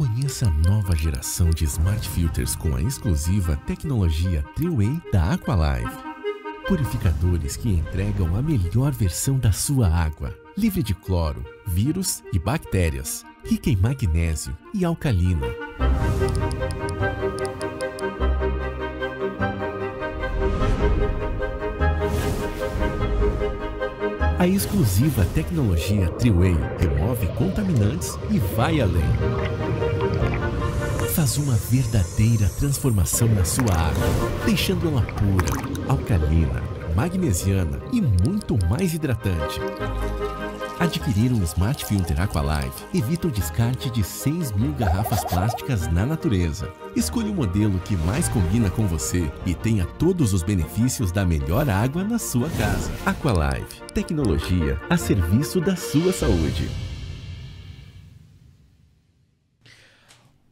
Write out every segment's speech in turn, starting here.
Conheça a nova geração de smart filters com a exclusiva tecnologia Triway way da Aqualive. Purificadores que entregam a melhor versão da sua água, livre de cloro, vírus e bactérias, rica em magnésio e alcalina. A exclusiva tecnologia Triway remove contaminantes e vai além faz uma verdadeira transformação na sua água, deixando-a pura, alcalina, magnesiana e muito mais hidratante. Adquirir um Smart Filter Aqualife evita o descarte de 6 mil garrafas plásticas na natureza. Escolha o modelo que mais combina com você e tenha todos os benefícios da melhor água na sua casa. Aqualife, tecnologia a serviço da sua saúde.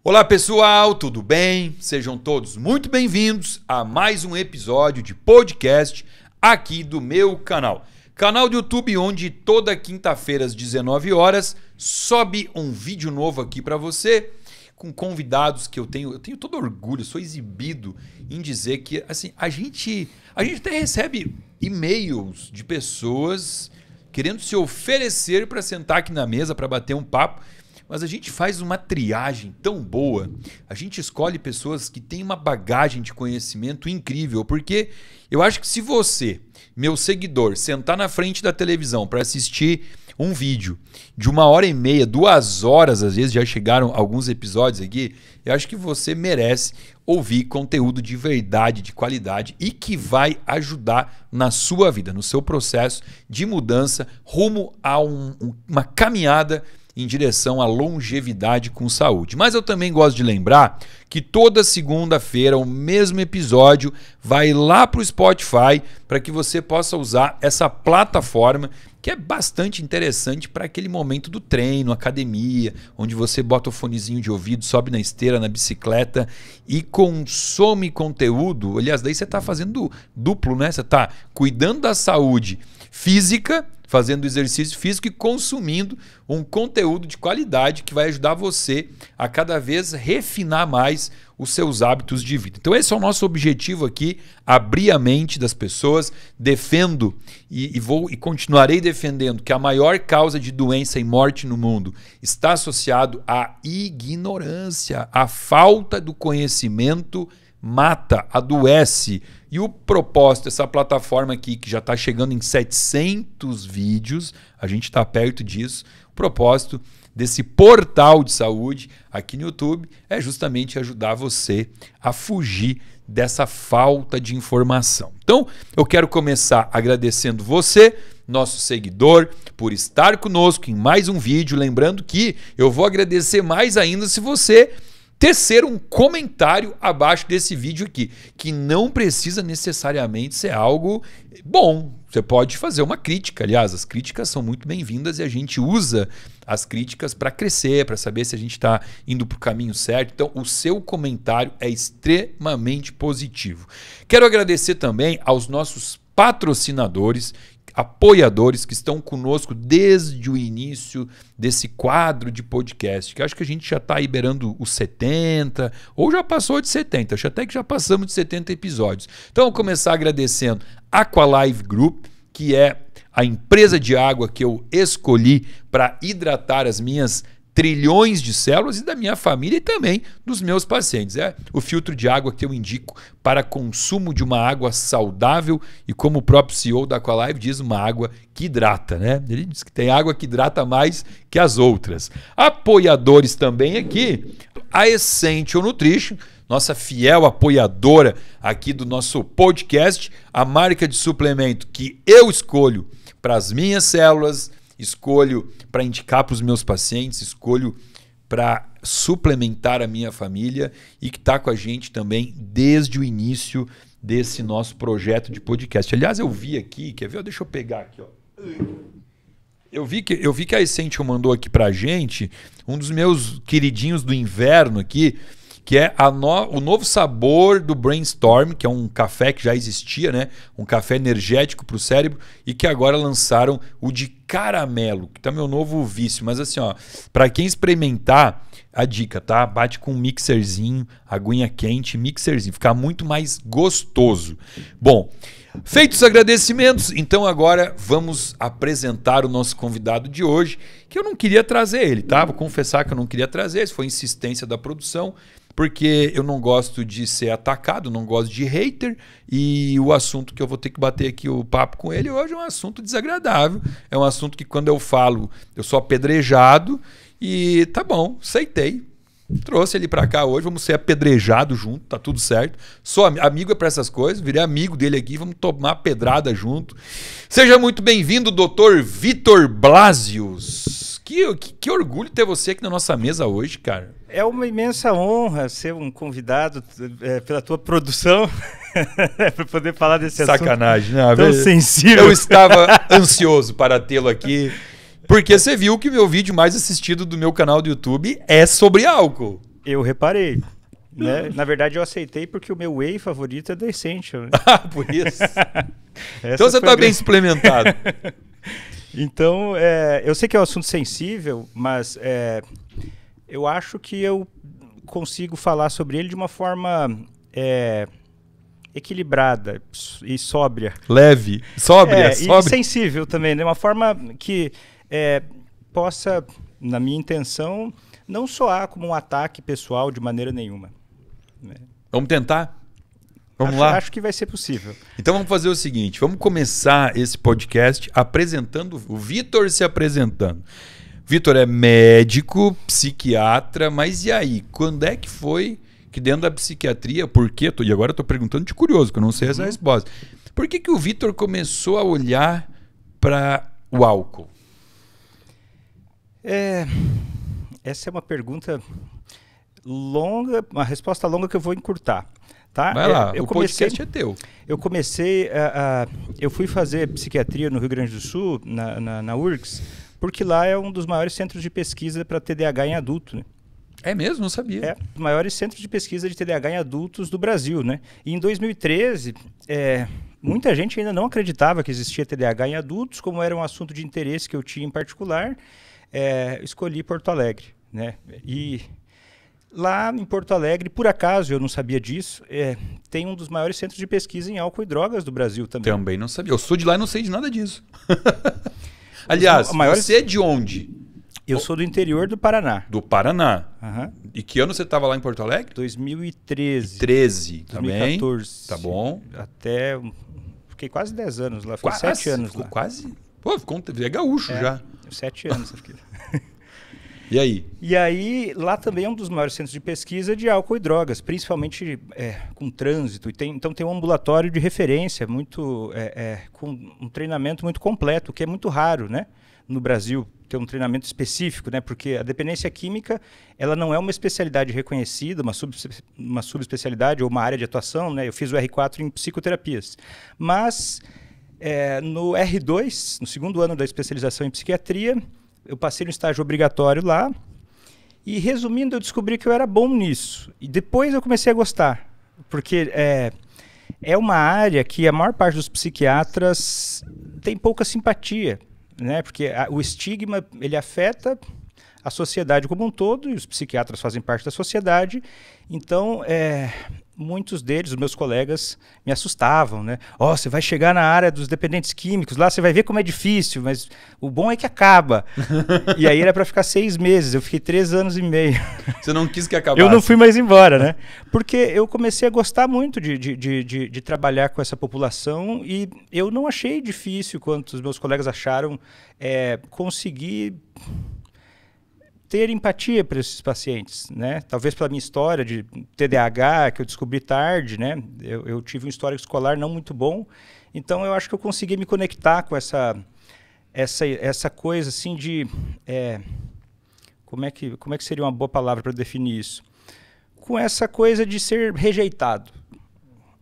Olá pessoal, tudo bem? Sejam todos muito bem-vindos a mais um episódio de podcast aqui do meu canal. Canal do YouTube onde toda quinta-feira às 19 horas sobe um vídeo novo aqui para você com convidados que eu tenho, eu tenho todo orgulho, sou exibido em dizer que assim, a gente a gente até recebe e-mails de pessoas querendo se oferecer para sentar aqui na mesa para bater um papo mas a gente faz uma triagem tão boa, a gente escolhe pessoas que têm uma bagagem de conhecimento incrível, porque eu acho que se você, meu seguidor, sentar na frente da televisão para assistir um vídeo de uma hora e meia, duas horas, às vezes já chegaram alguns episódios aqui, eu acho que você merece ouvir conteúdo de verdade, de qualidade e que vai ajudar na sua vida, no seu processo de mudança rumo a um, uma caminhada em direção à longevidade com saúde. Mas eu também gosto de lembrar que toda segunda-feira o mesmo episódio vai lá para o Spotify para que você possa usar essa plataforma que é bastante interessante para aquele momento do treino, academia, onde você bota o fonezinho de ouvido, sobe na esteira, na bicicleta e consome conteúdo. Aliás, daí você está fazendo duplo, né? Você está cuidando da saúde física fazendo exercício físico e consumindo um conteúdo de qualidade que vai ajudar você a cada vez refinar mais os seus hábitos de vida. Então, esse é o nosso objetivo aqui: abrir a mente das pessoas. Defendo e, e, vou e continuarei defendendo que a maior causa de doença e morte no mundo está associado à ignorância, à falta do conhecimento mata, adoece. E o propósito dessa plataforma aqui, que já está chegando em 700 vídeos, a gente está perto disso. O propósito desse portal de saúde aqui no YouTube é justamente ajudar você a fugir dessa falta de informação. Então, eu quero começar agradecendo você, nosso seguidor, por estar conosco em mais um vídeo. Lembrando que eu vou agradecer mais ainda se você tecer um comentário abaixo desse vídeo aqui, que não precisa necessariamente ser algo bom. Você pode fazer uma crítica, aliás, as críticas são muito bem-vindas e a gente usa as críticas para crescer, para saber se a gente está indo para o caminho certo. Então, o seu comentário é extremamente positivo. Quero agradecer também aos nossos patrocinadores apoiadores que estão conosco desde o início desse quadro de podcast, que acho que a gente já está liberando os 70, ou já passou de 70, acho até que já passamos de 70 episódios. Então, vou começar agradecendo Aqualive Group, que é a empresa de água que eu escolhi para hidratar as minhas trilhões de células e da minha família e também dos meus pacientes. É o filtro de água que eu indico para consumo de uma água saudável e como o próprio CEO da Aqualive diz, uma água que hidrata, né? Ele diz que tem água que hidrata mais que as outras. Apoiadores também aqui, a Essential Nutrition, nossa fiel apoiadora aqui do nosso podcast, a marca de suplemento que eu escolho para as minhas células, escolho para indicar para os meus pacientes, escolho para suplementar a minha família e que está com a gente também desde o início desse nosso projeto de podcast. Aliás, eu vi aqui, quer ver? Deixa eu pegar aqui, ó. Eu vi que, eu vi que a Essential mandou aqui a gente um dos meus queridinhos do inverno aqui, que é no... o novo sabor do Brainstorm, que é um café que já existia, né? Um café energético para o cérebro e que agora lançaram o de caramelo, que tá é meu novo vício. Mas assim, ó, para quem experimentar, a dica, tá? Bate com um mixerzinho, aguinha quente, mixerzinho, fica muito mais gostoso. Bom, feitos os agradecimentos, então agora vamos apresentar o nosso convidado de hoje, que eu não queria trazer ele, tá? Vou confessar que eu não queria trazer, isso foi insistência da produção porque eu não gosto de ser atacado, não gosto de hater, e o assunto que eu vou ter que bater aqui o papo com ele hoje é um assunto desagradável, é um assunto que quando eu falo, eu sou apedrejado, e tá bom, aceitei, Trouxe ele para cá hoje, vamos ser apedrejado junto, tá tudo certo. Sou am amigo é para essas coisas, virei amigo dele aqui, vamos tomar pedrada junto. Seja muito bem-vindo, doutor Vitor Blasius. Que, que, que orgulho ter você aqui na nossa mesa hoje, cara. É uma imensa honra ser um convidado é, pela tua produção para poder falar desse Sacanagem, assunto né? tão sensível. Eu estava ansioso para tê-lo aqui, porque você viu que meu vídeo mais assistido do meu canal do YouTube é sobre álcool. Eu reparei. Né? Na verdade, eu aceitei porque o meu whey favorito é da Essential. Né? ah, por isso. então você está bem suplementado. então, é, eu sei que é um assunto sensível, mas é, eu acho que eu consigo falar sobre ele de uma forma é, equilibrada e sóbria. Leve, sóbria, é, sóbria. E sensível também, de né? uma forma que é, possa, na minha intenção, não soar como um ataque pessoal de maneira nenhuma. Né? Vamos tentar? Vamos acho, lá? Acho que vai ser possível. Então vamos fazer o seguinte: vamos começar esse podcast apresentando o Vitor se apresentando. Vitor é médico, psiquiatra, mas e aí? Quando é que foi que dentro da psiquiatria, por quê? E agora eu tô perguntando de curioso, que eu não sei essa uhum. resposta. Por que, que o Vitor começou a olhar para o álcool? É, essa é uma pergunta longa, uma resposta longa que eu vou encurtar. Tá? Vai lá, eu o comecei, podcast é teu. Eu comecei a, a, Eu fui fazer psiquiatria no Rio Grande do Sul, na, na, na URGS, porque lá é um dos maiores centros de pesquisa para TDAH em adulto, né? É mesmo? Não sabia. É, os maiores centros de pesquisa de TDAH em adultos do Brasil, né? E em 2013, é, muita gente ainda não acreditava que existia TDAH em adultos, como era um assunto de interesse que eu tinha em particular, é, escolhi Porto Alegre, né? E lá em Porto Alegre, por acaso, eu não sabia disso, é, tem um dos maiores centros de pesquisa em álcool e drogas do Brasil também. Também não sabia. Eu sou de lá e não sei de nada disso. Aliás, maiores... você é de onde? Eu sou do interior do Paraná. Do Paraná. Uhum. E que ano você estava lá em Porto Alegre? 2013. 13, também. 2014. Tá bom. Até. Fiquei quase 10 anos lá. Fiquei quase, 7 anos ficou lá. Quase? Pô, ficou, é gaúcho é, já. 7 anos eu fiquei. E aí? E aí, lá também é um dos maiores centros de pesquisa de álcool e drogas, principalmente é, com trânsito. Tem, então tem um ambulatório de referência, muito é, é, com um treinamento muito completo, o que é muito raro, né? No Brasil, ter um treinamento específico, né? Porque a dependência química, ela não é uma especialidade reconhecida, uma, sub, uma subespecialidade ou uma área de atuação, né? Eu fiz o R4 em psicoterapias. Mas é, no R2, no segundo ano da especialização em psiquiatria, eu passei no estágio obrigatório lá. E resumindo, eu descobri que eu era bom nisso. E depois eu comecei a gostar. Porque é, é uma área que a maior parte dos psiquiatras tem pouca simpatia. Né? Porque a, o estigma ele afeta a sociedade como um todo, e os psiquiatras fazem parte da sociedade. Então, é, muitos deles, os meus colegas, me assustavam, né? Ó, oh, você vai chegar na área dos dependentes químicos, lá você vai ver como é difícil, mas o bom é que acaba. e aí era para ficar seis meses, eu fiquei três anos e meio. Você não quis que acabasse? Eu não fui mais embora, né? Porque eu comecei a gostar muito de, de, de, de, de trabalhar com essa população e eu não achei difícil, quanto os meus colegas acharam, é, conseguir ter empatia para esses pacientes, né? Talvez pela minha história de TDAH que eu descobri tarde, né? Eu, eu tive um histórico escolar não muito bom, então eu acho que eu consegui me conectar com essa essa essa coisa assim de é, como é que como é que seria uma boa palavra para definir isso? Com essa coisa de ser rejeitado.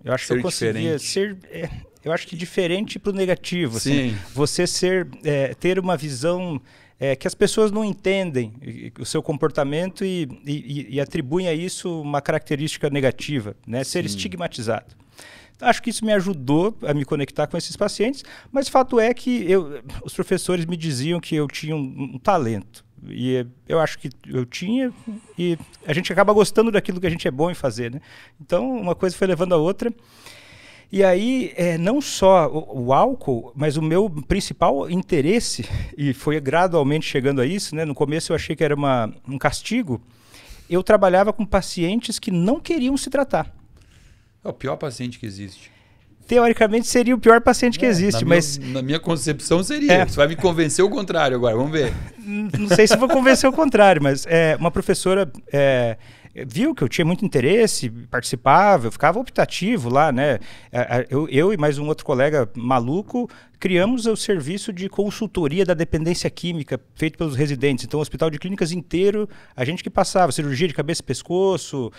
Eu acho ser que eu conseguia diferente. ser é, eu acho que diferente para o negativo, assim. Sim. você ser é, ter uma visão é, que as pessoas não entendem o seu comportamento e, e, e atribuem a isso uma característica negativa, né? ser Sim. estigmatizado. Então, acho que isso me ajudou a me conectar com esses pacientes, mas fato é que eu, os professores me diziam que eu tinha um, um talento. E eu acho que eu tinha, e a gente acaba gostando daquilo que a gente é bom em fazer. Né? Então, uma coisa foi levando a outra. E aí, é, não só o, o, álcool, mas o meu principal interesse, e foi gradualmente chegando a isso, né? No começo eu achei que era uma, um castigo. Eu trabalhava com pacientes que não queriam se tratar. É o pior paciente que existe. Teoricamente seria o pior paciente é, que existe, na mas. Minha, na minha concepção seria. É. Você vai me convencer o contrário agora, vamos ver. Não sei se vou convencer o contrário, mas é, uma professora é, é, viu que eu tinha muito interesse, participava, eu ficava optativo lá, né? É, é, eu, eu e mais um outro colega maluco criamos o serviço de consultoria da dependência química feito pelos residentes. Então, o hospital de clínicas inteiro, a gente que passava, cirurgia de cabeça e pescoço,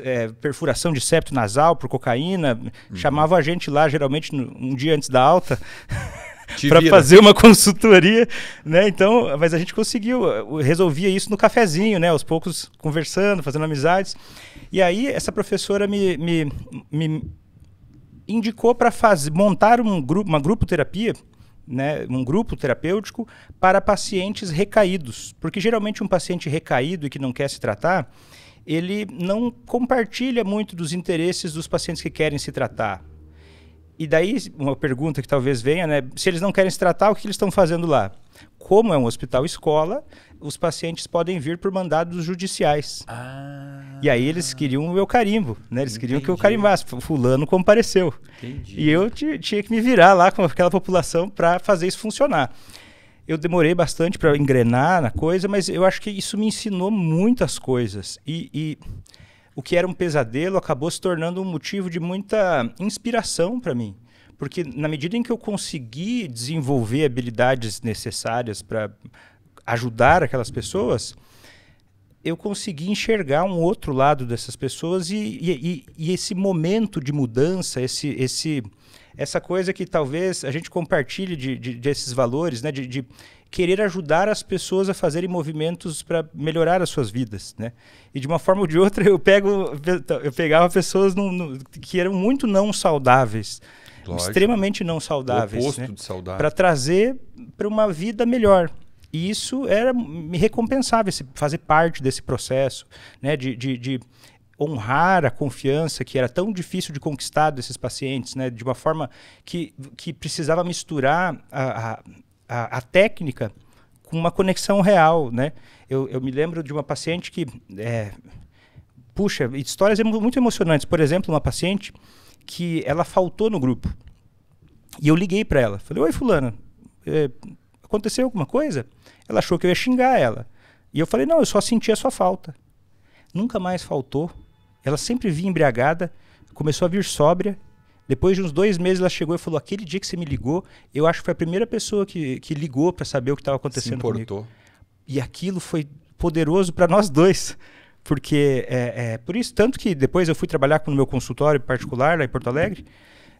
é, perfuração de septo nasal por cocaína, uhum. chamava a gente lá, geralmente, um dia antes da alta. para fazer uma consultoria, né? Então, mas a gente conseguiu, uh, resolvia isso no cafezinho, né? Aos poucos conversando, fazendo amizades. E aí essa professora me, me, me indicou para montar um grupo, uma grupo terapia né, um grupo terapêutico para pacientes recaídos, porque geralmente um paciente recaído e que não quer se tratar, ele não compartilha muito dos interesses dos pacientes que querem se tratar. E daí, uma pergunta que talvez venha, né? Se eles não querem se tratar, o que eles estão fazendo lá? Como é um hospital escola, os pacientes podem vir por mandados judiciais. Ah, e aí eles queriam o meu carimbo, né? Eles entendi. queriam que eu carimbasse. Fulano compareceu. Entendi. E eu tinha que me virar lá com aquela população para fazer isso funcionar. Eu demorei bastante para engrenar na coisa, mas eu acho que isso me ensinou muitas coisas. e, e o que era um pesadelo acabou se tornando um motivo de muita inspiração para mim. Porque na medida em que eu consegui desenvolver habilidades necessárias para ajudar aquelas pessoas, eu consegui enxergar um outro lado dessas pessoas e, e, e, esse momento de mudança, esse, esse, essa coisa que talvez a gente compartilhe de, de, desses valores, né? de, de querer ajudar as pessoas a fazerem movimentos para melhorar as suas vidas, né? E de uma forma ou de outra eu pego, eu pegava pessoas no, no, que eram muito não saudáveis, Lógico. extremamente não saudáveis, né? para trazer para uma vida melhor. E isso era me recompensava esse, fazer parte desse processo, né? de, de, de honrar a confiança que era tão difícil de conquistar desses pacientes, né? De uma forma que, que precisava misturar a, a, a, a técnica com uma conexão real, né? Eu, eu me lembro de uma paciente que, é, puxa, histórias muito emocionantes. Por exemplo, uma paciente que ela faltou no grupo. E eu liguei para ela. Falei, oi, fulana, é, aconteceu alguma coisa? Ela achou que eu ia xingar ela. E eu falei, não, eu só senti a sua falta. Nunca mais faltou. Ela sempre vinha embriagada, começou a vir sóbria depois de uns dois meses, ela chegou e falou: aquele dia que você me ligou, eu acho que foi a primeira pessoa que, que ligou para saber o que estava acontecendo. Se importou. Comigo. E aquilo foi poderoso para nós dois. Porque é, é, por isso, tanto que depois eu fui trabalhar no meu consultório particular lá em Porto Alegre,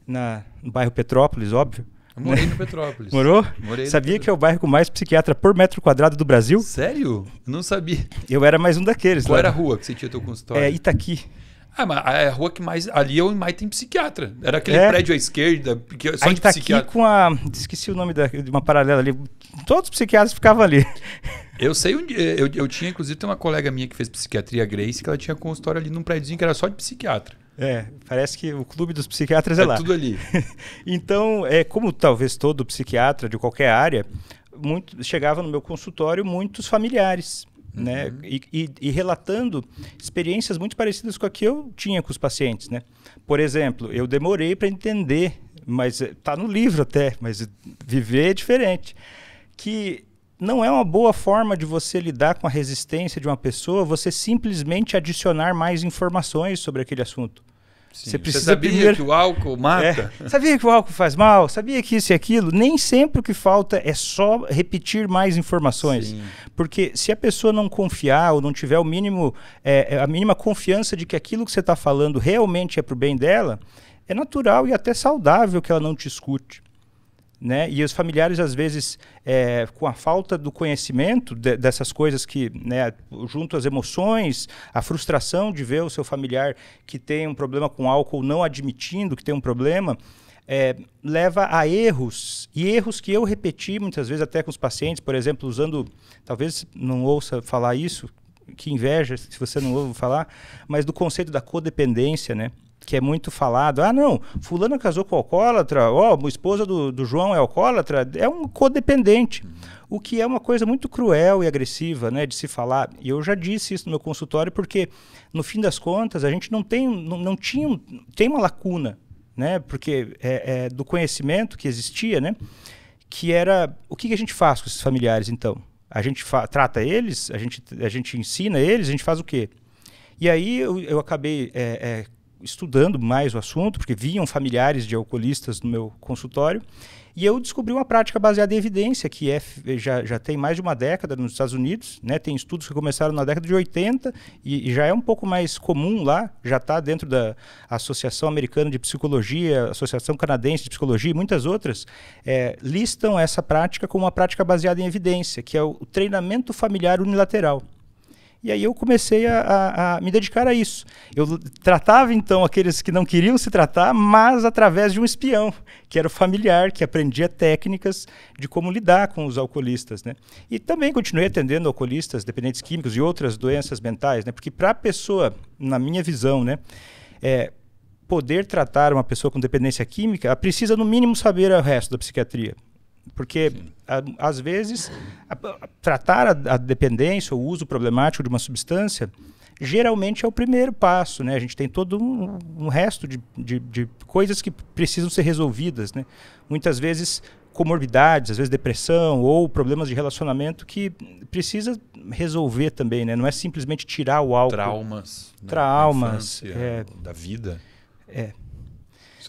na, no bairro Petrópolis, óbvio. Eu morei no Petrópolis. Morou? Morei sabia Petrópolis. que é o bairro com mais psiquiatra por metro quadrado do Brasil? Sério? Não sabia. Eu era mais um daqueles. Qual lá. era a rua que você tinha teu consultório? É Itaqui. Ah, mas é a rua que mais. Ali é eu em tem psiquiatra. Era aquele é. prédio à esquerda, só a gente tá psiquiatra. aqui com a. Esqueci o nome da, de uma paralela ali. Todos os psiquiatras ficavam ali. Eu sei onde. Eh, eu, eu tinha, inclusive, tem uma colega minha que fez psiquiatria, Grace, que ela tinha consultório ali num prédiozinho que era só de psiquiatra. É, parece que o clube dos psiquiatras é, é lá. tudo ali. então, é, como talvez todo psiquiatra de qualquer área, muito, chegava no meu consultório muitos familiares né? uhum. né? E, e, e, relatando experiências muito parecidas com a que eu tinha com os pacientes, né? Por exemplo, eu demorei para entender, mas está eh, no livro até, mas viver é diferente, que não é uma boa forma de você lidar com a resistência de uma pessoa você simplesmente adicionar mais informações sobre aquele assunto. Você precisa Você sabia primeiro... que o álcool é. mata? É. Sabia que o álcool faz mal? Sabia que isso e aquilo? Nem sempre o que falta é só repetir mais informações. Sim. Porque se a pessoa não confiar ou não tiver o mínimo, é, é a mínima confiança de que aquilo que você está falando realmente é para o bem dela, é natural e até saudável que ela não te escute. Né? E os familiares, às vezes, é, com a falta do conhecimento de, dessas coisas que, né, junto às emoções, a frustração de ver o seu familiar que tem um problema com álcool não admitindo que tem um problema, é, leva a erros, e erros que eu repeti muitas vezes até com os pacientes, por exemplo, usando, talvez não ouça falar isso, que inveja se você não ouve falar, mas do conceito da codependência, né? que é muito falado. Ah, não, fulano casou com alcoólatra, ó, oh, a esposa do, do, João é alcoólatra, é um codependente. Uhum. O que é uma coisa muito cruel e agressiva, né, de se falar. E eu já disse isso no meu consultório, porque, no fim das contas, a gente não tem, não, não tinha, tem uma lacuna, né, porque é, é do conhecimento que existia, né, que era, o que, que a gente faz com esses familiares, então? A gente trata eles, a gente, a gente ensina eles, a gente faz o quê? E aí eu, eu acabei é, é, estudando mais o assunto, porque vinham familiares de alcoolistas no meu consultório, e eu descobri uma prática baseada em evidência, que é, já, já tem mais de uma década nos Estados Unidos, né? tem estudos que começaram na década de 80 e, e já é um pouco mais comum lá, já está dentro da Associação Americana de Psicologia, Associação Canadense de Psicologia e muitas outras, é, listam essa prática como uma prática baseada em evidência, que é o treinamento familiar unilateral. E aí eu comecei a, a, a, me dedicar a isso. Eu tratava então aqueles que não queriam se tratar, mas através de um espião, que era o familiar, que aprendia técnicas de como lidar com os alcoolistas. Né? E também continuei atendendo alcoolistas, dependentes químicos e outras doenças mentais, né? porque para a pessoa, na minha visão, né, é, poder tratar uma pessoa com dependência química, ela precisa no mínimo saber o resto da psiquiatria. Porque, a, às vezes, a, a tratar a, dependência, o uso problemático de uma substância, geralmente é o primeiro passo. Né? A gente tem todo um, um resto de, de, de, coisas que precisam ser resolvidas. Né? Muitas vezes comorbidades, às vezes depressão ou problemas de relacionamento que precisa resolver também, né? Não é simplesmente tirar o álcool. Traumas. Né? Traumas. Né? Infância, é, da vida. É.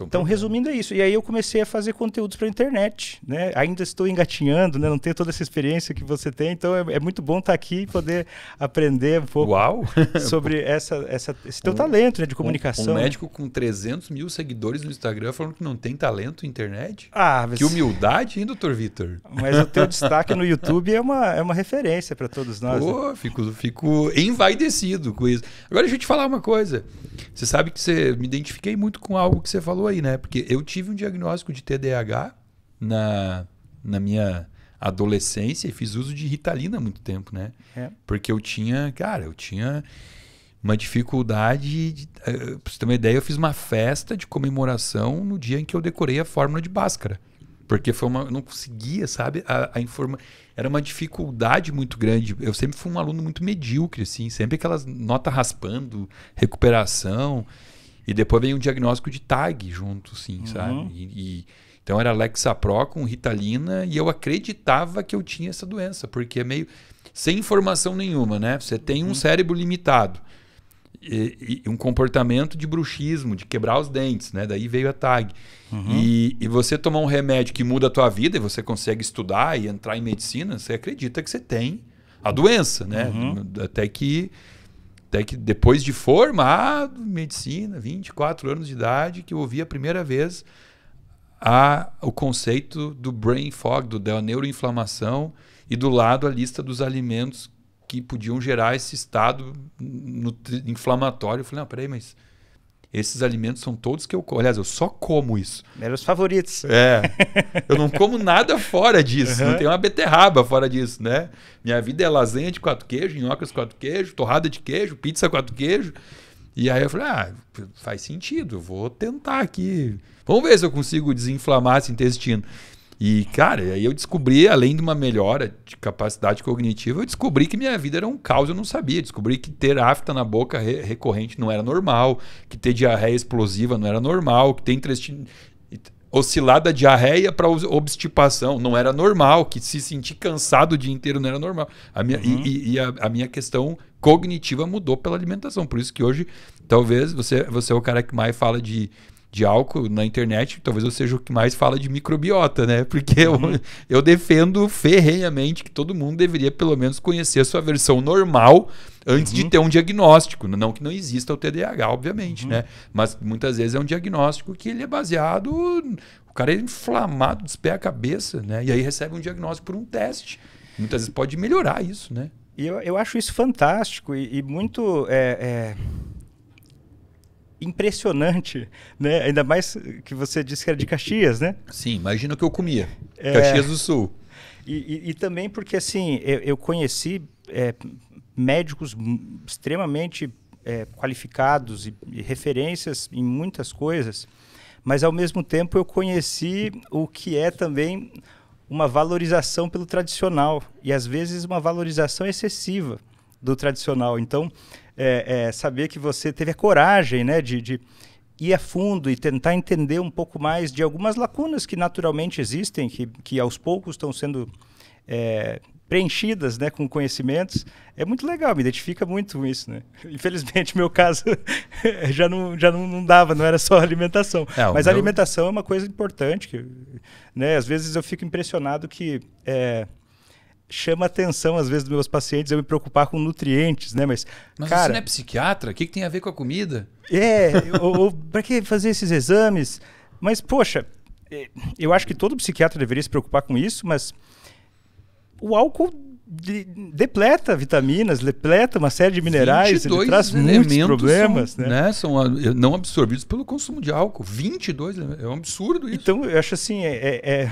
É então, resumindo, é isso. E aí eu comecei a fazer conteúdos para internet, né? Ainda estou engatinhando, né? Não tenho toda essa experiência que você tem, então é, é muito bom estar tá aqui e poder aprender um pouco Uau. sobre essa, essa, esse teu um, talento né? de comunicação. Um, um né? médico né? com 300 mil seguidores no Instagram falando que não tem talento na internet? Ah, mas... Que humildade, hein, doutor Vitor? Mas o teu destaque no YouTube é uma, é uma referência para todos nós. Né? Pô, né? fico, fico envaidecido com isso. Agora deixa eu te falar uma coisa. Você sabe que você me identifiquei muito com algo que você falou aí, né? Porque eu tive um diagnóstico de TDAH na, na minha adolescência e fiz uso de Ritalina há muito tempo, né? É. Porque eu tinha, cara, eu tinha uma dificuldade. De, eh, pra você ter uma ideia, eu fiz uma festa de comemoração no dia em que eu decorei a fórmula de Bhaskara. Porque foi uma, eu não conseguia, sabe? A, a informa, era uma dificuldade muito grande. Eu sempre fui um aluno muito medíocre, assim, sempre aquelas notas raspando, recuperação. E depois veio um diagnóstico de TAG junto, sim, uhum. sabe? E, e, então era Lexapro com Ritalina e eu acreditava que eu tinha essa doença, porque é meio sem informação nenhuma, né? Você tem uhum. um cérebro limitado. E, e, um comportamento de bruxismo, de quebrar os dentes, né? Daí veio a tag. Uhum. E, e, você tomar um remédio que muda a tua vida e você consegue estudar e entrar em medicina, você acredita que você tem a doença, né? Uhum. Até que até que depois de formado em medicina, 24 anos de idade, que eu ouvi a primeira vez a, o conceito do brain fog, do, da neuroinflamação, e do lado a lista dos alimentos que podiam gerar esse estado inflamatório. Eu falei, não, peraí, mas esses alimentos são todos que eu como. Aliás, eu só como isso. Eram os favoritos. É. Eu não como nada fora disso. Uhum. Não tem uma beterraba fora disso, né? Minha vida é lasanha de quatro queijos, nhocas quatro queijos, torrada de queijo, pizza quatro queijos. E aí eu falei, ah, faz sentido, eu vou tentar aqui. Vamos ver se eu consigo desinflamar esse intestino. E, cara, aí eu descobri, além de uma melhora de capacidade cognitiva, eu descobri que minha vida era um caos, eu não sabia. Descobri que ter afta na boca re recorrente não era normal, que ter diarreia explosiva não era normal, que ter intestino oscilar da diarreia para obstipação. Não era normal, que se sentir cansado o dia inteiro não era normal. A minha, uhum. E, e a, a, minha questão cognitiva mudou pela alimentação. Por isso que hoje, talvez, você, você é o cara que mais fala de de álcool na internet, talvez eu seja o que mais fala de microbiota, né? Porque uhum. eu, eu defendo ferrenhamente que todo mundo deveria pelo menos conhecer a sua versão normal antes uhum. de ter um diagnóstico. Né? Não que não exista o TDAH, obviamente, uhum. né? Mas muitas vezes é um diagnóstico que ele é baseado. O cara é inflamado dos pés à cabeça, né? E aí recebe um diagnóstico por um teste. Muitas vezes pode melhorar isso, né? E eu, eu acho isso fantástico e, e muito. É, é impressionante, né? Ainda mais que você disse que era de Caxias, né? Sim, imagina o que eu comia. É... Caxias do Sul. E, e, e também porque, assim, eu, eu conheci é, médicos extremamente é, qualificados e, e referências em muitas coisas, mas ao mesmo tempo eu conheci o que é também uma valorização pelo tradicional e às vezes uma valorização excessiva do tradicional. Então, é, é, saber que você teve a coragem né, de, de ir a fundo e tentar entender um pouco mais de algumas lacunas que naturalmente existem, que, que aos poucos estão sendo é, preenchidas né, com conhecimentos. É muito legal, me identifica muito com isso. Né? Infelizmente, meu caso já, não, já não, não, dava, não era só alimentação. É, Mas meu... alimentação é uma coisa importante. Que, né, às vezes eu fico impressionado que. É, chama atenção, às vezes, dos meus pacientes, eu me preocupar com nutrientes, né? Mas, Mas cara, você não é psiquiatra? O que, que tem a ver com a comida? É, ou, ou para que fazer esses exames? Mas, poxa, é, eu acho que todo psiquiatra deveria se preocupar com isso, mas o álcool de, depleta vitaminas, depleta uma série de minerais, ele traz muitos problemas. São, né? né? são ah, não absorvidos pelo consumo de álcool. 22, é um absurdo isso. Então, eu acho assim, é, é, é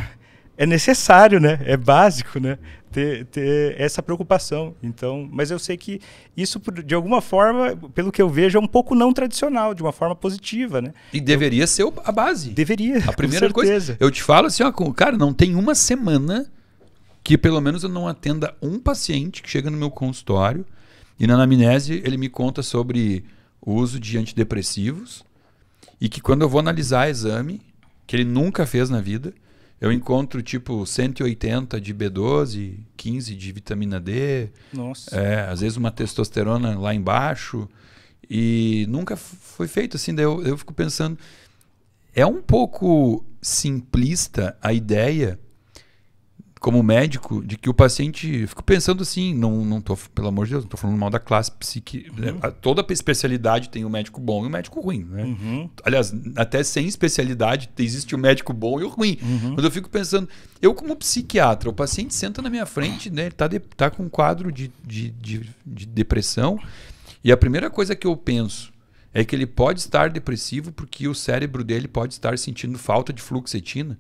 é necessário, né? É básico, né? Ter, ter, essa preocupação. Então, mas eu sei que isso, de alguma forma, pelo que eu vejo, é um pouco não tradicional, de uma forma positiva, né? E deveria eu, ser a base. Deveria. A primeira coisa. Eu te falo assim, ó, cara, não tem uma semana que pelo menos eu não atenda um paciente que chega no meu consultório e na anamnese ele me conta sobre o uso de antidepressivos e que quando eu vou analisar exame, que ele nunca fez na vida, eu encontro tipo 180 de B12, 15 de vitamina D. Nossa. É, às vezes uma testosterona lá embaixo. E nunca foi feito assim. Daí eu, eu fico pensando. É um pouco simplista a ideia como médico, de que o paciente. Fico pensando assim, não, não tô, pelo amor de Deus, não tô falando mal da classe psiqui. Uhum. Né? Toda especialidade tem o um médico bom e o um médico ruim, né? Uhum. Aliás, até sem especialidade existe o um médico bom e o ruim. Uhum. Mas eu fico pensando, eu, como psiquiatra, o paciente senta na minha frente, né? Ele tá, de, tá com um quadro de, de, de, de depressão. E a primeira coisa que eu penso é que ele pode estar depressivo porque o cérebro dele pode estar sentindo falta de fluoxetina.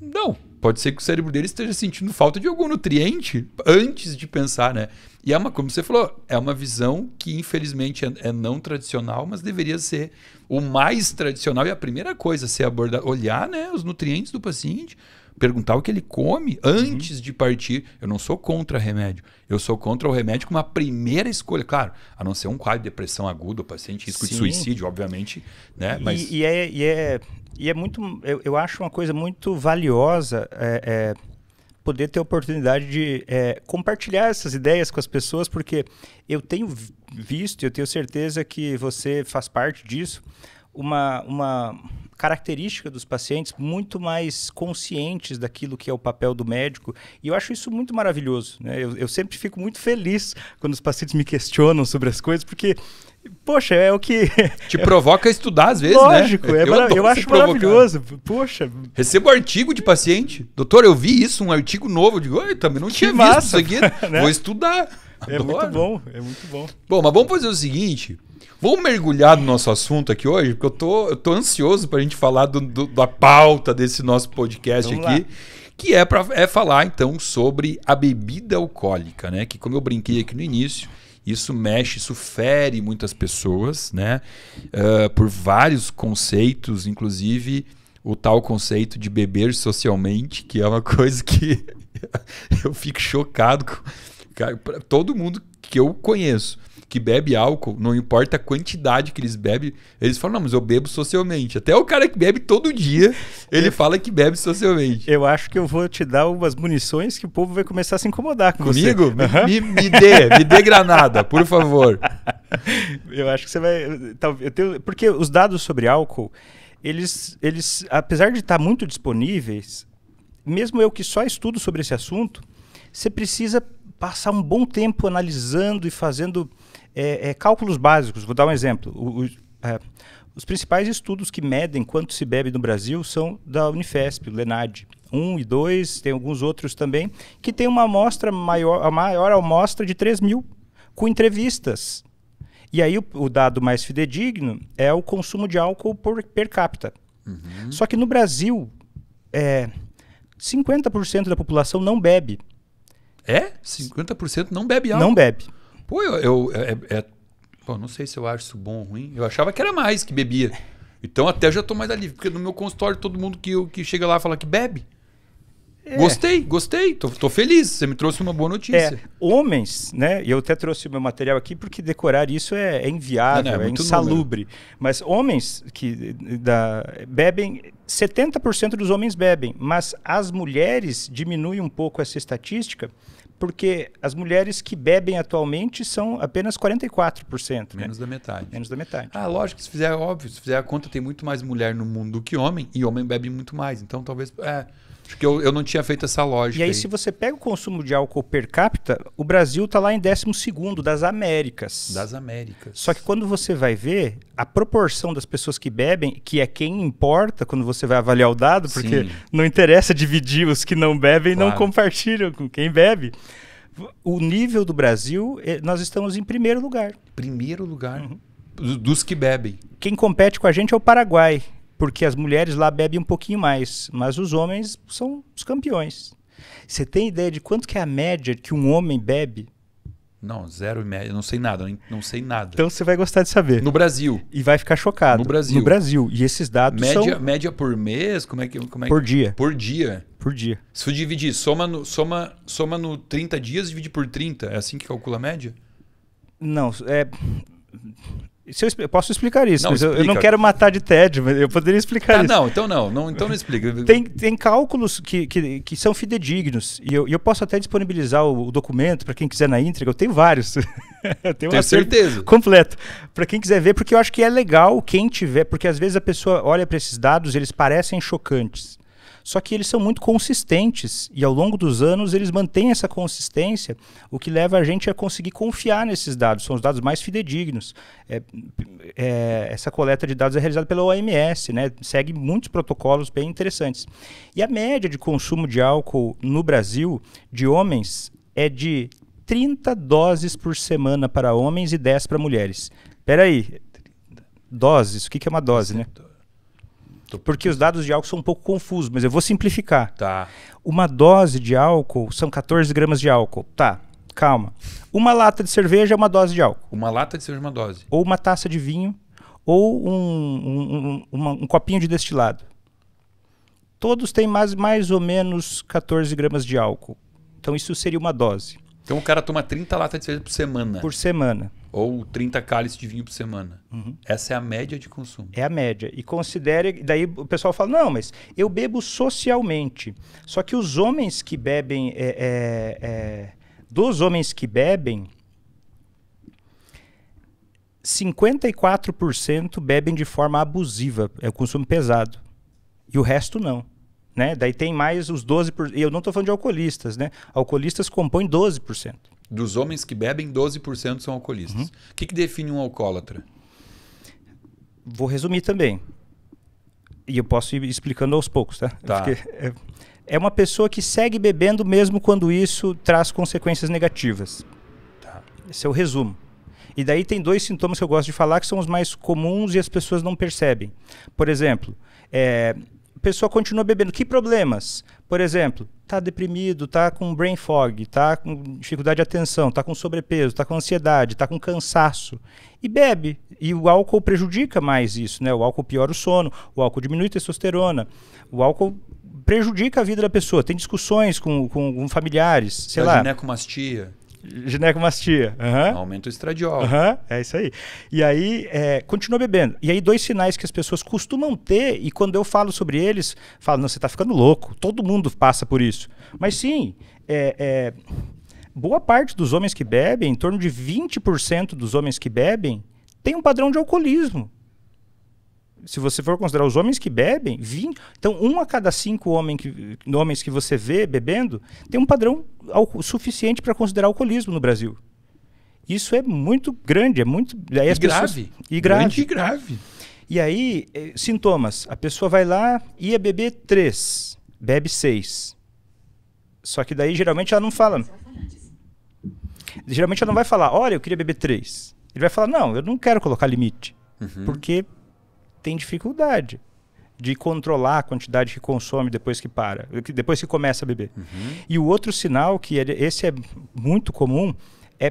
Não pode ser que o cérebro dele esteja sentindo falta de algum nutriente antes de pensar, né? E é uma, como você falou, é uma visão que infelizmente é, é não tradicional, mas deveria ser o mais tradicional e a primeira coisa a ser abordar, olhar, né, os nutrientes do paciente, perguntar o que ele come antes uhum. de partir. Eu não sou contra remédio. Eu sou contra o remédio como uma primeira escolha. Claro, a não ser um quadro de depressão aguda, o paciente risco Sim. de suicídio, obviamente. Né? Mas... e, é, e é, e é muito, eu, eu acho uma coisa muito valiosa é, é, poder ter a oportunidade de é, compartilhar essas ideias com as pessoas, porque eu tenho visto, eu tenho certeza que você faz parte disso, uma, uma característica dos pacientes muito mais conscientes daquilo que é o papel do médico. E eu acho isso muito maravilhoso. Né? Eu, eu sempre fico muito feliz quando os pacientes me questionam sobre as coisas, porque Poxa, é o que. Te provoca estudar às vezes, Lógico, né? Lógico, é eu, eu acho maravilhoso. Poxa. Recebo artigo de paciente. Doutor, eu vi isso, um artigo novo. Eu digo, Oi, também não que tinha massa, visto isso aqui. Né? Vou estudar. É muito bom, é muito bom. Bom, mas vamos fazer o seguinte. Vamos mergulhar no nosso assunto aqui hoje, porque eu tô, eu tô ansioso para a gente falar do, do, da pauta desse nosso podcast vamos aqui. Lá. Que é para é falar então sobre a bebida alcoólica, né? Que como eu brinquei aqui no início, isso mexe, isso fere muitas pessoas, né? Uh, por vários conceitos, inclusive o tal conceito de beber socialmente, que é uma coisa que eu fico chocado com. Cara, todo mundo que eu conheço que bebe álcool, não importa a quantidade que eles bebem, eles falam, não, mas eu bebo socialmente. Até o cara que bebe todo dia, ele fala que bebe socialmente. Eu acho que eu vou te dar umas munições que o povo vai começar a se incomodar com Comigo? você. Comigo? Me, uhum. me, me dê, me dê granada, por favor. eu acho que você vai... Eu tenho, porque os dados sobre álcool, eles, eles apesar de estar muito disponíveis, mesmo eu que só estudo sobre esse assunto, você precisa passar um bom tempo analisando e fazendo é, é, cálculos básicos. Vou dar um exemplo. O, o, é, os principais estudos que medem quanto se bebe no Brasil são da Unifesp, o Lenad. Um e dois, tem alguns outros também, que tem uma amostra maior, a maior amostra de 3 mil, com entrevistas. E aí o, o dado mais fidedigno é o consumo de álcool por, per capita. Uhum. Só que no Brasil, é, 50% da população não bebe. É? 50% não bebe álcool? Não bebe. Pô, eu. eu é, é, é não sei se eu acho isso bom ou ruim. Eu achava que era mais que bebia. Então até já estou mais aliviado, porque no meu consultório todo mundo que, que chega lá fala que bebe. É. Gostei, gostei, tô, tô, feliz. Você me trouxe uma boa notícia. É, homens, né? Eu até trouxe o meu material aqui porque decorar isso é, é inviável, não, não, é, é insalubre. Número. Mas homens que da, bebem, 70% dos homens bebem, mas as mulheres diminuem um pouco essa estatística porque as mulheres que bebem atualmente são apenas 44%. Né? Menos né? da metade. Menos da metade. Ah, lógico, se fizer óbvio, se fizer a conta, tem muito mais mulher no mundo do que homem, e homem bebe muito mais. Então talvez. É, porque eu, eu não tinha feito essa lógica. E aí, aí, se você pega o consumo de álcool per capita, o Brasil está lá em 12 das Américas. Das Américas. Só que quando você vai ver, a proporção das pessoas que bebem, que é quem importa quando você vai avaliar o dado, porque Sim. não interessa dividir os que não bebem claro. não compartilham com quem bebe. O nível do Brasil, eh, nós estamos em primeiro lugar. Primeiro lugar. Uhum. Dos que bebem. Quem compete com a gente é o Paraguai, porque as mulheres lá bebem um pouquinho mais, mas os homens são os campeões. Você tem ideia de quanto que é a média que um homem bebe? Não, zero e média, não sei nada, não sei nada. Então você vai gostar de saber. No Brasil. E vai ficar chocado. No Brasil. No Brasil. E esses dados média, são... Média por mês? Como é que... Como é por que... dia. Por dia. Por dia. Se eu dividir, soma no, soma, soma no 30 dias, divide por 30. É assim que calcula a média? Não, é... Se eu, eu, posso explicar isso, não, mas explica. eu, não quero matar de tédio, mas eu poderia explicar ah, isso. Não, então não, não, então não explica. tem, tem cálculos que, que, que são fidedignos, e eu, eu posso até disponibilizar o, o documento para quem quiser na íntegra, eu tenho vários. eu tenho, tenho certeza. Completo. Para quem quiser ver, porque eu acho que é legal quem tiver, porque às vezes a pessoa olha para esses dados, eles parecem chocantes. Só que eles são muito consistentes e ao longo dos anos eles mantêm essa consistência, o que leva a gente a conseguir confiar nesses dados. São os dados mais fidedignos. É, é, essa coleta de dados é realizada pela OMS, né? segue muitos protocolos bem interessantes. E a média de consumo de álcool no Brasil de homens é de 30 doses por semana para homens e 10 para mulheres. Peraí, doses, o que, que é uma dose, né? Certo. Porque os dados de álcool são um pouco confusos, mas eu vou simplificar. Tá. Uma dose de álcool são 14 gramas de álcool. Tá, calma. Uma lata de cerveja é uma dose de álcool. Uma lata de cerveja é uma dose. Ou uma taça de vinho, ou um, um, um, uma, um copinho de destilado. Todos têm mais, mais ou menos 14 gramas de álcool. Então isso seria uma dose. Então o cara toma 30 latas de cerveja por semana. Por semana. Ou 30 cálices de vinho por semana. Uhum. Essa é a média de consumo. É a média. E considere. Daí o pessoal fala: não, mas eu bebo socialmente. Só que os homens que bebem. É, é, é, dos homens que bebem. 54% bebem de forma abusiva, é o consumo pesado. E o resto não. Né? Daí tem mais os 12%. E eu não estou falando de alcoolistas, né? Alcoolistas compõem 12%. Dos homens que bebem, 12% são alcoolistas. Uhum. O que, que define um alcoólatra? Vou resumir também. E eu posso ir explicando aos poucos, tá? tá. Porque é, é uma pessoa que segue bebendo mesmo quando isso traz consequências negativas. Tá. Esse é o resumo. E daí tem dois sintomas que eu gosto de falar que são os mais comuns e as pessoas não percebem. Por exemplo, é, pessoa continua bebendo. Que problemas? Por exemplo, está deprimido, está com brain fog, está com dificuldade de atenção, está com sobrepeso, está com ansiedade, está com cansaço. E bebe. E o álcool prejudica mais isso, né? O álcool piora o sono, o álcool diminui a testosterona, o álcool prejudica a vida da pessoa. Tem discussões com, com, com familiares, sei da lá. ginecomastia ginecomastia. Uhum. Aumenta o estradiol. Uhum. É isso aí. E aí, é, continua bebendo. E aí, dois sinais que as pessoas costumam ter, e quando eu falo sobre eles, falo, não, você está ficando louco. Todo mundo passa por isso. Mas sim, é, é, boa parte dos homens que bebem, em torno de 20% dos homens que bebem, tem um padrão de alcoolismo se você for considerar os homens que bebem, 20, então um a cada cinco homens que, homens que você vê bebendo tem um padrão suficiente para considerar alcoolismo no Brasil. Isso é muito grande, é muito. e grave. Pessoas, e grave. Grande e grave. E aí, eh, sintomas. A pessoa vai lá, ia beber três, bebe seis. Só que daí geralmente ela não fala. Geralmente ela não vai falar, olha, eu queria beber três. Ele vai falar, não, eu não quero colocar limite. Uhum. Porque tem dificuldade de controlar a quantidade que consome depois que para, depois que começa a beber. Uhum. E o outro sinal, que é, esse é muito comum, é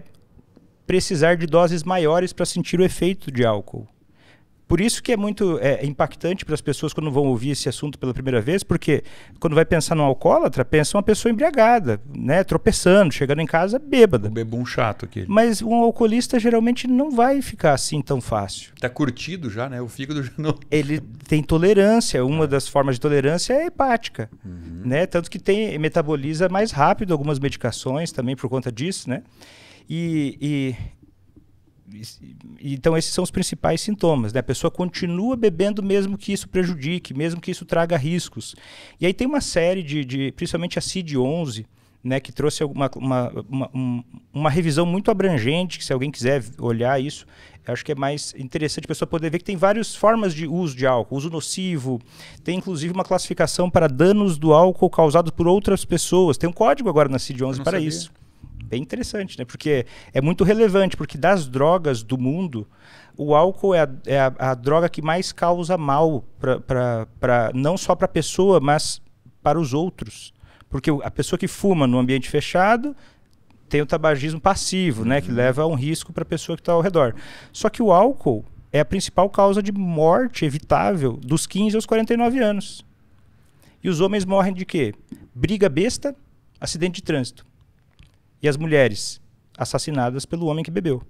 precisar de doses maiores para sentir o efeito de álcool. Por isso que é muito é, impactante para as pessoas quando vão ouvir esse assunto pela primeira vez, porque quando vai pensar num alcoólatra, pensa uma pessoa embriagada, né, tropeçando, chegando em casa bêbada. Um bebum chato aqui. Mas um alcoolista geralmente não vai ficar assim tão fácil. Tá curtido já, né? O fígado já não... Ele tem tolerância, uma é. das formas de tolerância é hepática, uhum. né? Tanto que tem metaboliza mais rápido algumas medicações também por conta disso, né? e, e então, esses são os principais sintomas. Né? A pessoa continua bebendo, mesmo que isso prejudique, mesmo que isso traga riscos. E aí tem uma série de, de principalmente a CID-11, né, que trouxe uma, uma, uma, revisão muito abrangente, que se alguém quiser olhar isso, acho que é mais interessante a pessoa poder ver que tem várias formas de uso de álcool, uso nocivo, tem inclusive uma classificação para danos do álcool causados por outras pessoas, tem um código agora na CID-11 para sabia. isso bem interessante, né? Porque é muito relevante, porque das drogas do mundo, o álcool é a, é a, a droga que mais causa mal, pra, pra, pra não só para a pessoa, mas para os outros. Porque a pessoa que fuma no ambiente fechado tem o tabagismo passivo, né? Que uhum. leva a um risco para a pessoa que está ao redor. Só que o álcool é a principal causa de morte evitável dos 15 aos 49 anos. E os homens morrem de quê? Briga besta, acidente de trânsito. E as mulheres assassinadas pelo homem que bebeu.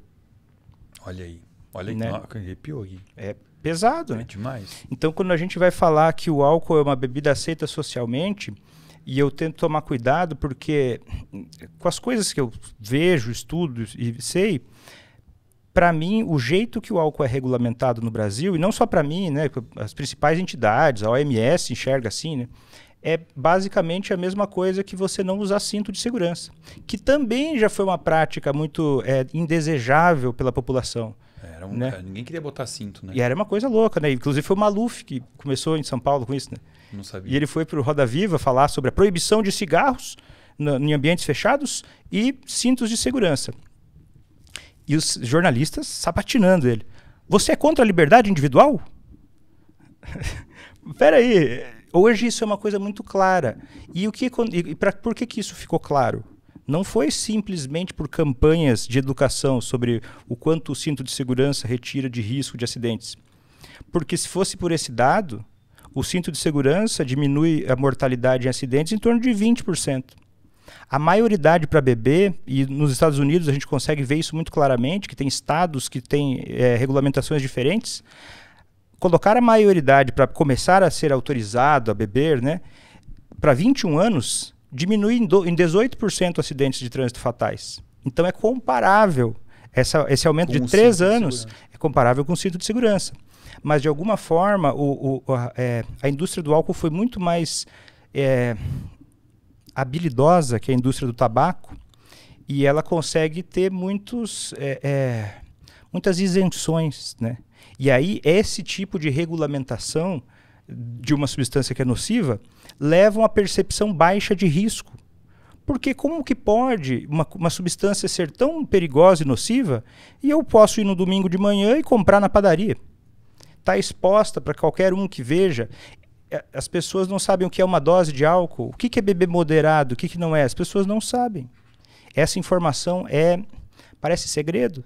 Olha aí. Olha aí, né? arrepiou aqui. É pesado, é né? demais. Então, quando a gente vai falar que o álcool é uma bebida aceita socialmente, e eu tento tomar cuidado porque com as coisas que eu vejo, estudo e sei, para mim, o jeito que o álcool é regulamentado no Brasil, e não só para mim, né, as principais entidades, a OMS enxerga assim, né, é basicamente a mesma coisa que você não usar cinto de segurança, que também já foi uma prática muito é, indesejável pela população. Era um, né? Ninguém queria botar cinto, né? E era uma coisa louca, né? Inclusive foi o Maluf que começou em São Paulo com isso, né? Não sabia. E ele foi para o Roda Viva falar sobre a proibição de cigarros no, em ambientes fechados e cintos de segurança. E os jornalistas sapatinando ele. Você é contra a liberdade individual? Peraí, Hoje isso é uma coisa muito clara. E o que e pra, por que, que isso ficou claro? Não foi simplesmente por campanhas de educação sobre o quanto o cinto de segurança retira de risco de acidentes. Porque se fosse por esse dado, o cinto de segurança diminui a mortalidade em acidentes em torno de 20%. A maioridade para bebê, e nos Estados Unidos a gente consegue ver isso muito claramente, que tem estados que têm é, regulamentações diferentes, colocar a maioridade para começar a ser autorizado a beber, né, para 21 anos, diminui em, do, em 18% acidentes de trânsito fatais. Então é comparável essa, esse aumento com de três anos de é comparável com o cinto de segurança. Mas, de alguma forma, o, o, a, é, a, indústria do álcool foi muito mais é, habilidosa que a indústria do tabaco e ela consegue ter muitos, é, é, muitas isenções, né? E aí, esse tipo de regulamentação de uma substância que é nociva leva a uma percepção baixa de risco. Porque como que pode uma, uma, substância ser tão perigosa e nociva e eu posso ir no domingo de manhã e comprar na padaria? Está exposta para qualquer um que veja. É, as pessoas não sabem o que é uma dose de álcool, o que, que é beber moderado, o que, que não é. As pessoas não sabem. Essa informação é parece segredo.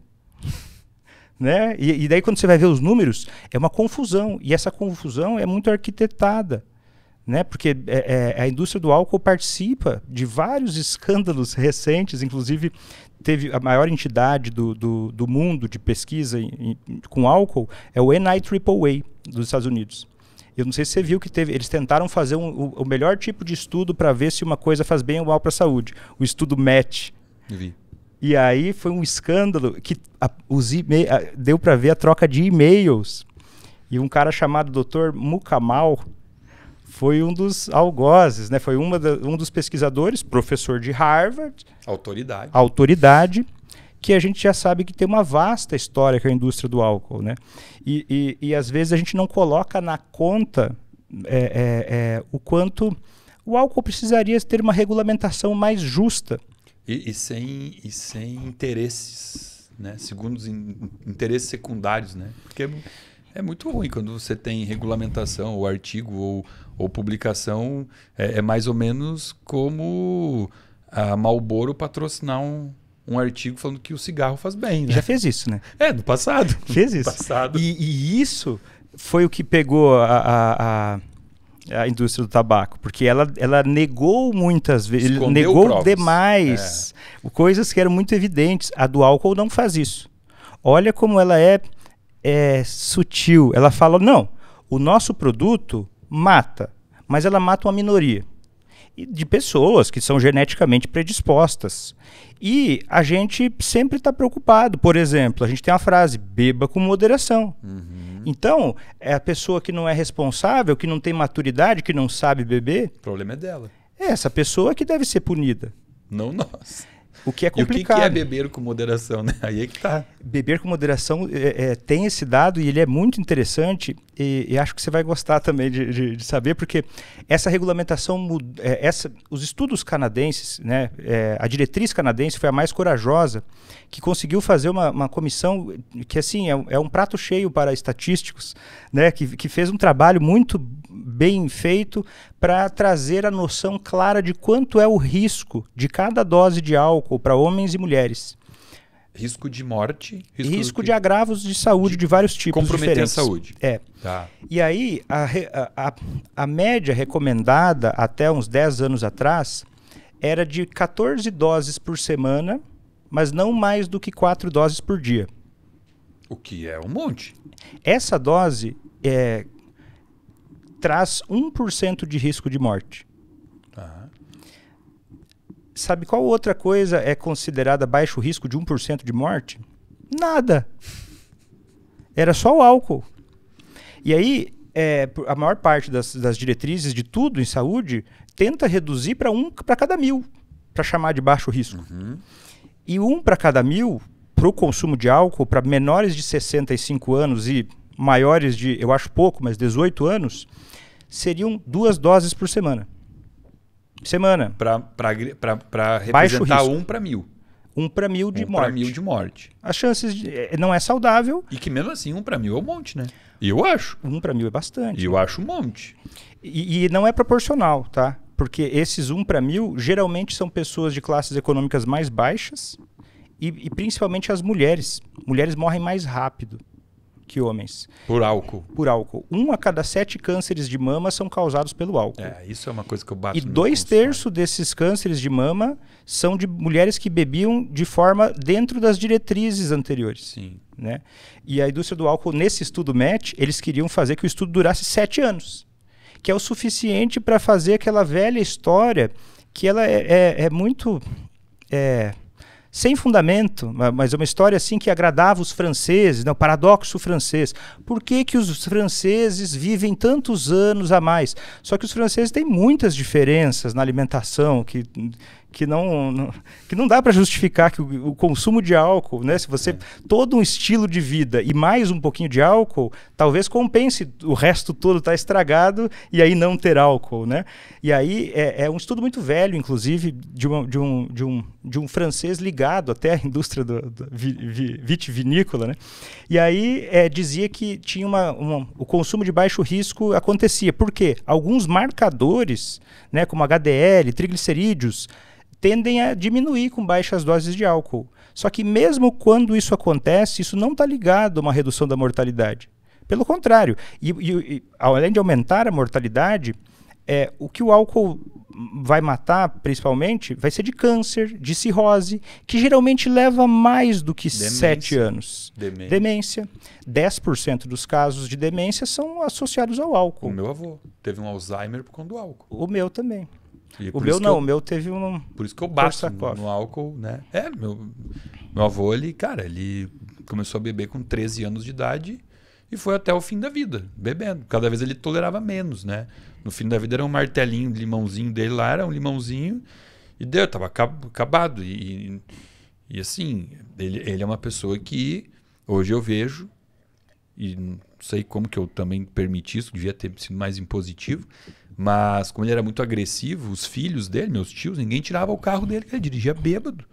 Né? E, e daí, quando você vai ver os números, é uma confusão. E essa confusão é muito arquitetada né? Porque é, é, a indústria do álcool participa de vários escândalos recentes, inclusive teve a maior entidade do, do, do mundo de pesquisa em, em, com álcool é o NIAAA dos Estados Unidos. Eu não sei se você viu que teve, eles tentaram fazer um, o, o, melhor tipo de estudo para ver se uma coisa faz bem ou mal para a saúde. O estudo MET. Vi. E aí foi um escândalo que a, os a, deu para ver a troca de e-mails. E um cara chamado Dr. Mukamal foi um dos algozes, né? Foi uma da, um dos pesquisadores, professor de Harvard. Autoridade. Autoridade, que a gente já sabe que tem uma vasta história com a indústria do álcool, né? E, e, e às vezes a gente não coloca na conta é, é, é, o quanto o álcool precisaria ter uma regulamentação mais justa e, e, sem, e sem interesses, né? segundos in, interesses secundários, né? Porque é muito ruim quando você tem regulamentação, ou artigo, ou, ou publicação. É, é, mais ou menos como a Malboro patrocinar um, um artigo falando que o cigarro faz bem, né? Já fez isso, né? É, no passado. Fez isso. passado. E, e isso foi o que pegou a... a, a a indústria do tabaco, porque ela, ela negou muitas vezes, Escondeu negou provas. demais é. coisas que eram muito evidentes. A do álcool não faz isso. Olha como ela é, é sutil. Ela fala: não, o nosso produto mata, mas ela mata uma minoria de pessoas que são geneticamente predispostas. E a gente sempre está preocupado. Por exemplo, a gente tem a frase: beba com moderação. Uhum. Então, é a pessoa que não é responsável, que não tem maturidade, que não sabe beber. O problema é dela. É essa pessoa que deve ser punida. Não nós. O que é complicado. E o que, é beber com moderação, né? Aí é que tá. Beber com moderação é, é, tem esse dado e ele é muito interessante. E, e, acho que você vai gostar também de, de, de saber, porque essa regulamentação, é, essa, os estudos canadenses, né, é, a diretriz canadense foi a mais corajosa, que conseguiu fazer uma, uma comissão que assim é, é, um prato cheio para estatísticos, né, que, que fez um trabalho muito bem feito para trazer a noção clara de quanto é o risco de cada dose de álcool para homens e mulheres. Risco de morte. Risco, risco de agravos de saúde de, de vários tipos comprometer diferentes. a saúde. É. Tá. E aí, a, a, a, média recomendada até uns 10 anos atrás era de 14 doses por semana, mas não mais do que 4 doses por dia. O que é um monte. Essa dose é, traz 1% de risco de morte sabe qual outra coisa é considerada baixo risco de 1% de morte? Nada. Era só o álcool. E aí, é, a maior parte das, das, diretrizes de tudo em saúde tenta reduzir para um para cada mil, para chamar de baixo risco. Uhum. E um para cada mil, para o consumo de álcool, para menores de 65 anos e maiores de, eu acho pouco, mas 18 anos, seriam duas doses por semana semana. Para representar um para mil. Um para mil de um morte. Para mil de morte. As chances de, é, não é saudável. E que mesmo assim um para mil é um monte, né? Eu acho. Um para mil é bastante. Eu né? acho um monte. E, e, não é proporcional, tá? Porque esses um para mil geralmente são pessoas de classes econômicas mais baixas e, e principalmente as mulheres. Mulheres morrem mais rápido que homens. Por álcool. Por álcool. Um a cada sete cânceres de mama são causados pelo álcool. É, isso é uma coisa que eu bato. E dois né? terços desses cânceres de mama são de mulheres que bebiam de forma dentro das diretrizes anteriores. Sim. Né? E a indústria do álcool, nesse estudo MET, eles queriam fazer que o estudo durasse sete anos, que é o suficiente para fazer aquela velha história que ela é, é, é muito. É, sem fundamento, mas é uma história assim que agradava os franceses, né? o paradoxo francês. Por que, que os franceses vivem tantos anos a mais? Só que os franceses têm muitas diferenças na alimentação que que não, não, que não dá para justificar que o, o, consumo de álcool, né? Se você é. todo um estilo de vida e mais um pouquinho de álcool, talvez compense o resto todo está estragado e aí não ter álcool, né? E aí é, é um estudo muito velho, inclusive de, uma, de, um, de, um, de um francês ligado até à indústria do, do vi, vi, vitivinícola, né? E aí é, dizia que tinha uma, uma, o consumo de baixo risco acontecia. Por quê? Alguns marcadores, né? Como HDL, triglicerídeos tendem a diminuir com baixas doses de álcool. Só que mesmo quando isso acontece, isso não está ligado a uma redução da mortalidade. Pelo contrário, e, e, além de aumentar a mortalidade, é, o que o álcool vai matar, principalmente, vai ser de câncer, de cirrose, que geralmente leva mais do que demência. 7 anos. Demência. demência. 10% dos casos de demência são associados ao álcool. O meu avô teve um Alzheimer por conta do álcool. O meu também. E o meu não, eu, o meu teve um. Por isso que eu bato no, no, álcool, né? É, meu, meu avô, ele, cara, ele começou a beber com 13 anos de idade e foi até o fim da vida, bebendo. Cada vez ele tolerava menos, né? No fim da vida era um martelinho, de limãozinho dele lá, era um limãozinho. E deu, tava acabado. E, e assim, ele, ele é uma pessoa que hoje eu vejo, e não sei como que eu também permiti isso, devia ter sido mais impositivo, mas como ele era muito agressivo, os filhos dele, meus tios, ninguém tirava o carro dele, ele dirigia bêbado.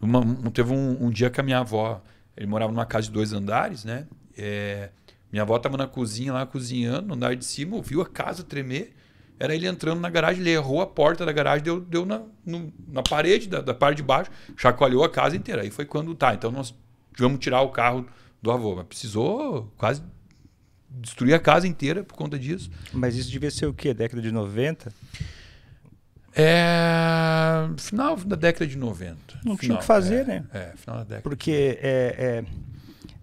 Uma, um, teve um, um, dia que a minha avó, ele morava numa casa de dois andares, né? É, minha avó estava na cozinha lá cozinhando, no andar de cima, ouviu a casa tremer. Era ele entrando na garagem, ele errou a porta da garagem, deu, deu na, no, na parede, da, da, parte de baixo, chacoalhou a casa inteira. Aí foi quando, tá, então nós vamos tirar o carro do avô. Mas precisou quase destruir a casa inteira por conta disso. Mas isso devia ser o quê? Década de 90? É. Final da década de 90. Não final, tinha o que fazer, é, né? É, final da década. Porque é, é,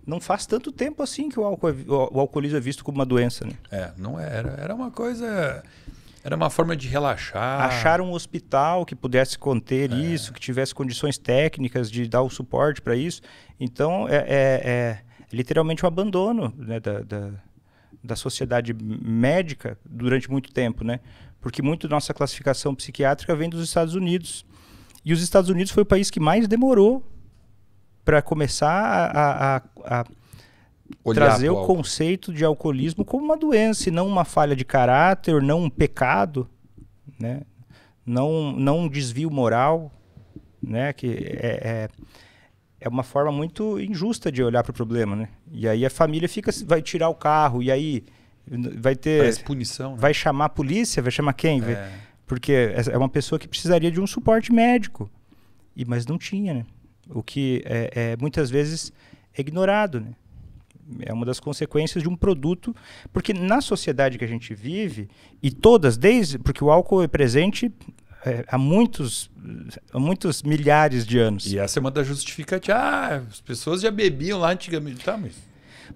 não faz tanto tempo assim que o, álcool é, o, alcoolismo é visto como uma doença, né? É, não é, era. Era uma coisa. Era uma forma de relaxar. Achar um hospital que pudesse conter é. isso, que tivesse condições técnicas de dar o suporte para isso. Então, é, é, é, literalmente um abandono né, da, da da sociedade médica durante muito tempo, né? Porque muito da nossa classificação psiquiátrica vem dos Estados Unidos. E os Estados Unidos foi o país que mais demorou para começar a, a, a trazer o conceito de alcoolismo como uma doença, e não uma falha de caráter, não um pecado, né? não, não um desvio moral, né? que é, é é uma forma muito injusta de olhar para o problema, né? E aí a família fica, vai tirar o carro, e aí vai ter. Parece punição. Né? Vai chamar a polícia, vai chamar quem? É. porque é, é uma pessoa que precisaria de um suporte médico. E, mas não tinha, né? O que é, é muitas vezes é ignorado, né? É uma das consequências de um produto, porque na sociedade que a gente vive, e todas, desde porque o álcool é presente é, há, muitos, há muitos milhares de anos. E essa é uma das justificativas. Ah, as pessoas já bebiam lá antigamente. Tá, mas...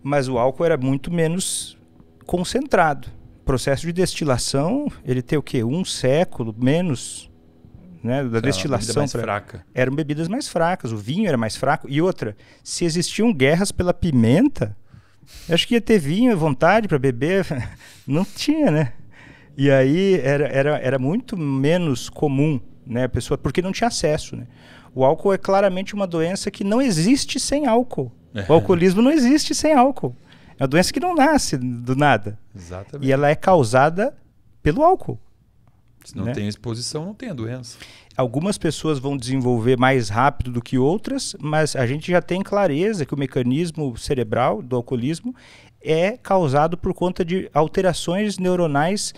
mas o álcool era muito menos concentrado. O processo de destilação, ele tem o quê? Um século menos né, da era destilação. Mais fraca. Eram bebidas mais fracas, o vinho era mais fraco. E outra, se existiam guerras pela pimenta, acho que ia ter vinho à vontade para beber. Não tinha, né? E aí era, era, era muito menos comum, né, a pessoa, porque não tinha acesso, né? O álcool é claramente uma doença que não existe sem álcool. É. O alcoolismo não existe sem álcool. É uma doença que não nasce do nada. Exatamente. E ela é causada pelo álcool. Se não né? tem exposição, não tem a doença. Algumas pessoas vão desenvolver mais rápido do que outras, mas a gente já tem clareza que o mecanismo cerebral do alcoolismo é causado por conta de alterações neuronais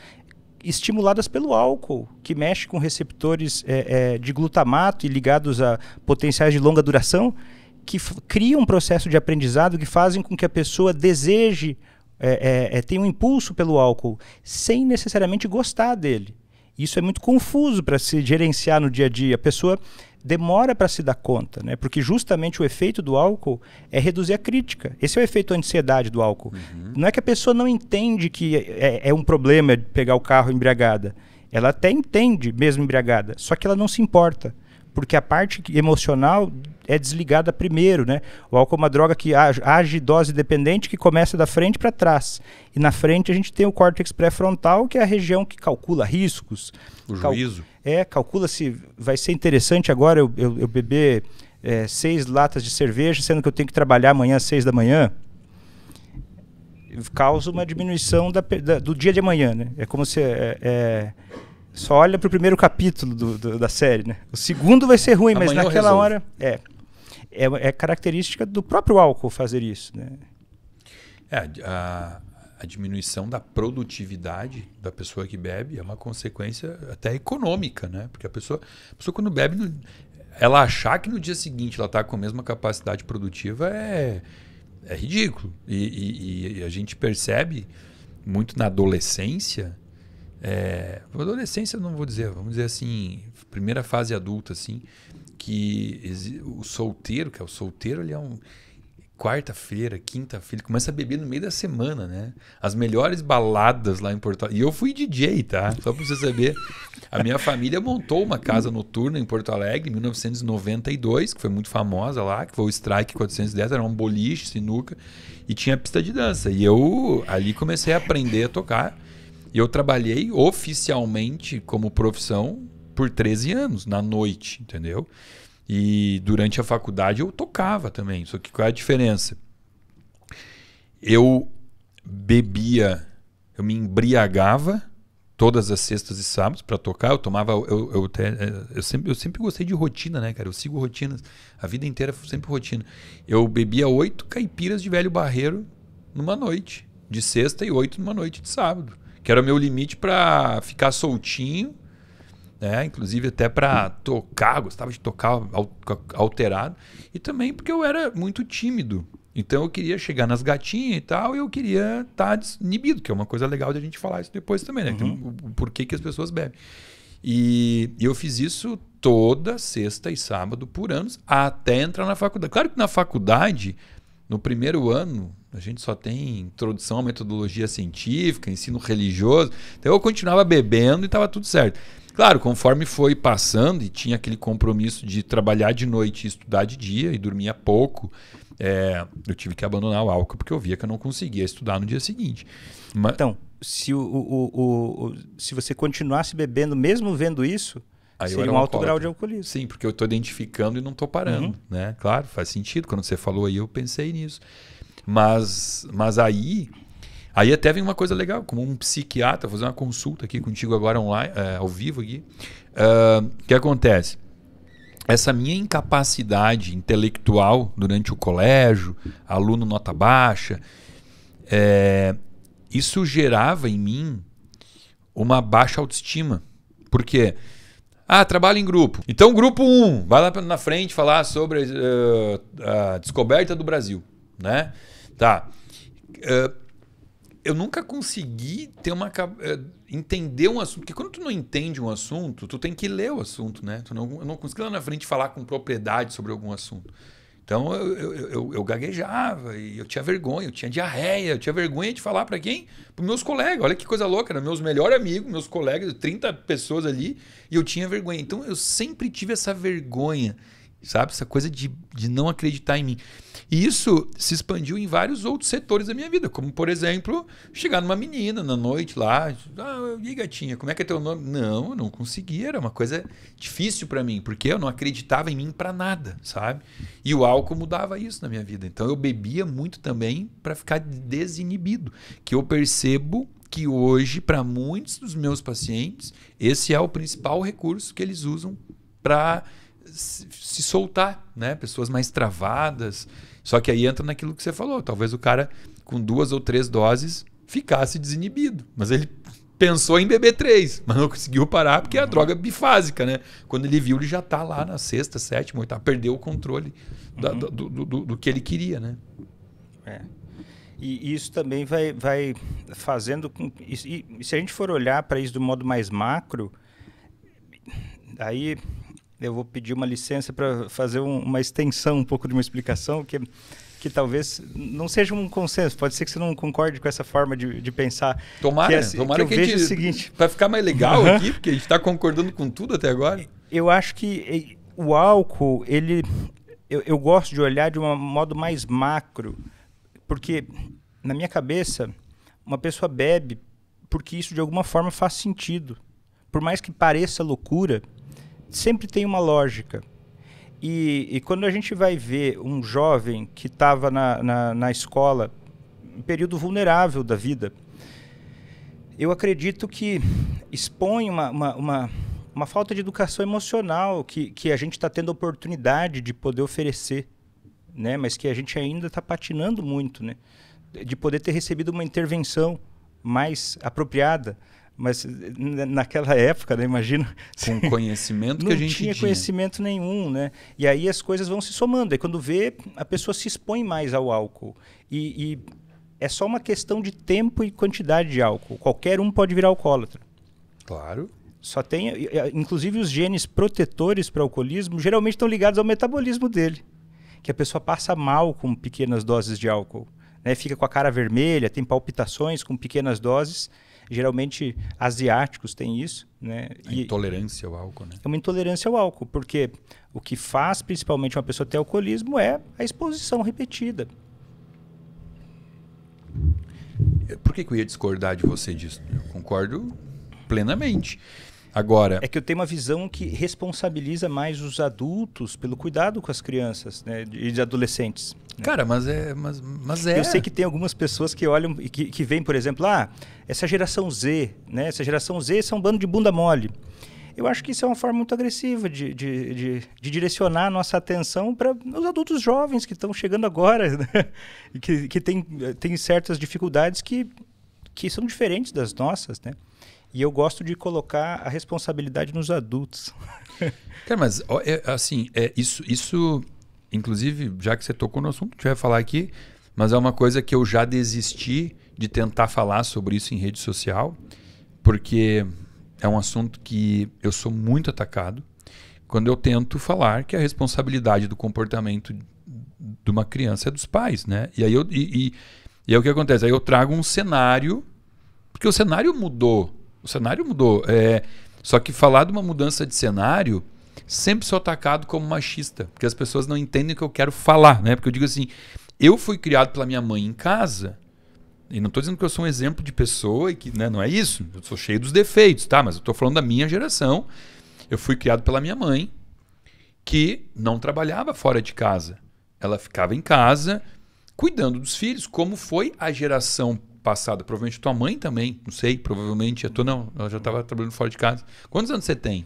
estimuladas pelo álcool, que mexe com receptores é, é, de glutamato e ligados a potenciais de longa duração, que criam um processo de aprendizado que fazem com que a pessoa deseje, é, é, é, tenha um impulso pelo álcool, sem necessariamente gostar dele. Isso é muito confuso para se gerenciar no dia a dia. A pessoa demora para se dar conta, né? Porque justamente o efeito do álcool é reduzir a crítica. Esse é o efeito ansiedade do álcool. Uhum. Não é que a pessoa não entende que é, é, é um problema pegar o carro embriagada. Ela até entende, mesmo embriagada, só que ela não se importa porque a parte emocional é desligada primeiro, né? O álcool é uma droga que age dose dependente que começa da frente para trás. E na frente a gente tem o córtex pré-frontal, que é a região que calcula riscos. O cal juízo. É, calcula se vai ser interessante agora eu, eu, eu beber é, seis latas de cerveja, sendo que eu tenho que trabalhar amanhã às seis da manhã. Causa uma diminuição da, da, do dia de amanhã, né? É como se... É, é só olha pro primeiro capítulo do, do, da série, né? O segundo vai ser ruim, mas naquela hora. É, é, é. característica do próprio álcool fazer isso, né? É, a, a diminuição da produtividade da pessoa que bebe é uma consequência até econômica, né? Porque a pessoa, a pessoa quando bebe, ela achar que no dia seguinte ela está com a mesma capacidade produtiva é, é ridículo. E, e, e, a gente percebe muito na adolescência é, adolescência, não vou dizer, vamos dizer assim, primeira fase adulta, assim, que o solteiro, que é o solteiro, ele é um. Quarta-feira, quinta-feira, começa a beber no meio da semana, né? As melhores baladas lá em Porto Alegre. E eu fui DJ, tá? Só pra você saber. A minha família montou uma casa noturna em Porto Alegre, em 1992, que foi muito famosa lá, que foi o Strike 410, era um boliche, sinuca, e tinha pista de dança. E eu ali comecei a aprender a tocar e eu trabalhei oficialmente como profissão por 13 anos, na noite, entendeu? E durante a faculdade eu tocava também. Só que qual é a diferença? Eu bebia, eu me embriagava todas as sextas e sábados para tocar. Eu tomava, eu, eu, até, eu, sempre, eu sempre gostei de rotina, né, cara? Eu sigo rotinas. A vida inteira sempre rotina. Eu bebia oito caipiras de velho barreiro numa noite, de sexta e oito numa noite de sábado que era o meu limite para ficar soltinho, né? Inclusive até para tocar, gostava de tocar alterado e também porque eu era muito tímido. Então eu queria chegar nas gatinhas e tal, e eu queria estar tá desinibido, que é uma coisa legal de a gente falar isso depois também, né? Uhum. por que, que as pessoas bebem. E eu fiz isso toda sexta e sábado por anos, até entrar na faculdade. Claro que na faculdade no primeiro ano, a gente só tem introdução à metodologia científica, ensino religioso. Então eu continuava bebendo e estava tudo certo. Claro, conforme foi passando e tinha aquele compromisso de trabalhar de noite e estudar de dia e dormia pouco, é, eu tive que abandonar o álcool porque eu via que eu não conseguia estudar no dia seguinte. Mas... Então, se, o, o, o, se você continuasse bebendo, mesmo vendo isso, Aí Seria um, um alto grau de alcoolismo. Sim, porque eu estou identificando e não estou parando. Uhum. Né? Claro, faz sentido. Quando você falou aí, eu pensei nisso. Mas, mas aí, aí até vem uma coisa legal, como um psiquiatra, fazer uma consulta aqui contigo agora online, é, ao vivo aqui. O uh, que acontece? Essa minha incapacidade intelectual durante o colégio, aluno nota baixa, é, isso gerava em mim uma baixa autoestima. Por quê? Porque ah, trabalho em grupo. Então, grupo 1, um, vai lá na frente falar sobre uh, a descoberta do Brasil, né? Tá. Uh, eu nunca consegui ter uma uh, entender um assunto, porque quando tu não entende um assunto, tu tem que ler o assunto, né? Tu não, eu não consegui lá na frente falar com propriedade sobre algum assunto. Então eu, eu, eu, gaguejava e eu tinha vergonha, eu tinha diarreia, eu tinha vergonha de falar para quem? Para meus colegas. Olha que coisa louca, eram meus melhores amigos, meus colegas, 30 pessoas ali, e eu tinha vergonha. Então eu sempre tive essa vergonha, sabe? Essa coisa de, de não acreditar em mim. E isso se expandiu em vários outros setores da minha vida, como, por exemplo, chegar numa menina na noite lá, ah, e gatinha, como é que é teu nome? Não, não consegui, era uma coisa difícil para mim, porque eu não acreditava em mim para nada, sabe? E o álcool mudava isso na minha vida. Então eu bebia muito também para ficar desinibido, que eu percebo que hoje, para muitos dos meus pacientes, esse é o principal recurso que eles usam para se soltar, né? Pessoas mais travadas, só que aí entra naquilo que você falou. Talvez o cara, com duas ou três doses, ficasse desinibido. Mas ele pensou em beber três, mas não conseguiu parar porque é a uhum. droga bifásica, né? Quando ele viu, ele já está lá na sexta, sétima, oitava. Perdeu o controle uhum. da, do, do, do, do que ele queria, né? É. E isso também vai, vai fazendo com. E, e se a gente for olhar para isso do modo mais macro, aí eu vou pedir uma licença para fazer um, uma extensão um pouco de uma explicação que que talvez não seja um consenso, pode ser que você não concorde com essa forma de, de pensar. Tomara, que é, assim, tomara que, eu que o seguinte. Vai ficar mais legal uhum. aqui, porque a gente está concordando com tudo até agora. Eu acho que eh, o álcool, ele. Eu, eu gosto de olhar de um modo mais macro, porque na minha cabeça, uma pessoa bebe porque isso de alguma forma faz sentido. Por mais que pareça loucura, sempre tem uma lógica. E, e, quando a gente vai ver um jovem que estava na, na, na, escola, um período vulnerável da vida, eu acredito que expõe uma, uma, uma, uma falta de educação emocional que, que a gente está tendo oportunidade de poder oferecer, né? mas que a gente ainda está patinando muito, né? de poder ter recebido uma intervenção mais apropriada mas né, naquela época, né, imagina. Com conhecimento que a gente tinha. Não tinha conhecimento nenhum, né? E aí as coisas vão se somando. E quando vê, a pessoa se expõe mais ao álcool. E, e é só uma questão de tempo e quantidade de álcool. Qualquer um pode virar alcoólatra. Claro. Só tem. Inclusive, os genes protetores para o alcoolismo geralmente estão ligados ao metabolismo dele. Que a pessoa passa mal com pequenas doses de álcool. Né? Fica com a cara vermelha, tem palpitações com pequenas doses. Geralmente asiáticos têm isso. Né? A e intolerância ao álcool, né? É uma intolerância ao álcool, porque o que faz principalmente uma pessoa ter alcoolismo é a exposição repetida. Por que, que eu ia discordar de você disso? Eu concordo plenamente. Agora. É que eu tenho uma visão que responsabiliza mais os adultos pelo cuidado com as crianças né, e de adolescentes. Né? Cara, mas é, mas, mas é. Eu sei que tem algumas pessoas que olham e que, que veem, por exemplo, ah, essa geração Z, né? Essa geração Z são um bando de bunda mole. Eu acho que isso é uma forma muito agressiva de, de, de, de direcionar a nossa atenção para os adultos jovens que estão chegando agora, né? que, que têm tem certas dificuldades que, que são diferentes das nossas, né? E eu gosto de colocar a responsabilidade nos adultos. Cara, mas é, assim, é, isso, isso, inclusive, já que você tocou no assunto, tiver falar aqui, mas é uma coisa que eu já desisti de tentar falar sobre isso em rede social, porque é um assunto que eu sou muito atacado quando eu tento falar que a responsabilidade do comportamento de uma criança é dos pais, né? E aí eu, e, e, e aí o que acontece? Aí eu trago um cenário, porque o cenário mudou o cenário mudou. É, só que falar de uma mudança de cenário sempre sou atacado como machista, porque as pessoas não entendem o que eu quero falar, né? Porque eu digo assim, eu fui criado pela minha mãe em casa, e não estou dizendo que eu sou um exemplo de pessoa e que né, não é isso. Eu sou cheio dos defeitos, tá? Mas eu estou falando da minha geração. Eu fui criado pela minha mãe, que não trabalhava fora de casa. Ela ficava em casa cuidando dos filhos, como foi a geração passado provavelmente tua mãe também, não sei, provavelmente a tua não, ela já estava trabalhando fora de casa. Quantos anos você tem?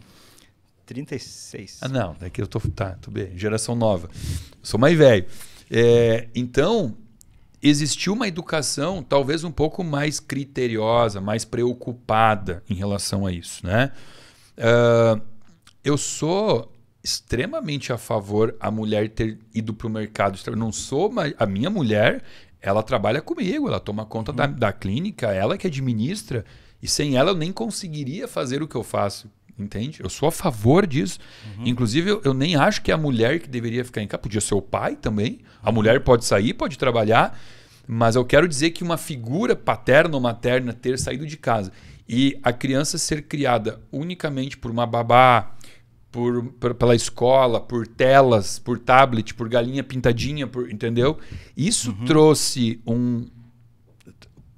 36. Ah, não, daqui é eu tô, tá, tô bem, geração nova. Sou mais velho. É, então, existiu uma educação talvez um pouco mais criteriosa, mais preocupada em relação a isso, né? Uh, eu sou extremamente a favor a mulher ter ido para o mercado. não sou, mas a minha mulher ela trabalha comigo, ela toma conta da, uhum. da clínica, ela que administra. E sem ela eu nem conseguiria fazer o que eu faço. Entende? Eu sou a favor disso. Uhum. Inclusive, eu, eu, nem acho que é a mulher que deveria ficar em casa. Podia ser o pai também. A uhum. mulher pode sair, pode trabalhar. Mas eu quero dizer que uma figura paterna ou materna ter saído de casa e a criança ser criada unicamente por uma babá, por, pela escola, por telas, por tablet, por galinha pintadinha, por, entendeu? Isso uhum. trouxe um,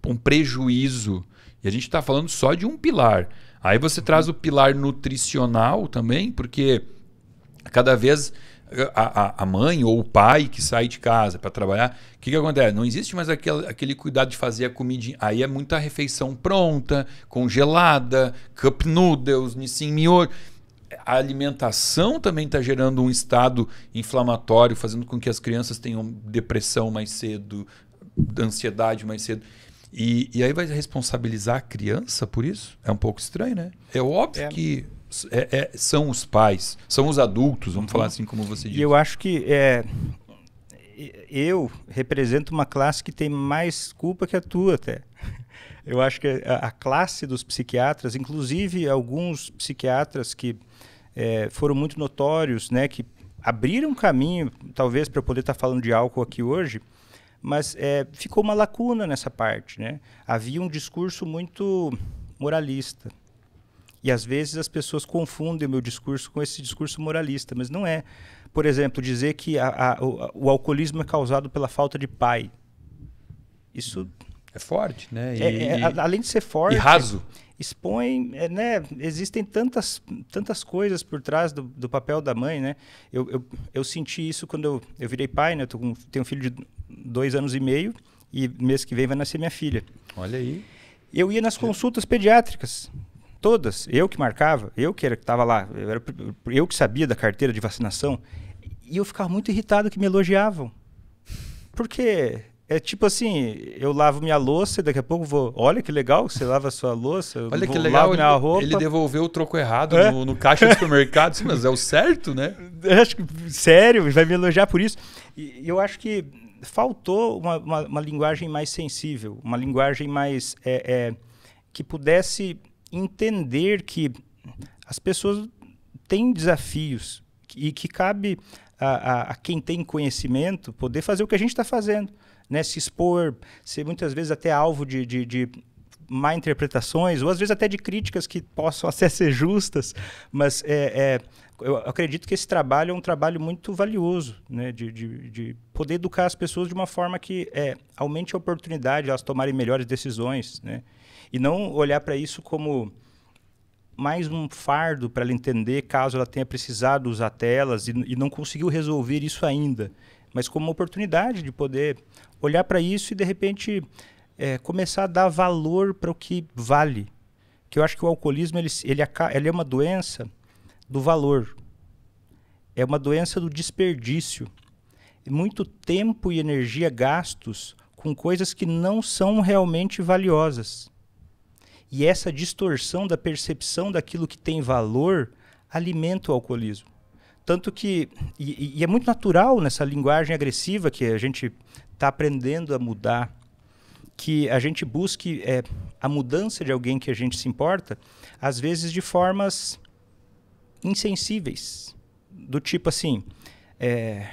um prejuízo. E a gente está falando só de um pilar. Aí você uhum. traz o pilar nutricional também, porque cada vez a, a, mãe ou o pai que sai de casa para trabalhar, o que, que acontece? Não existe mais aquele, aquele cuidado de fazer a comida Aí é muita refeição pronta, congelada, cup noodles, nissin miojo a alimentação também está gerando um estado inflamatório, fazendo com que as crianças tenham depressão mais cedo, ansiedade mais cedo. E, e aí vai responsabilizar a criança por isso? É um pouco estranho, né? É óbvio é. que é, é, são os pais, são os adultos, vamos falar uhum. assim como você disse. E eu acho que é, eu represento uma classe que tem mais culpa que a tua até. Eu acho que a classe dos psiquiatras, inclusive alguns psiquiatras que é, foram muito notórios, né, que abriram caminho, talvez, para poder estar tá falando de álcool aqui hoje, mas é, ficou uma lacuna nessa parte. Né? Havia um discurso muito moralista. E às vezes as pessoas confundem o meu discurso com esse discurso moralista, mas não é. Por exemplo, dizer que a, a, o, o, alcoolismo é causado pela falta de pai. Isso. É forte, né? É, e, é, é, além de ser forte. E raso expõe, é, né? Existem tantas, tantas coisas por trás do, do papel da mãe, né? Eu, eu, eu, senti isso quando eu, eu virei pai, né? Eu com, tenho um filho de dois anos e meio e mês que vem vai nascer minha filha. Olha aí. Eu ia nas consultas pediátricas, todas. Eu que marcava, eu que estava lá, eu, era, eu que sabia da carteira de vacinação. E eu ficava muito irritado que me elogiavam. Porque é tipo assim, eu lavo minha louça e daqui a pouco vou. Olha que legal, que você lava a sua louça. Olha que legal, minha ele, roupa. ele devolveu o troco errado é? no, no, caixa do supermercado. mas é o certo, né? acho que, sério, vai me elogiar por isso. E eu acho que faltou uma, uma, uma linguagem mais sensível, uma linguagem mais. É, é, que pudesse entender que as pessoas têm desafios e que cabe a, a, a quem tem conhecimento poder fazer o que a gente está fazendo né, se expor, ser muitas vezes até alvo de, de, de má interpretações, ou às vezes até de críticas que possam até ser justas, mas é, é, eu acredito que esse trabalho é um trabalho muito valioso, né, de, de, de poder educar as pessoas de uma forma que é, aumente a oportunidade de elas tomarem melhores decisões, né, e não olhar para isso como mais um fardo para ela entender caso ela tenha precisado usar telas e, e não conseguiu resolver isso ainda mas como uma oportunidade de poder olhar para isso e de repente é, começar a dar valor para o que vale. Que eu acho que o alcoolismo ele, ele, ele é uma doença do valor, é uma doença do desperdício. muito tempo e energia gastos com coisas que não são realmente valiosas. E essa distorção da percepção daquilo que tem valor alimenta o alcoolismo. Tanto que, e, e é muito natural nessa linguagem agressiva que a gente está aprendendo a mudar, que a gente busque é, a mudança de alguém que a gente se importa, às vezes de formas insensíveis. Do tipo assim, é,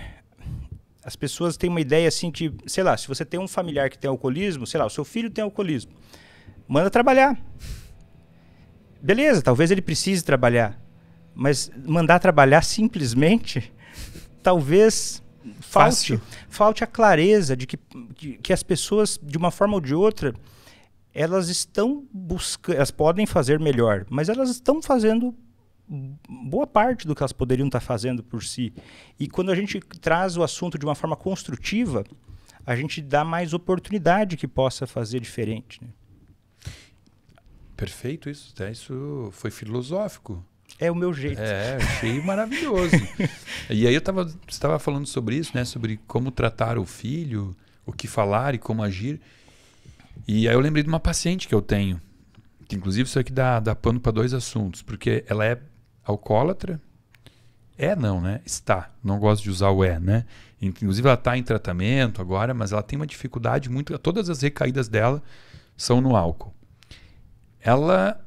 as pessoas têm uma ideia assim de, sei lá, se você tem um familiar que tem alcoolismo, sei lá, o seu filho tem alcoolismo, manda trabalhar. Beleza, talvez ele precise trabalhar, mas mandar trabalhar simplesmente, talvez falte, falte a clareza de que, de, que as pessoas, de uma forma ou de outra, elas estão buscando, elas podem fazer melhor, mas elas estão fazendo boa parte do que elas poderiam estar fazendo por si. E quando a gente traz o assunto de uma forma construtiva, a gente dá mais oportunidade que possa fazer diferente. Né? Perfeito isso, né? isso foi filosófico é o meu jeito. É, achei maravilhoso. e aí eu estava estava falando sobre isso, né? Sobre como tratar o filho, o que falar e como agir. E aí eu lembrei de uma paciente que eu tenho, que inclusive isso aqui dá, dá pano para dois assuntos, porque ela é alcoólatra. É não, né? Está. Não gosto de usar o é, né? Inclusive ela está em tratamento agora, mas ela tem uma dificuldade muito. Todas as recaídas dela são no álcool. Ela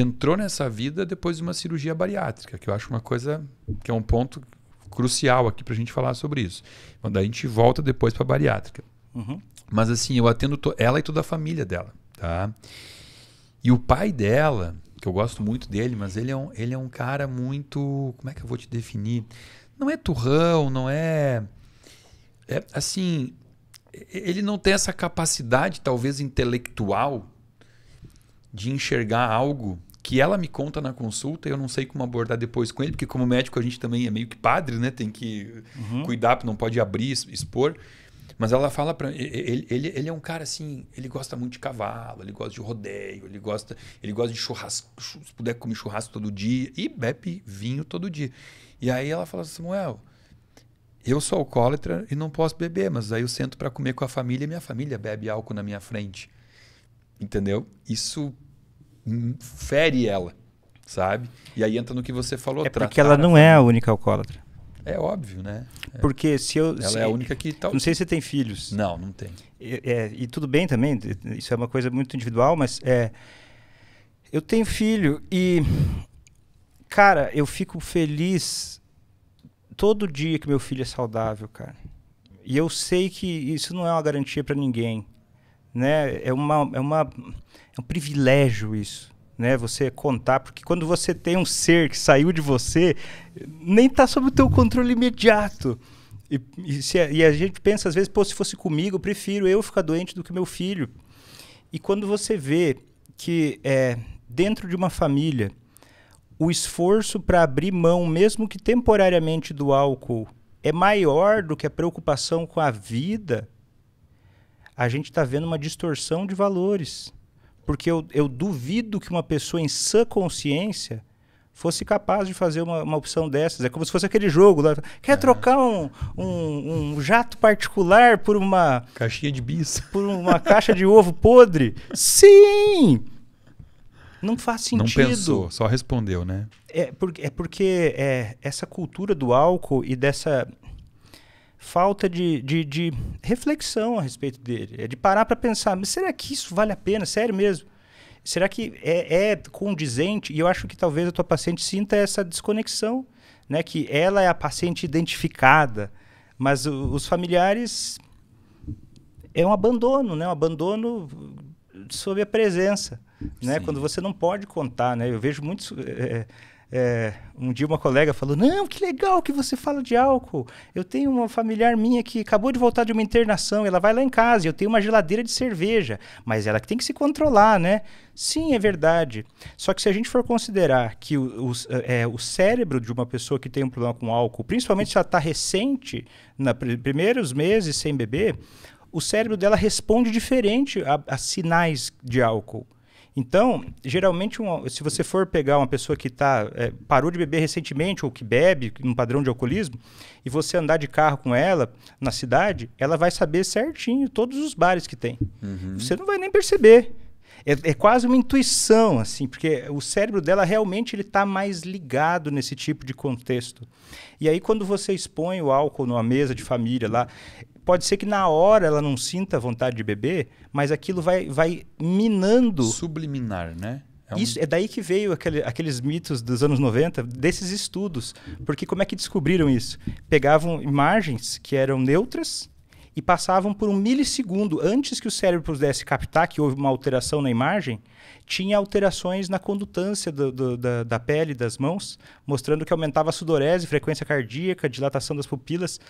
entrou nessa vida depois de uma cirurgia bariátrica, que eu acho uma coisa que é um ponto crucial aqui para a gente falar sobre isso. Quando a gente volta depois para bariátrica. Uhum. Mas assim, eu atendo ela e toda a família dela, tá? E o pai dela, que eu gosto muito dele, mas ele é um, ele é um cara muito, como é que eu vou te definir? Não é turrão, não é, é assim, ele não tem essa capacidade talvez intelectual de enxergar algo que ela me conta na consulta, eu não sei como abordar depois com ele, porque como médico a gente também é meio que padre, né? Tem que uhum. cuidar, não pode abrir, expor. Mas ela fala para ele, ele, ele é um cara assim, ele gosta muito de cavalo, ele gosta de rodeio, ele gosta, ele gosta de churrasco, se puder comer churrasco todo dia e bebe vinho todo dia. E aí ela fala assim, Samuel, eu sou alcoólatra e não posso beber, mas aí eu sento para comer com a família e minha família bebe álcool na minha frente. Entendeu? Isso Hum, fere ela, sabe? E aí entra no que você falou. É porque ela não é a única alcoólatra. É óbvio, né? É. Porque se eu. Ela se, é a única que tal. Tá... Não sei se você tem filhos. Não, não tem. E, é, e tudo bem também, isso é uma coisa muito individual, mas é. Eu tenho filho e. Cara, eu fico feliz todo dia que meu filho é saudável, cara. E eu sei que isso não é uma garantia para ninguém né? É uma é uma é um privilégio isso, né? Você contar porque quando você tem um ser que saiu de você, nem está sob o teu controle imediato. E, e, se, e, a gente pensa às vezes, pô, se fosse comigo, eu prefiro eu ficar doente do que meu filho. E quando você vê que é, dentro de uma família, o esforço para abrir mão, mesmo que temporariamente, do álcool é maior do que a preocupação com a vida, a gente está vendo uma distorção de valores. Porque eu, eu, duvido que uma pessoa em sã consciência fosse capaz de fazer uma, uma opção dessas. É como se fosse aquele jogo lá. Quer é. trocar um, um, um, jato particular por uma. Caixinha de bis. Por uma caixa de ovo podre? Sim! Não faz sentido. Não pensou, só respondeu, né? É, por, é porque é, essa cultura do álcool e dessa falta de, de, de reflexão a respeito dele. É de parar para pensar, mas será que isso vale a pena? Sério mesmo? Será que é, é condizente? E eu acho que talvez a tua paciente sinta essa desconexão, né? Que ela é a paciente identificada, mas o, os familiares é um abandono, né? Um abandono sob a presença, né? Sim. Quando você não pode contar, né? Eu vejo muitos é, é, um dia uma colega falou: Não, que legal que você fala de álcool. Eu tenho uma familiar minha que acabou de voltar de uma internação, ela vai lá em casa, eu tenho uma geladeira de cerveja, mas ela que tem que se controlar, né? Sim, é verdade. Só que se a gente for considerar que o, o, é, o cérebro de uma pessoa que tem um problema com álcool, principalmente se ela está recente, nos primeiros meses sem beber, o cérebro dela responde diferente a, a sinais de álcool. Então, geralmente, um, se você for pegar uma pessoa que tá, é, parou de beber recentemente ou que bebe um padrão de alcoolismo, e você andar de carro com ela na cidade, ela vai saber certinho todos os bares que tem. Uhum. Você não vai nem perceber. É, é, quase uma intuição, assim, porque o cérebro dela realmente ele está mais ligado nesse tipo de contexto. E aí, quando você expõe o álcool numa mesa de família lá, pode ser que na hora ela não sinta vontade de beber, mas aquilo vai, vai minando. Subliminar, né? É um... Isso, é daí que veio aquele, aqueles mitos dos anos 90, desses estudos. Porque como é que descobriram isso? Pegavam imagens que eram neutras e passavam por um milissegundo antes que o cérebro pudesse captar que houve uma alteração na imagem, tinha alterações na condutância do, do, da, da pele, das mãos, mostrando que aumentava a sudorese, frequência cardíaca, dilatação das pupilas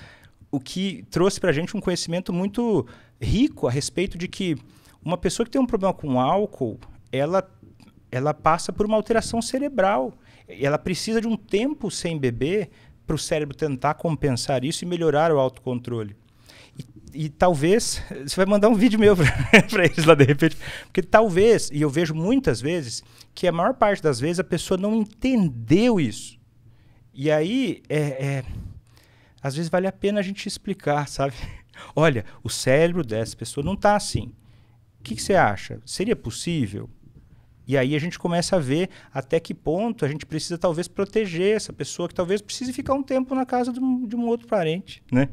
o que trouxe para a gente um conhecimento muito rico a respeito de que uma pessoa que tem um problema com álcool, ela, ela passa por uma alteração cerebral. Ela precisa de um tempo sem beber para o cérebro tentar compensar isso e melhorar o autocontrole. E, e talvez, você vai mandar um vídeo meu para eles lá de repente, porque talvez, e eu vejo muitas vezes, que a maior parte das vezes a pessoa não entendeu isso. E aí, é, é às vezes vale a pena a gente explicar, sabe? Olha, o cérebro dessa pessoa não está assim. O que, que você acha? Seria possível? E aí a gente começa a ver até que ponto a gente precisa talvez proteger essa pessoa que talvez precise ficar um tempo na casa de um, de um outro parente, né?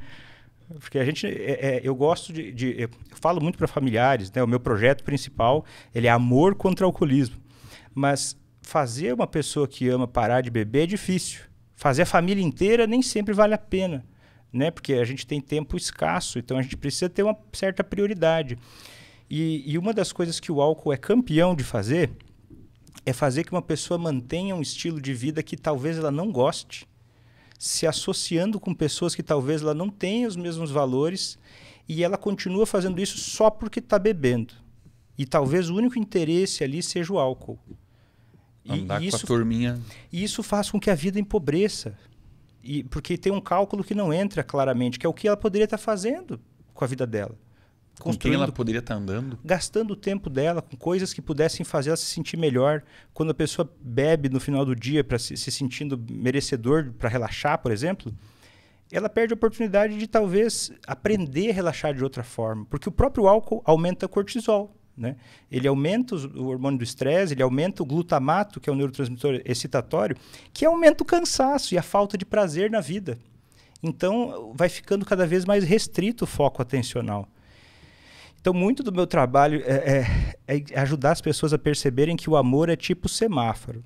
Porque a gente, é, é, eu gosto de, de, eu falo muito para familiares, né? O meu projeto principal ele é amor contra o alcoolismo, mas fazer uma pessoa que ama parar de beber é difícil fazer a família inteira nem sempre vale a pena, né? Porque a gente tem tempo escasso, então a gente precisa ter uma certa prioridade. E, e uma das coisas que o álcool é campeão de fazer é fazer que uma pessoa mantenha um estilo de vida que talvez ela não goste, se associando com pessoas que talvez ela não tenha os mesmos valores e ela continua fazendo isso só porque está bebendo. E talvez o único interesse ali seja o álcool. Andar e, isso, com a turminha. E isso faz com que a vida empobreça. E, porque tem um cálculo que não entra claramente, que é o que ela poderia estar tá fazendo com a vida dela. Com quem ela poderia estar tá andando? Gastando o tempo dela com coisas que pudessem fazer ela se sentir melhor. Quando a pessoa bebe no final do dia para se, se sentindo merecedor, para relaxar, por exemplo, ela perde a oportunidade de talvez aprender a relaxar de outra forma. Porque o próprio álcool aumenta cortisol. Né? Ele aumenta o hormônio do estresse, ele aumenta o glutamato, que é o neurotransmissor excitatório, que aumenta o cansaço e a falta de prazer na vida. Então, vai ficando cada vez mais restrito o foco atencional. Então, muito do meu trabalho é, é, é ajudar as pessoas a perceberem que o amor é tipo semáforo.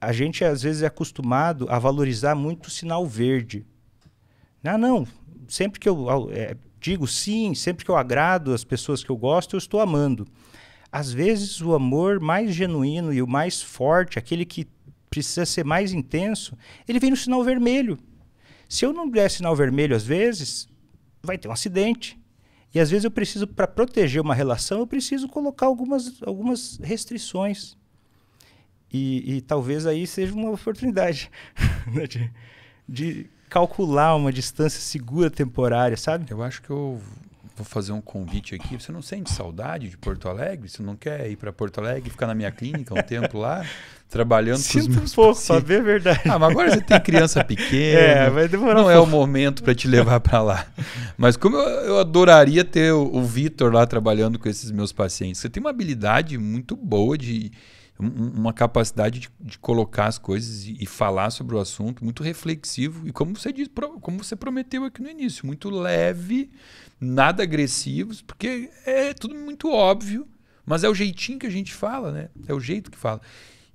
A gente, às vezes, é acostumado a valorizar muito o sinal verde. Ah, não, sempre que eu. É, digo sim, sempre que eu agrado as pessoas que eu gosto, eu estou amando. Às vezes o amor mais genuíno e o mais forte, aquele que precisa ser mais intenso, ele vem no sinal vermelho. Se eu não der sinal vermelho às vezes, vai ter um acidente. E às vezes eu preciso, para proteger uma relação, eu preciso colocar algumas, algumas restrições. E, e talvez aí seja uma oportunidade né, de, de calcular uma distância segura temporária, sabe? Eu acho que eu vou fazer um convite aqui. Você não sente saudade de Porto Alegre? Você não quer ir para Porto Alegre, ficar na minha clínica um tempo lá, trabalhando Sinto com os meus um pouco, saber a verdade. Ah, mas agora você tem criança pequena. É, vai demorar Não um é pouco. o momento para te levar para lá. Mas como eu, eu adoraria ter o, o Vitor lá trabalhando com esses meus pacientes. Você tem uma habilidade muito boa de uma capacidade de, de, colocar as coisas e, e, falar sobre o assunto muito reflexivo e como você diz, como você prometeu aqui no início, muito leve, nada agressivos, porque é tudo muito óbvio, mas é o jeitinho que a gente fala, né? É o jeito que fala.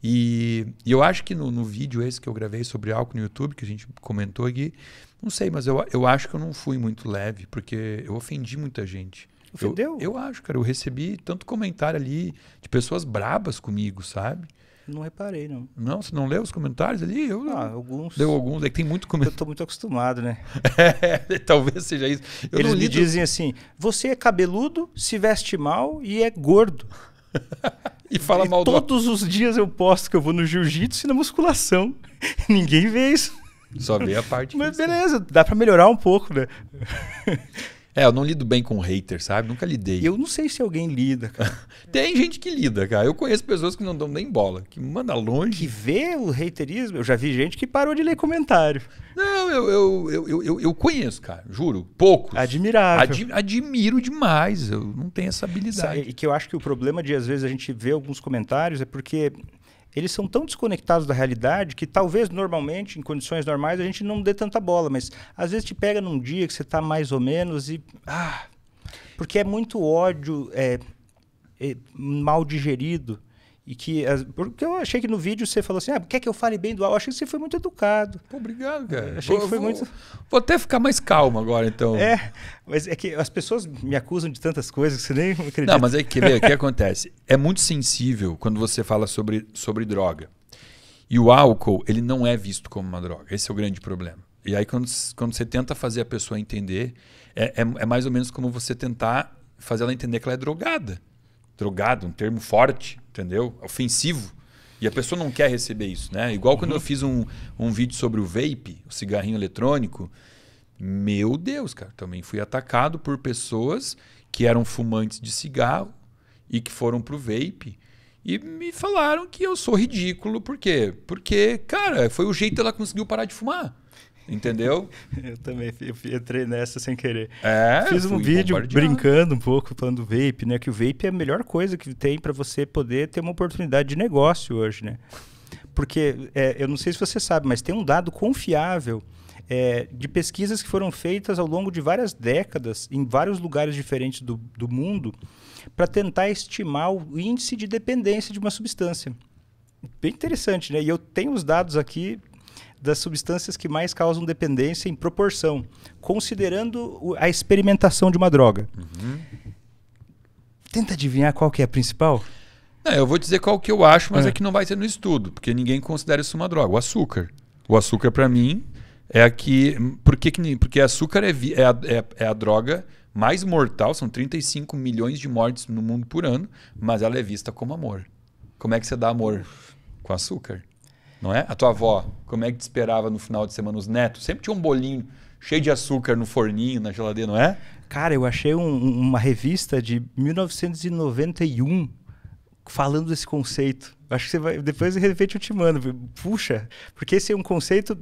E, e eu acho que no, no, vídeo esse que eu gravei sobre álcool no YouTube, que a gente comentou aqui, não sei, mas eu, eu acho que eu não fui muito leve, porque eu ofendi muita gente. Ofendeu? Eu, eu acho, cara. Eu recebi tanto comentário ali de pessoas brabas comigo, sabe? Não reparei, não. Não, você não leu os comentários ali? Eu, ah, alguns. Deu alguns, é que tem muito comentário. Eu estou muito acostumado, né? é, talvez seja isso. Eu Eles me dizem assim: você é cabeludo, se veste mal e é gordo. e fala e mal todos do. Todos os dias eu posto que eu vou no jiu-jitsu e na musculação. Ninguém vê isso. Só vê a parte. Mas beleza, dá para melhorar um pouco, né? É, eu não lido bem com hater, sabe? Nunca lidei. Eu não sei se alguém lida, cara. Tem gente que lida, cara. Eu conheço pessoas que não dão nem bola, que manda longe. Que vê o haterismo. Eu já vi gente que parou de ler comentário. Não, eu, eu, eu, eu, eu conheço, cara. Juro. Poucos. Admirável. Ad, admiro demais. Eu não tenho essa habilidade. E que eu acho que o problema de, às vezes, a gente ver alguns comentários é porque eles são tão desconectados da realidade que talvez normalmente, em condições normais, a gente não dê tanta bola, mas às vezes te pega num dia que você está mais ou menos e. Ah, porque é muito ódio é, é mal digerido e que. Eh, porque eu achei que no vídeo você falou assim: ah, quer que eu fale bem do Al? Eu achei que você foi muito educado. Obrigado, cara. Eu achei vou, que foi vou, muito. Vou até ficar mais calmo agora, então. É, mas é que as pessoas me acusam de tantas coisas que você nem acredita. Não, mas é que, o que acontece? É muito sensível quando você fala sobre, sobre droga. E o álcool, ele não é visto como uma droga. Esse é o grande problema. E aí, quando, quando você tenta fazer a pessoa entender, é, é, é mais ou menos como você tentar fazer ela entender que ela é drogada drogada um termo forte, entendeu? Ofensivo. E a pessoa não quer receber isso, né? Igual quando uhum. eu fiz um, um vídeo sobre o vape, o cigarrinho eletrônico. Meu Deus, cara, também fui atacado por pessoas que eram fumantes de cigarro e que foram pro vape e me falaram que eu sou ridículo, por quê? Porque, cara, foi o jeito que ela conseguiu parar de fumar. Entendeu? eu também eu entrei nessa sem querer. É, Fiz um vídeo brincando um pouco, falando vape, né? Que o vape é a melhor coisa que tem para você poder ter uma oportunidade de negócio hoje, né? Porque é, eu não sei se você sabe, mas tem um dado confiável é, de pesquisas que foram feitas ao longo de várias décadas em vários lugares diferentes do, do mundo para tentar estimar o índice de dependência de uma substância. Bem interessante, né? E eu tenho os dados aqui das substâncias que mais causam dependência em proporção, considerando a experimentação de uma droga. Uhum. Tenta adivinhar qual que é a principal? Não, é, eu vou dizer qual que eu acho, mas é. é que não vai ser no estudo, porque ninguém considera isso uma droga. O açúcar. O açúcar, para mim, é a que. Por que, que porque açúcar é, vi, é, a, é, é, a droga mais mortal, são 35 milhões de mortes no mundo por ano, mas ela é vista como amor. Como é que você dá amor? Com açúcar não é? A tua avó, como é que te esperava no final de semana os netos? Sempre tinha um bolinho cheio de açúcar no forninho, na geladeira, não é? Cara, eu achei um, uma revista de 1991 falando desse conceito. Acho que você vai depois de repente eu te mando. Puxa, porque esse é um conceito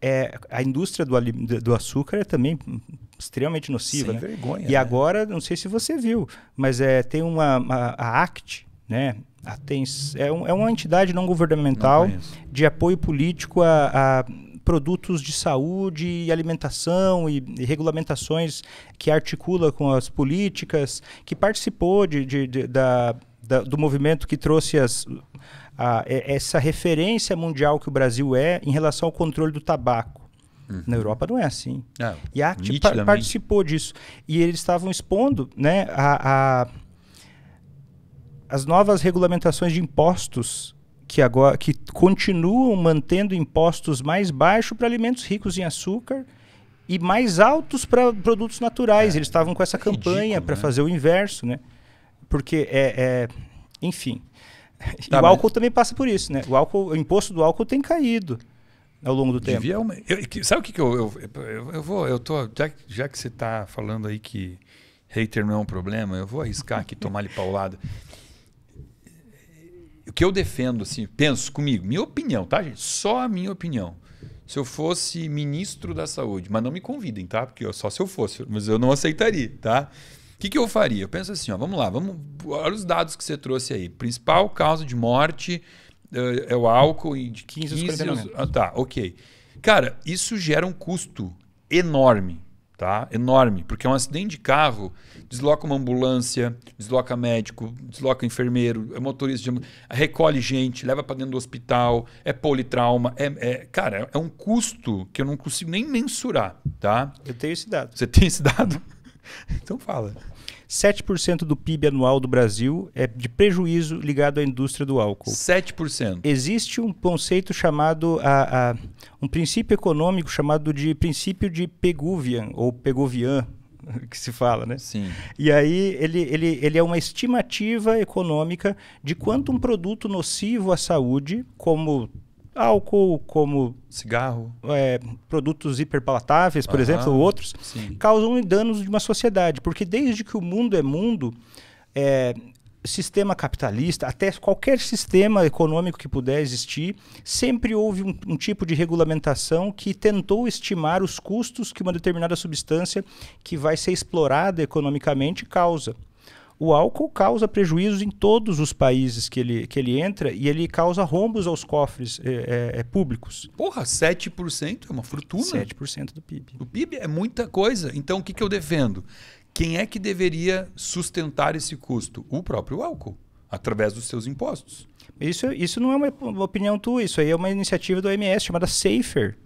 é, a indústria do, do açúcar é também extremamente nociva. Sem né? vergonha. E né? agora, não sei se você viu, mas é, tem uma, uma a ACT, né? É, um, é uma entidade não governamental não de apoio político a, a produtos de saúde e alimentação e, e, regulamentações que articula com as políticas, que participou de, de, de da, da, do movimento que trouxe as, a, essa referência mundial que o Brasil é em relação ao controle do tabaco. Uhum. Na Europa não é assim. Ah, e a ACT participou disso. E eles estavam expondo né, a, a as novas regulamentações de impostos que agora que continuam mantendo impostos mais baixos para alimentos ricos em açúcar e mais altos para produtos naturais. É, Eles estavam com essa é campanha para né? fazer o inverso, né? Porque é, é enfim. Tá, o álcool mas... também passa por isso, né? O, álcool, o imposto do álcool tem caído ao longo do Devia tempo. Uma... Eu, sabe o que, que eu, eu, eu, eu, vou. Eu tô, já, já que você está falando aí que hater não é um problema, eu vou arriscar aqui tomar lhe paulada o que eu defendo, assim, penso comigo, minha opinião, tá, gente? Só a minha opinião. Se eu fosse ministro da saúde, mas não me convidem, tá? Porque só se eu fosse, mas eu não aceitaria, tá? O que, que eu faria? Eu penso assim, ó, vamos lá, vamos. Olha os dados que você trouxe aí. Principal causa de morte eh, é o álcool e de 15, 15 ah, Tá, ok. Cara, isso gera um custo enorme tá? Enorme, porque é um acidente de carro desloca uma ambulância, desloca médico, desloca enfermeiro, é motorista, de, recolhe gente, leva para dentro do hospital, é politrauma, é, é, cara, é um custo que eu não consigo nem mensurar, tá? Eu tenho esse dado. Você tem esse dado? então fala. 7% do PIB anual do Brasil é de prejuízo ligado à indústria do álcool. 7%. Existe um conceito chamado, a, a um princípio econômico chamado de princípio de Peguvian, ou Pegovian, que se fala, né? Sim. E aí ele, ele, ele é uma estimativa econômica de quanto um produto nocivo à saúde, como álcool, como cigarro, é, produtos hiperpalatáveis, por exemplo, ou outros, sim. causam danos de uma sociedade. Porque desde que o mundo é mundo, é, sistema capitalista, até qualquer sistema econômico que puder existir, sempre houve um, um, tipo de regulamentação que tentou estimar os custos que uma determinada substância que vai ser explorada economicamente causa. O álcool causa prejuízos em todos os países que ele, que ele entra e ele causa rombos aos cofres é, é, públicos. Porra, 7% é uma fortuna. 7% do PIB. O PIB é muita coisa. Então, o que, que eu defendo? Quem é que deveria sustentar esse custo? O próprio álcool, através dos seus impostos. Isso, isso não é uma opinião tua, isso aí é uma iniciativa do OMS chamada SAFER,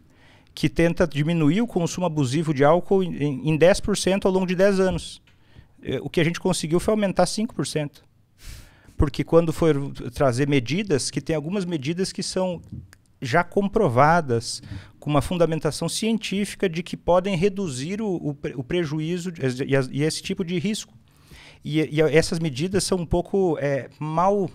que tenta diminuir o consumo abusivo de álcool em, em 10% ao longo de 10 anos. Eh, o que a gente conseguiu foi aumentar 5%. Porque quando for trazer medidas, que tem algumas medidas que são já comprovadas, com uma fundamentação científica de que podem reduzir o, o, o prejuízo de, e, a, e, esse tipo de risco. E, e, essas medidas são um pouco é, mal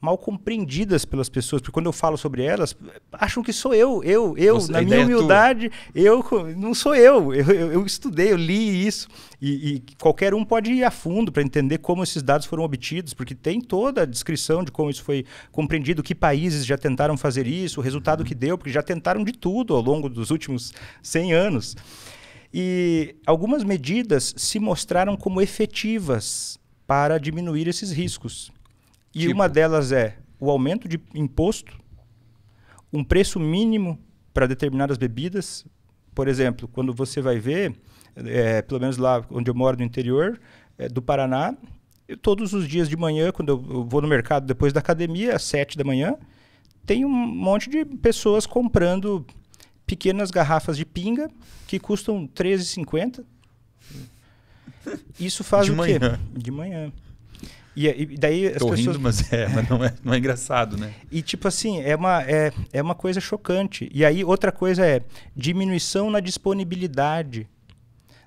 mal compreendidas pelas pessoas, porque quando eu falo sobre elas, acham que sou eu, eu, eu, na minha é humildade, é eu não sou eu. eu, eu, eu, estudei, eu li isso, e, e qualquer um pode ir a fundo para entender como esses dados foram obtidos, porque tem toda a descrição de como isso foi compreendido, que países já tentaram fazer isso, o resultado uhum. que deu, porque já tentaram de tudo ao longo dos últimos 100 anos. E algumas medidas se mostraram como efetivas para diminuir esses riscos. E tipo. uma delas é o aumento de imposto, um preço mínimo para determinadas bebidas. Por exemplo, quando você vai ver, é, pelo menos lá onde eu moro no interior é, do Paraná, eu, todos os dias de manhã, quando eu, eu, vou no mercado depois da academia, às sete da manhã, tem um monte de pessoas comprando pequenas garrafas de pinga que custam 13,50. Isso faz de o manhã. quê? De manhã. E, e daí as Tô pessoas... rindo, mas, é, mas não, é, não é engraçado, né? E tipo assim, é uma, é, é uma coisa chocante. E aí outra coisa é diminuição na disponibilidade.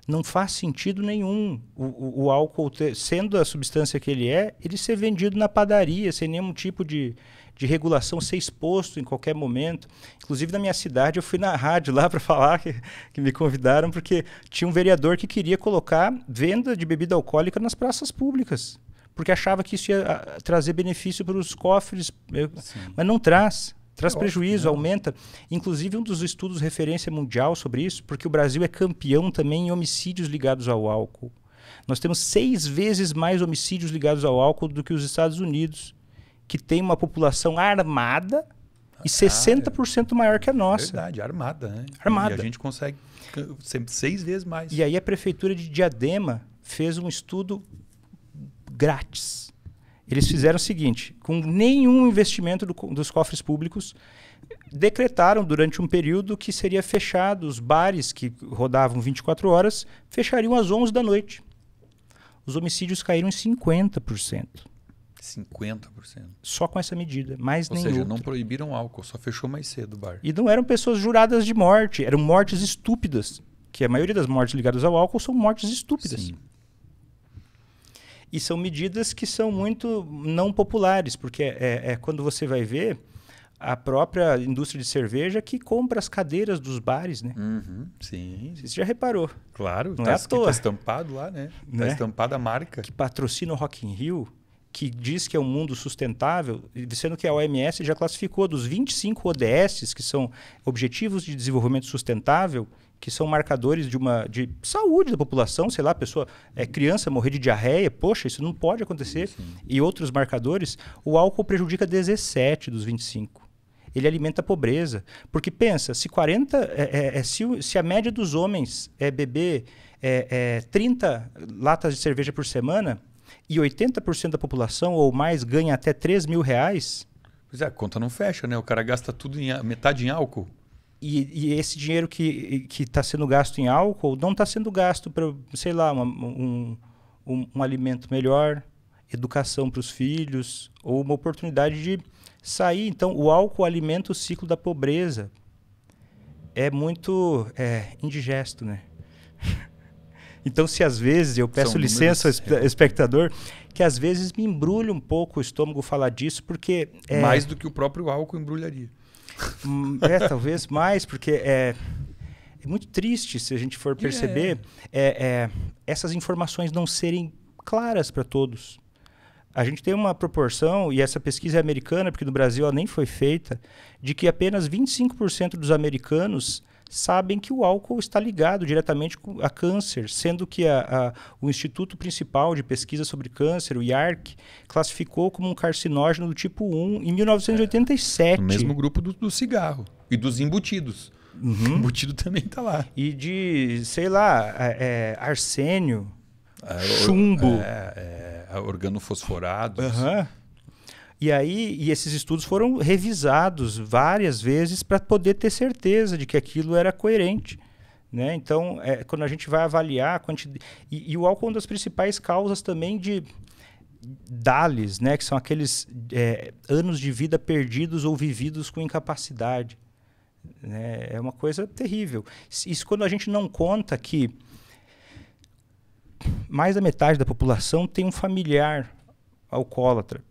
Não faz sentido nenhum o, o, o álcool, ter, sendo a substância que ele é, ele ser vendido na padaria, sem nenhum tipo de, de regulação ser exposto em qualquer momento. Inclusive, na minha cidade, eu fui na rádio lá para falar que, que, me convidaram, porque tinha um vereador que queria colocar venda de bebida alcoólica nas praças públicas porque achava que isso ia ah, trazer benefício para os cofres, mas não traz. Traz é prejuízo, né? aumenta. Inclusive, um dos estudos referência mundial sobre isso, porque o Brasil é campeão também em homicídios ligados ao álcool. Nós temos seis vezes mais homicídios ligados ao álcool do que os Estados Unidos, que tem uma população armada e 60% ah, é. maior que a nossa. Verdade, armada, né? Armada. E a gente consegue sempre seis vezes mais. E aí a prefeitura de Diadema fez um estudo grátis. Eles fizeram o seguinte: com nenhum investimento do, dos cofres públicos, decretaram durante um período que seria fechado os bares que rodavam 24 horas, fechariam às 11 da noite. Os homicídios caíram em 50%. 50%. Só com essa medida, mais Ou nenhum. Ou seja, não proibiram álcool, só fechou mais cedo o bar. E não eram pessoas juradas de morte, eram mortes estúpidas, que a maioria das mortes ligadas ao álcool são mortes estúpidas. Sim. E são medidas que são muito não populares, porque é, é quando você vai ver a própria indústria de cerveja que compra as cadeiras dos bares, né? Uhum, sim. Você já reparou? Claro. Não tá, é à toa. Tá estampado lá, né? Tá né? estampada a marca. Que patrocina o Rock in Rio, que diz que é um mundo sustentável, sendo que a OMS já classificou dos 25 ODS, que são Objetivos de Desenvolvimento Sustentável, que são marcadores de uma de saúde da população, sei lá, pessoa é criança morrer de diarreia, poxa, isso não pode acontecer. Sim. E outros marcadores, o álcool prejudica 17 dos 25. Ele alimenta a pobreza, porque pensa, se 40 é, é, é, se, se a média dos homens é beber é, é, 30 latas de cerveja por semana e 80% da população ou mais ganha até 3 mil reais, Pois é, a conta não fecha, né? O cara gasta tudo em metade em álcool. E, e, esse dinheiro que está sendo gasto em álcool não está sendo gasto para, sei lá, uma, um, um, um, alimento melhor, educação para os filhos, ou uma oportunidade de sair. Então, o álcool alimenta o ciclo da pobreza. É muito é, indigesto, né? então, se às vezes, eu peço São licença ao é. espectador, que às vezes me embrulha um pouco o estômago falar disso, porque... É, Mais do que o próprio álcool embrulharia. Hum, é, talvez mais, porque é, é muito triste se a gente for é. perceber é, é, essas informações não serem claras para todos. A gente tem uma proporção, e essa pesquisa é americana, porque no Brasil ela nem foi feita, de que apenas 25% dos americanos sabem que o álcool está ligado diretamente a câncer, sendo que a, a, o Instituto Principal de Pesquisa sobre Câncer, o IARC, classificou como um carcinógeno do tipo 1 em 1987. É, o mesmo grupo do, do cigarro e dos embutidos. Uhum. O embutido também está lá. E de, sei lá, é, é arsênio, é, chumbo. É, é, organofosforados. Uhum. E aí, e esses estudos foram revisados várias vezes para poder ter certeza de que aquilo era coerente. Né? Então, é, quando a gente vai avaliar a quantidade. E, e, o álcool é uma das principais causas também de DALES, né? que são aqueles é, anos de vida perdidos ou vividos com incapacidade. Né? É uma coisa terrível. Isso quando a gente não conta que mais da metade da população tem um familiar alcoólatra.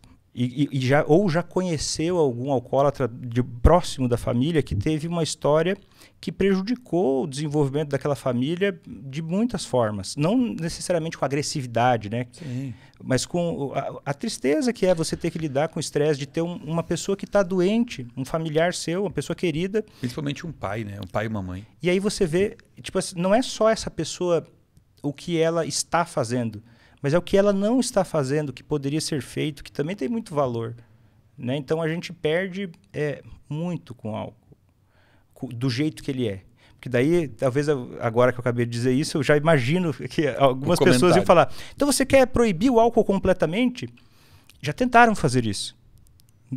E, e, já, ou já conheceu algum alcoólatra de, próximo da família que teve uma história que prejudicou o desenvolvimento daquela família de muitas formas. Não necessariamente com agressividade, né? Sim. Mas com a, a, tristeza que é você ter que lidar com o estresse de ter um, uma pessoa que está doente, um familiar seu, uma pessoa querida. Principalmente um pai, né? Um pai e uma mãe. E aí você vê, tipo assim, não é só essa pessoa o que ela está fazendo mas é o que ela não está fazendo, que poderia ser feito, que também tem muito valor. Né? Então a gente perde é, muito com o álcool, do jeito que ele é. Porque daí, talvez eu, agora que eu acabei de dizer isso, eu já imagino que algumas pessoas iam falar: então você quer proibir o álcool completamente? Já tentaram fazer isso.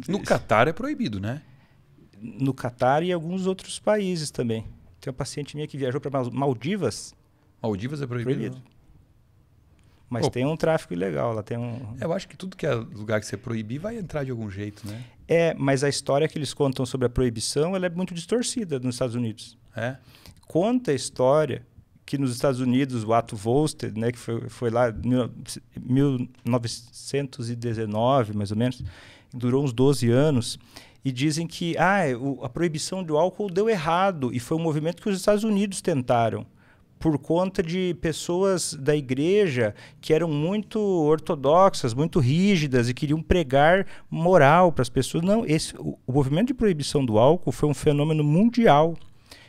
No Catar é proibido, né? No Catar e alguns outros países também. Tem uma paciente minha que viajou para Maldivas. Maldivas é proibido. proibido. Mas tem um tráfico ilegal, lá tem um. É, eu acho que tudo que é lugar que você proibir vai entrar de algum jeito, né? É, mas a história que eles contam sobre a proibição ela é muito distorcida nos Estados Unidos. É. Conta a história que nos Estados Unidos o ato Volstead, né, que foi, foi lá em 1919, mais ou menos, durou uns 12 anos, e dizem que ah, o, a proibição do álcool deu errado e foi um movimento que os Estados Unidos tentaram por conta de pessoas da igreja que eram muito ortodoxas, muito rígidas e queriam pregar moral para as pessoas. Não, esse, o, o movimento de proibição do álcool foi um fenômeno mundial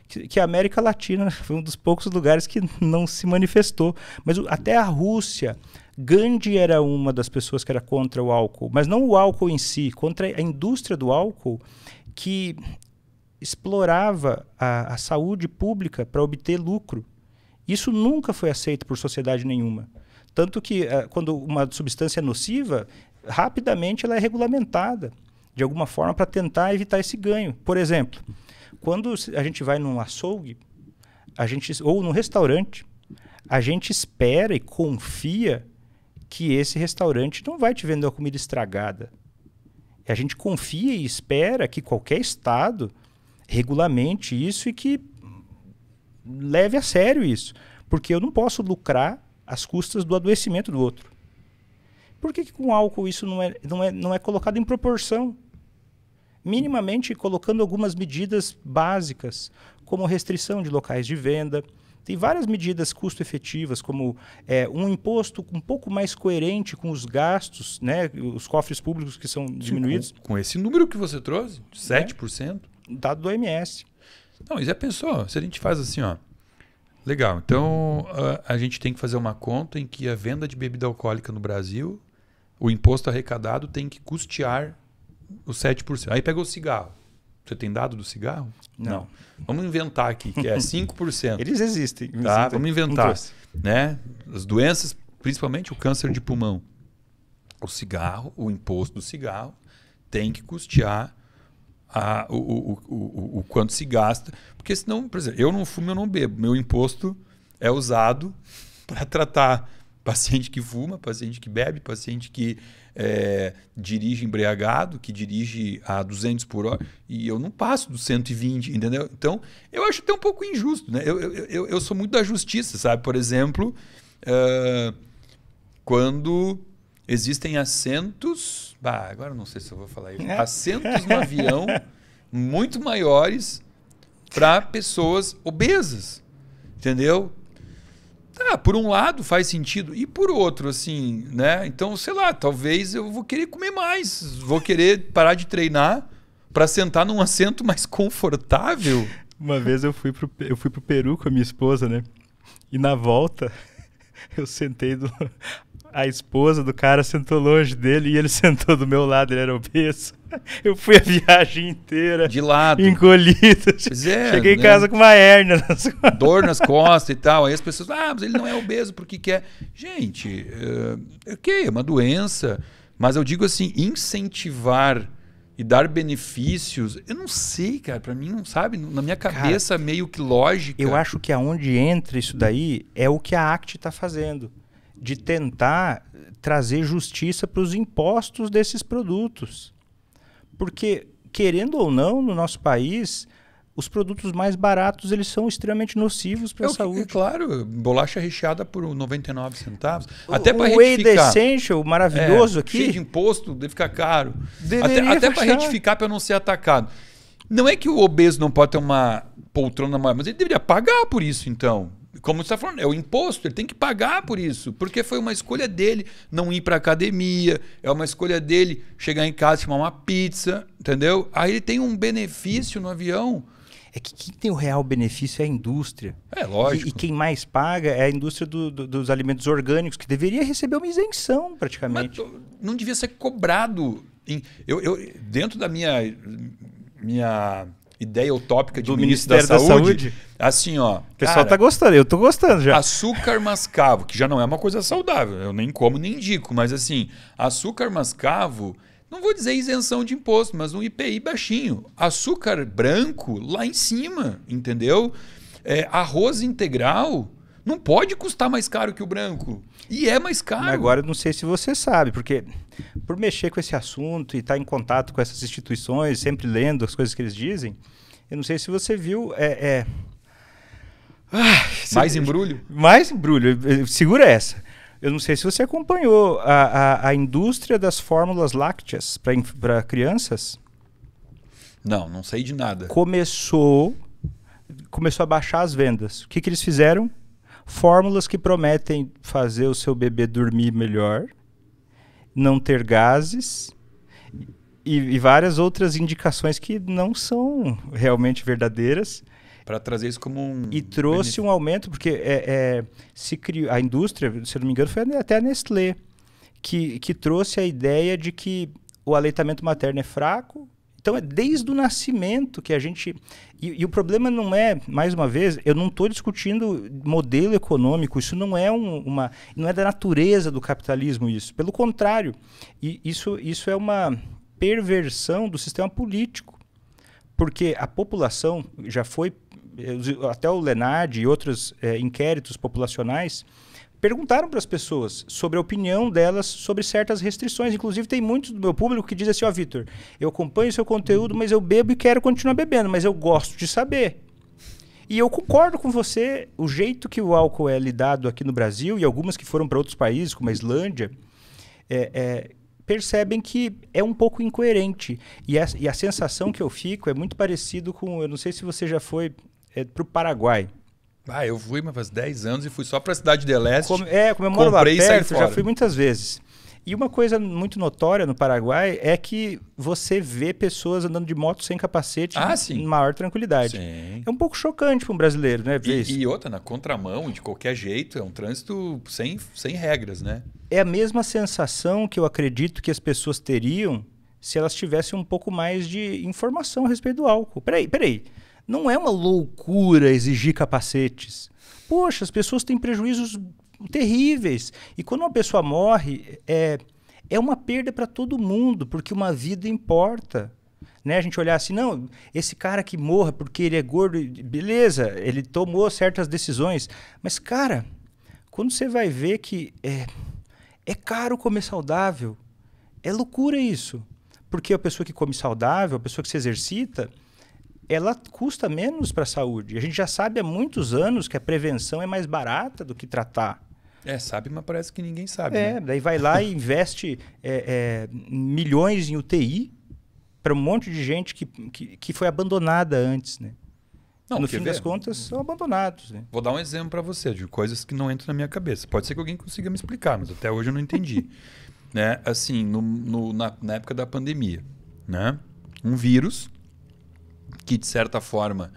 que, a América Latina foi um dos poucos lugares que não se manifestou. Mas até a Rússia, Gandhi era uma das pessoas que era contra o álcool, mas não o álcool em si, contra a indústria do álcool que explorava a, a saúde pública para obter lucro. Isso nunca foi aceito por sociedade nenhuma. Tanto que, uh, quando uma substância é nociva, rapidamente ela é regulamentada de alguma forma para tentar evitar esse ganho. Por exemplo, quando a gente vai num açougue a gente, ou num restaurante, a gente espera e confia que esse restaurante não vai te vender a comida estragada. A gente confia e espera que qualquer estado regulamente isso e que leve a sério isso. Porque eu não posso lucrar às custas do adoecimento do outro. Por que, que com álcool isso não é, não, é, não é colocado em proporção? Minimamente colocando algumas medidas básicas, como restrição de locais de venda, tem várias medidas custo-efetivas, como é, um imposto um pouco mais coerente com os gastos, né, os cofres públicos que são diminuídos. Sim, com, com, esse número que você trouxe, 7%. É, né? dado do OMS. Não, e já pensou? Se a gente faz assim, ó. Legal, então a, a gente tem que fazer uma conta em que a venda de bebida alcoólica no Brasil, o imposto arrecadado tem que custear os 7%. Aí pega o cigarro. Você tem dado do cigarro? Não. Não. Vamos inventar aqui, que é 5%. Eles existem. Tá, existem. vamos inventar. Né? As doenças, principalmente o câncer de pulmão. O cigarro, o imposto do cigarro, tem que custear a, o, o, o, o, quanto se gasta. Porque senão, por exemplo, eu não fumo, eu não bebo. Meu imposto é usado para tratar paciente que fuma, paciente que bebe, paciente que é, dirige embriagado, que dirige a 200 por hora, e eu não passo dos 120, entendeu? Então, eu acho até um pouco injusto, né? Eu, eu, eu sou muito da justiça, sabe? Por exemplo, uh, quando Existem assentos. Bah, agora não sei se eu vou falar isso. É. Assentos no avião muito maiores para pessoas obesas. Entendeu? Tá, por um lado faz sentido, e por outro, assim, né? Então, sei lá, talvez eu vou querer comer mais, vou querer parar de treinar para sentar num assento mais confortável. Uma vez eu fui, pro, eu fui pro Peru com a minha esposa, né? E na volta, eu sentei do, a esposa do cara sentou longe dele e ele sentou do meu lado, ele era obeso. Eu fui a viagem inteira. De lado. Encolhido. Pois é, Cheguei né? em casa com uma hérnia. Nas Dor nas costas e tal. Aí as pessoas, ah, mas ele não é obeso porque quer. É? Gente, uh, ok, é uma doença. Mas eu digo assim, incentivar e dar benefícios, eu não sei, cara. Para mim, não sabe. Na minha cabeça, cara, meio que lógica. Eu acho que aonde entra isso daí é o que a ACT está fazendo de tentar trazer justiça para os impostos desses produtos. Porque, querendo ou não, no nosso país, os produtos mais baratos eles são extremamente nocivos para a saúde. É claro, bolacha recheada por 99 centavos. O, até para retificar. O Essential, maravilhoso é, aqui. Cheio de imposto, deve ficar caro. Deveria até até para retificar, para não ser atacado. Não é que o obeso não pode ter uma poltrona maior, mas ele deveria pagar por isso, então como você está falando, é o imposto, ele tem que pagar por isso, porque foi uma escolha dele não ir para academia, é uma escolha dele chegar em casa e tomar uma pizza, entendeu? Aí ele tem um benefício no avião. É que quem tem o real benefício é a indústria. É, lógico. E, e quem mais paga é a indústria do, do, dos alimentos orgânicos, que deveria receber uma isenção, praticamente. Mas, não devia ser cobrado. Em, eu, eu, dentro da minha, minha ideia utópica de do ministro, ministro da, da saúde, saúde, Assim, ó. O pessoal cara, tá gostando, eu tô gostando já. Açúcar mascavo, que já não é uma coisa saudável, eu nem como nem indico, mas assim, açúcar mascavo, não vou dizer isenção de imposto, mas um IPI baixinho. Açúcar branco lá em cima, entendeu? É, arroz integral não pode custar mais caro que o branco. E é mais caro. agora eu não sei se você sabe, porque por mexer com esse assunto e estar tá em contato com essas instituições, sempre lendo as coisas que eles dizem, eu não sei se você viu. É, é... Ah, mais embrulho? Mais embrulho. Eh, eh, segura essa. Eu não sei se você acompanhou a, a, a indústria das fórmulas lácteas para crianças. Não, não sei de nada. Começou começou a baixar as vendas. O que, que eles fizeram? fórmulas que prometem fazer o seu bebê dormir melhor, não ter gases e, e várias outras indicações que não são realmente verdadeiras para trazer isso como um e trouxe benefício. um aumento porque é, é, se criou a indústria se eu não me engano foi até a Nestlé que, que trouxe a ideia de que o aleitamento materno é fraco então é desde o nascimento que a gente. E, e o problema não é, mais uma vez, eu não estou discutindo modelo econômico, isso não é um, uma. não é da natureza do capitalismo isso. Pelo contrário, e isso, isso é uma perversão do sistema político. Porque a população já foi. Eh, até o Lenard e outros é, inquéritos populacionais perguntaram para as pessoas sobre a opinião delas sobre certas restrições. Inclusive, tem muitos do meu público que diz assim: Ó, oh, Vitor, eu acompanho seu conteúdo, mas eu bebo e quero continuar bebendo, mas eu gosto de saber. E eu concordo com você, o jeito que o álcool é lidado aqui no Brasil e algumas que foram para outros países, como a Islândia, é, é, percebem que é um pouco incoerente. E a, e a sensação que eu fico é muito parecido com. Eu não sei se você já foi é, para o Paraguai. Ah, eu fui, mas faz 10 anos e fui só para a cidade de Leste. Com, é, moro lá perto, já fui muitas vezes. E uma coisa muito notória no Paraguai é que você vê pessoas andando de moto sem capacete ah, em maior tranquilidade. Sim. É um pouco chocante para um brasileiro, né? Ver e, e, outra, na contramão, de qualquer jeito, é um trânsito sem, sem regras, né? É a mesma sensação que eu acredito que as pessoas teriam se elas tivessem um pouco mais de informação a respeito do álcool. Peraí, peraí. Não é uma loucura exigir capacetes. Poxa, as pessoas têm prejuízos terríveis. E quando uma pessoa morre, é, é uma perda para todo mundo, porque uma vida importa. Né? A gente olhar assim, não, esse cara que morra porque ele é gordo, beleza, ele tomou certas decisões. Mas, cara, quando você vai ver que é, é caro comer saudável, é loucura isso. Porque a pessoa que come saudável, a pessoa que se exercita, ela custa menos para a saúde. A gente já sabe há muitos anos que a prevenção é mais barata do que tratar. É, sabe, mas parece que ninguém sabe. É, né? daí vai lá e investe é, é, milhões em UTI para um monte de gente que, que, que foi abandonada antes, né? Não, no fim ver? das contas, são abandonados. Né? Vou dar um exemplo para você de coisas que não entram na minha cabeça. Pode ser que alguém consiga me explicar, mas até hoje eu não entendi. né? Assim, no, no na, na época da pandemia, né? um vírus que de certa forma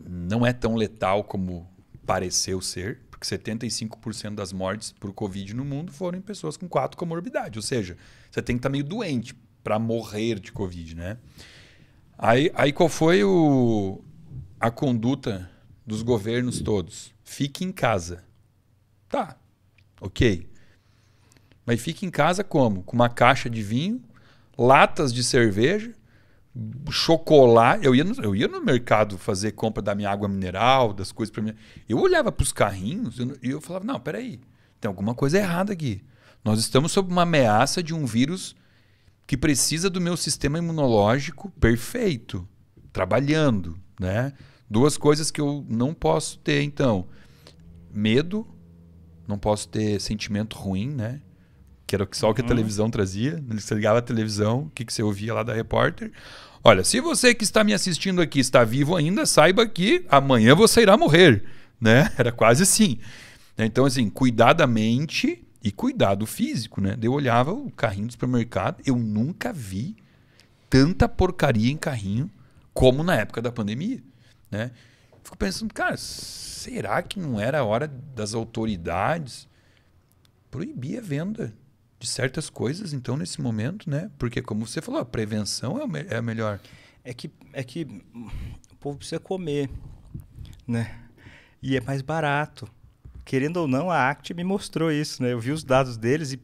não é tão letal como pareceu ser, porque 75% das mortes por Covid no mundo foram em pessoas com quatro comorbidades, ou seja, você tem que estar tá meio doente para morrer de Covid, né? Aí, aí qual foi o, a conduta dos governos todos? Fique em casa. Tá, ok. Mas fique em casa como? Com uma caixa de vinho, latas de cerveja, chocolate. Eu ia, no, eu ia no mercado fazer compra da minha água mineral, das coisas para mim. Eu olhava para os carrinhos e eu, eu falava: não, peraí, tem alguma coisa errada aqui. Nós estamos sob uma ameaça de um vírus que precisa do meu sistema imunológico perfeito, trabalhando, né? Duas coisas que eu não posso ter, então. Medo, não posso ter sentimento ruim, né? que era só o que a uhum. televisão trazia. Você ligava a televisão, o que, que você ouvia lá da repórter. Olha, se você que está me assistindo aqui está vivo ainda, saiba que amanhã você irá morrer. Né? Era quase assim. Né? Então, assim, cuidadamente mente e cuidado físico, né? Eu olhava o carrinho do supermercado, eu nunca vi tanta porcaria em carrinho como na época da pandemia, né? Fico pensando, cara, será que não era a hora das autoridades proibir a venda de certas coisas, então, nesse momento, né? Porque, como você falou, a prevenção é, me é a melhor. É que, é que o povo precisa comer, né? E é mais barato. Querendo ou não, a Act me mostrou isso, né? Eu vi os dados deles e,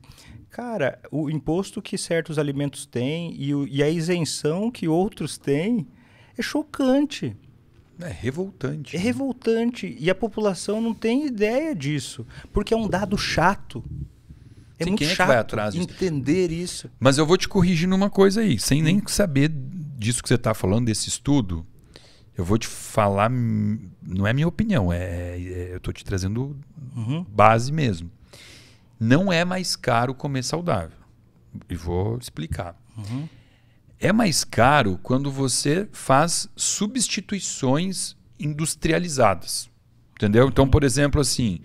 cara, o imposto que certos alimentos têm e, o, e a isenção que outros têm é chocante. É revoltante. É né? revoltante. E a população não tem ideia disso. Porque é um dado chato. É Sim, muito quem chato é que vai atrás entender isso. Mas eu vou te corrigir numa coisa aí, sem hum. nem saber disso que você está falando, desse estudo. Eu vou te falar, não é minha opinião, é, é eu estou te trazendo uhum. base mesmo. Não é mais caro comer saudável. E vou explicar. Uhum. É mais caro quando você faz substituições industrializadas. Entendeu? Então, uhum. por exemplo, assim,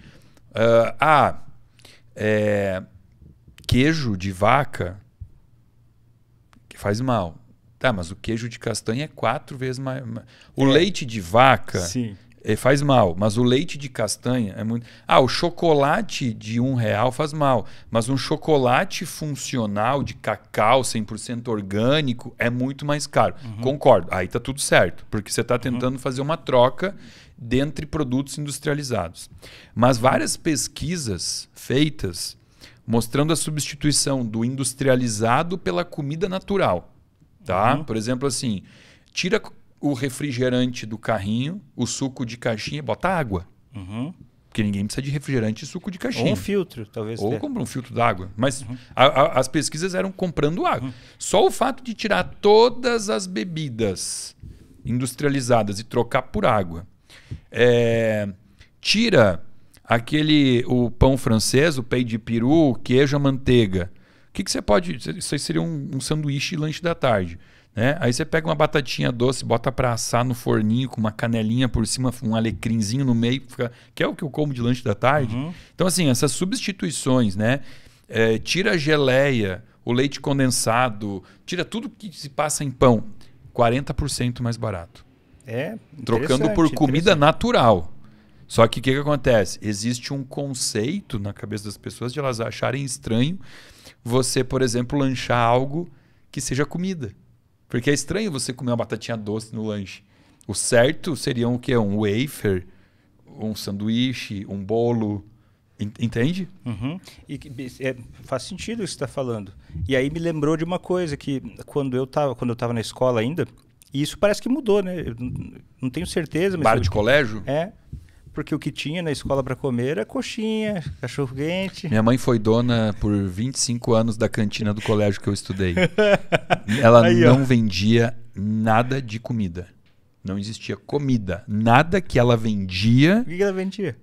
uh, ah, é, Queijo de vaca que faz mal. Tá, mas o queijo de castanha é quatro vezes mais. O é. leite de vaca é, faz mal, mas o leite de castanha é muito. Ah, o chocolate de um real faz mal, mas um chocolate funcional de cacau 100% orgânico é muito mais caro. Uhum. Concordo, aí tá tudo certo, porque você está uhum. tentando uhum. fazer uma troca dentre produtos industrializados. Mas várias pesquisas feitas mostrando a substituição do industrializado pela comida natural. Tá? Uhum. Por exemplo, assim, tira o refrigerante do carrinho, o suco de caixinha, bota água. Uhum. Porque ninguém precisa de refrigerante e suco de caixinha. Ou um filtro, talvez. Ou né? compra um filtro d'água. Mas uhum. a, a, as pesquisas eram comprando água. Uhum. Só o fato de tirar todas as bebidas industrializadas e trocar por água. É, tira aquele o pão francês, o pei de peru, o queijo, a manteiga. O que, que você pode. Isso aí seria um, um sanduíche lanche da tarde. Né? Aí você pega uma batatinha doce, bota para assar no forninho com uma canelinha por cima, um alecrimzinho no meio, fica, que é o que eu como de lanche da tarde. Uhum. Então, assim, essas substituições, né? É, tira a geleia, o leite condensado, tira tudo que se passa em pão. 40% mais barato. É. Trocando por comida natural. Só que o que, que acontece? Existe um conceito na cabeça das pessoas de elas acharem estranho você, por exemplo, lanchar algo que seja comida. Porque é estranho você comer uma batatinha doce no lanche. O certo seria o o quê? Um wafer, um sanduíche, um bolo. Entende? Uhum. E é, faz sentido isso que está falando. E aí me lembrou de uma coisa que quando eu estava quando eu tava na escola ainda, e isso parece que mudou, né? Eu não tenho certeza, mas. Bar de colégio? É porque o que tinha na escola para comer era é coxinha, cachorro quente. Minha mãe foi dona por 25 anos da cantina do colégio que eu estudei. Ela Aí, não ó. vendia nada de comida. Não existia comida. Nada que ela vendia. O que, que ela vendia?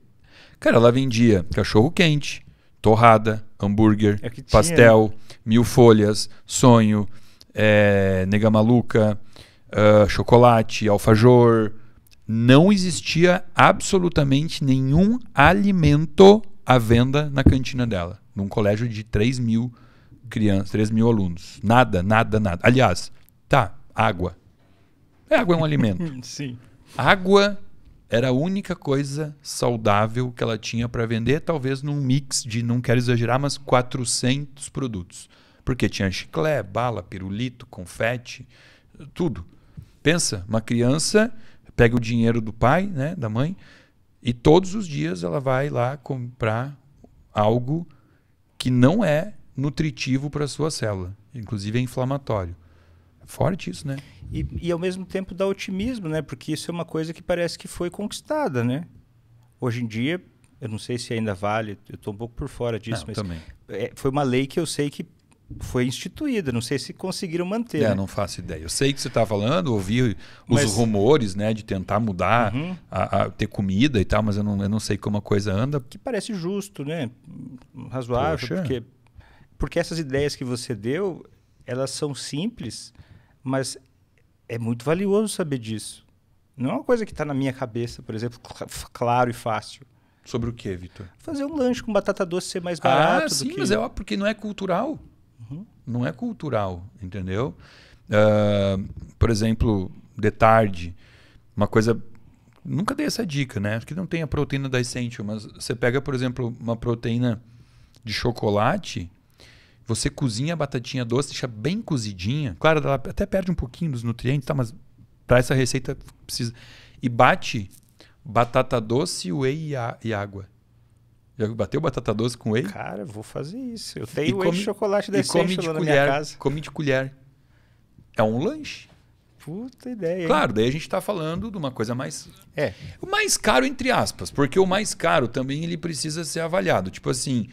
Cara, ela vendia cachorro quente, torrada, hambúrguer, é né? pastel, mil folhas, sonho, é, nega maluca, uh, chocolate, alfajor não existia absolutamente nenhum alimento à venda na cantina dela, num colégio de 3 mil crianças, 3 mil alunos. Nada, nada, nada. Aliás, tá, água. Água é um alimento. Sim. Água era a única coisa saudável que ela tinha para vender, talvez num mix de, não quero exagerar, mas 400 produtos. Porque tinha chiclete, bala, pirulito, confete, tudo. Pensa, uma criança pega o dinheiro do pai, né, da mãe, e todos os dias ela vai lá comprar algo que não é nutritivo para a sua célula, inclusive é inflamatório. É forte isso, né? E, e, ao mesmo tempo dá otimismo, né? Porque isso é uma coisa que parece que foi conquistada, né? Hoje em dia, eu não sei se ainda vale, eu estou um pouco por fora disso, não, mas também. É, foi uma lei que eu sei que foi instituída. Não sei se conseguiram manter. É, né? não faço ideia. Eu sei que você está falando, ouvi os mas... rumores né, de tentar mudar, uhum. a, a, ter comida e tal, mas eu não, eu não sei como a coisa anda. Que parece justo, né? Razoável, Poxa. porque porque essas ideias que você deu, elas são simples, mas é muito valioso saber disso. Não é uma coisa que está na minha cabeça, por exemplo, cl claro e fácil. Sobre o que, Vitor? Fazer um lanche com batata doce ser mais ah, barato. Ah, sim, que... mas é porque não é cultural não é cultural, entendeu? Uh, por exemplo, de tarde, uma coisa. Nunca dei essa dica, né? Acho que não tem a proteína da Essential, mas você pega, por exemplo, uma proteína de chocolate, você cozinha a batatinha doce, deixa bem cozidinha. Claro, ela até perde um pouquinho dos nutrientes, tá? Mas para essa receita precisa. E bate batata doce, whey e, e água. Já bateu batata doce com whey? Cara, vou fazer isso. Eu tenho e whey de chocolate da come de na minha casa. Come de colher. É um lanche. Puta ideia. Claro, daí a gente está falando de uma coisa mais. É. O mais caro, entre aspas, porque o mais caro também ele precisa ser avaliado. Tipo assim,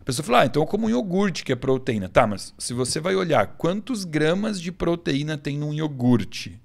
a pessoa fala, ah, então eu como um iogurte que é proteína. Tá, mas se você vai olhar quantos gramas de proteína tem num iogurte,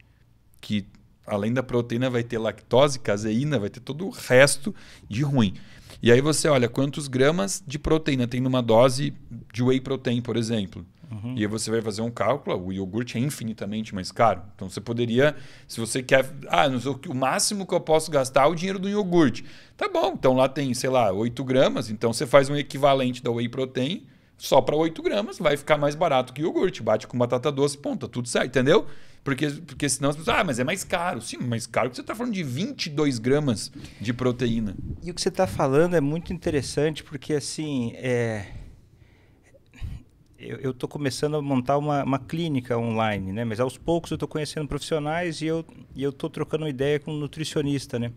que além da proteína vai ter lactose, caseína, vai ter todo o resto de ruim. E aí você olha quantos gramas de proteína tem numa dose de whey protein, por exemplo. Uhum. E aí você vai fazer um cálculo, o iogurte é infinitamente mais caro. Então você poderia, se você quer, ah, não sei, o máximo que eu posso gastar é o dinheiro do iogurte. Tá bom, então lá tem, sei lá, 8 gramas, então você faz um equivalente da whey protein só para 8 gramas, vai ficar mais barato que iogurte. Bate com batata doce, ponta, tá tudo sai, entendeu? Porque, porque senão as pessoas, ah, mas é mais caro. Sim, mais caro que você está falando de 22 gramas de proteína. E o que você está falando é muito interessante, porque assim, é... eu estou começando a montar uma, uma, clínica online, né? Mas aos poucos eu estou conhecendo profissionais e eu e eu estou trocando ideia com um nutricionista, né?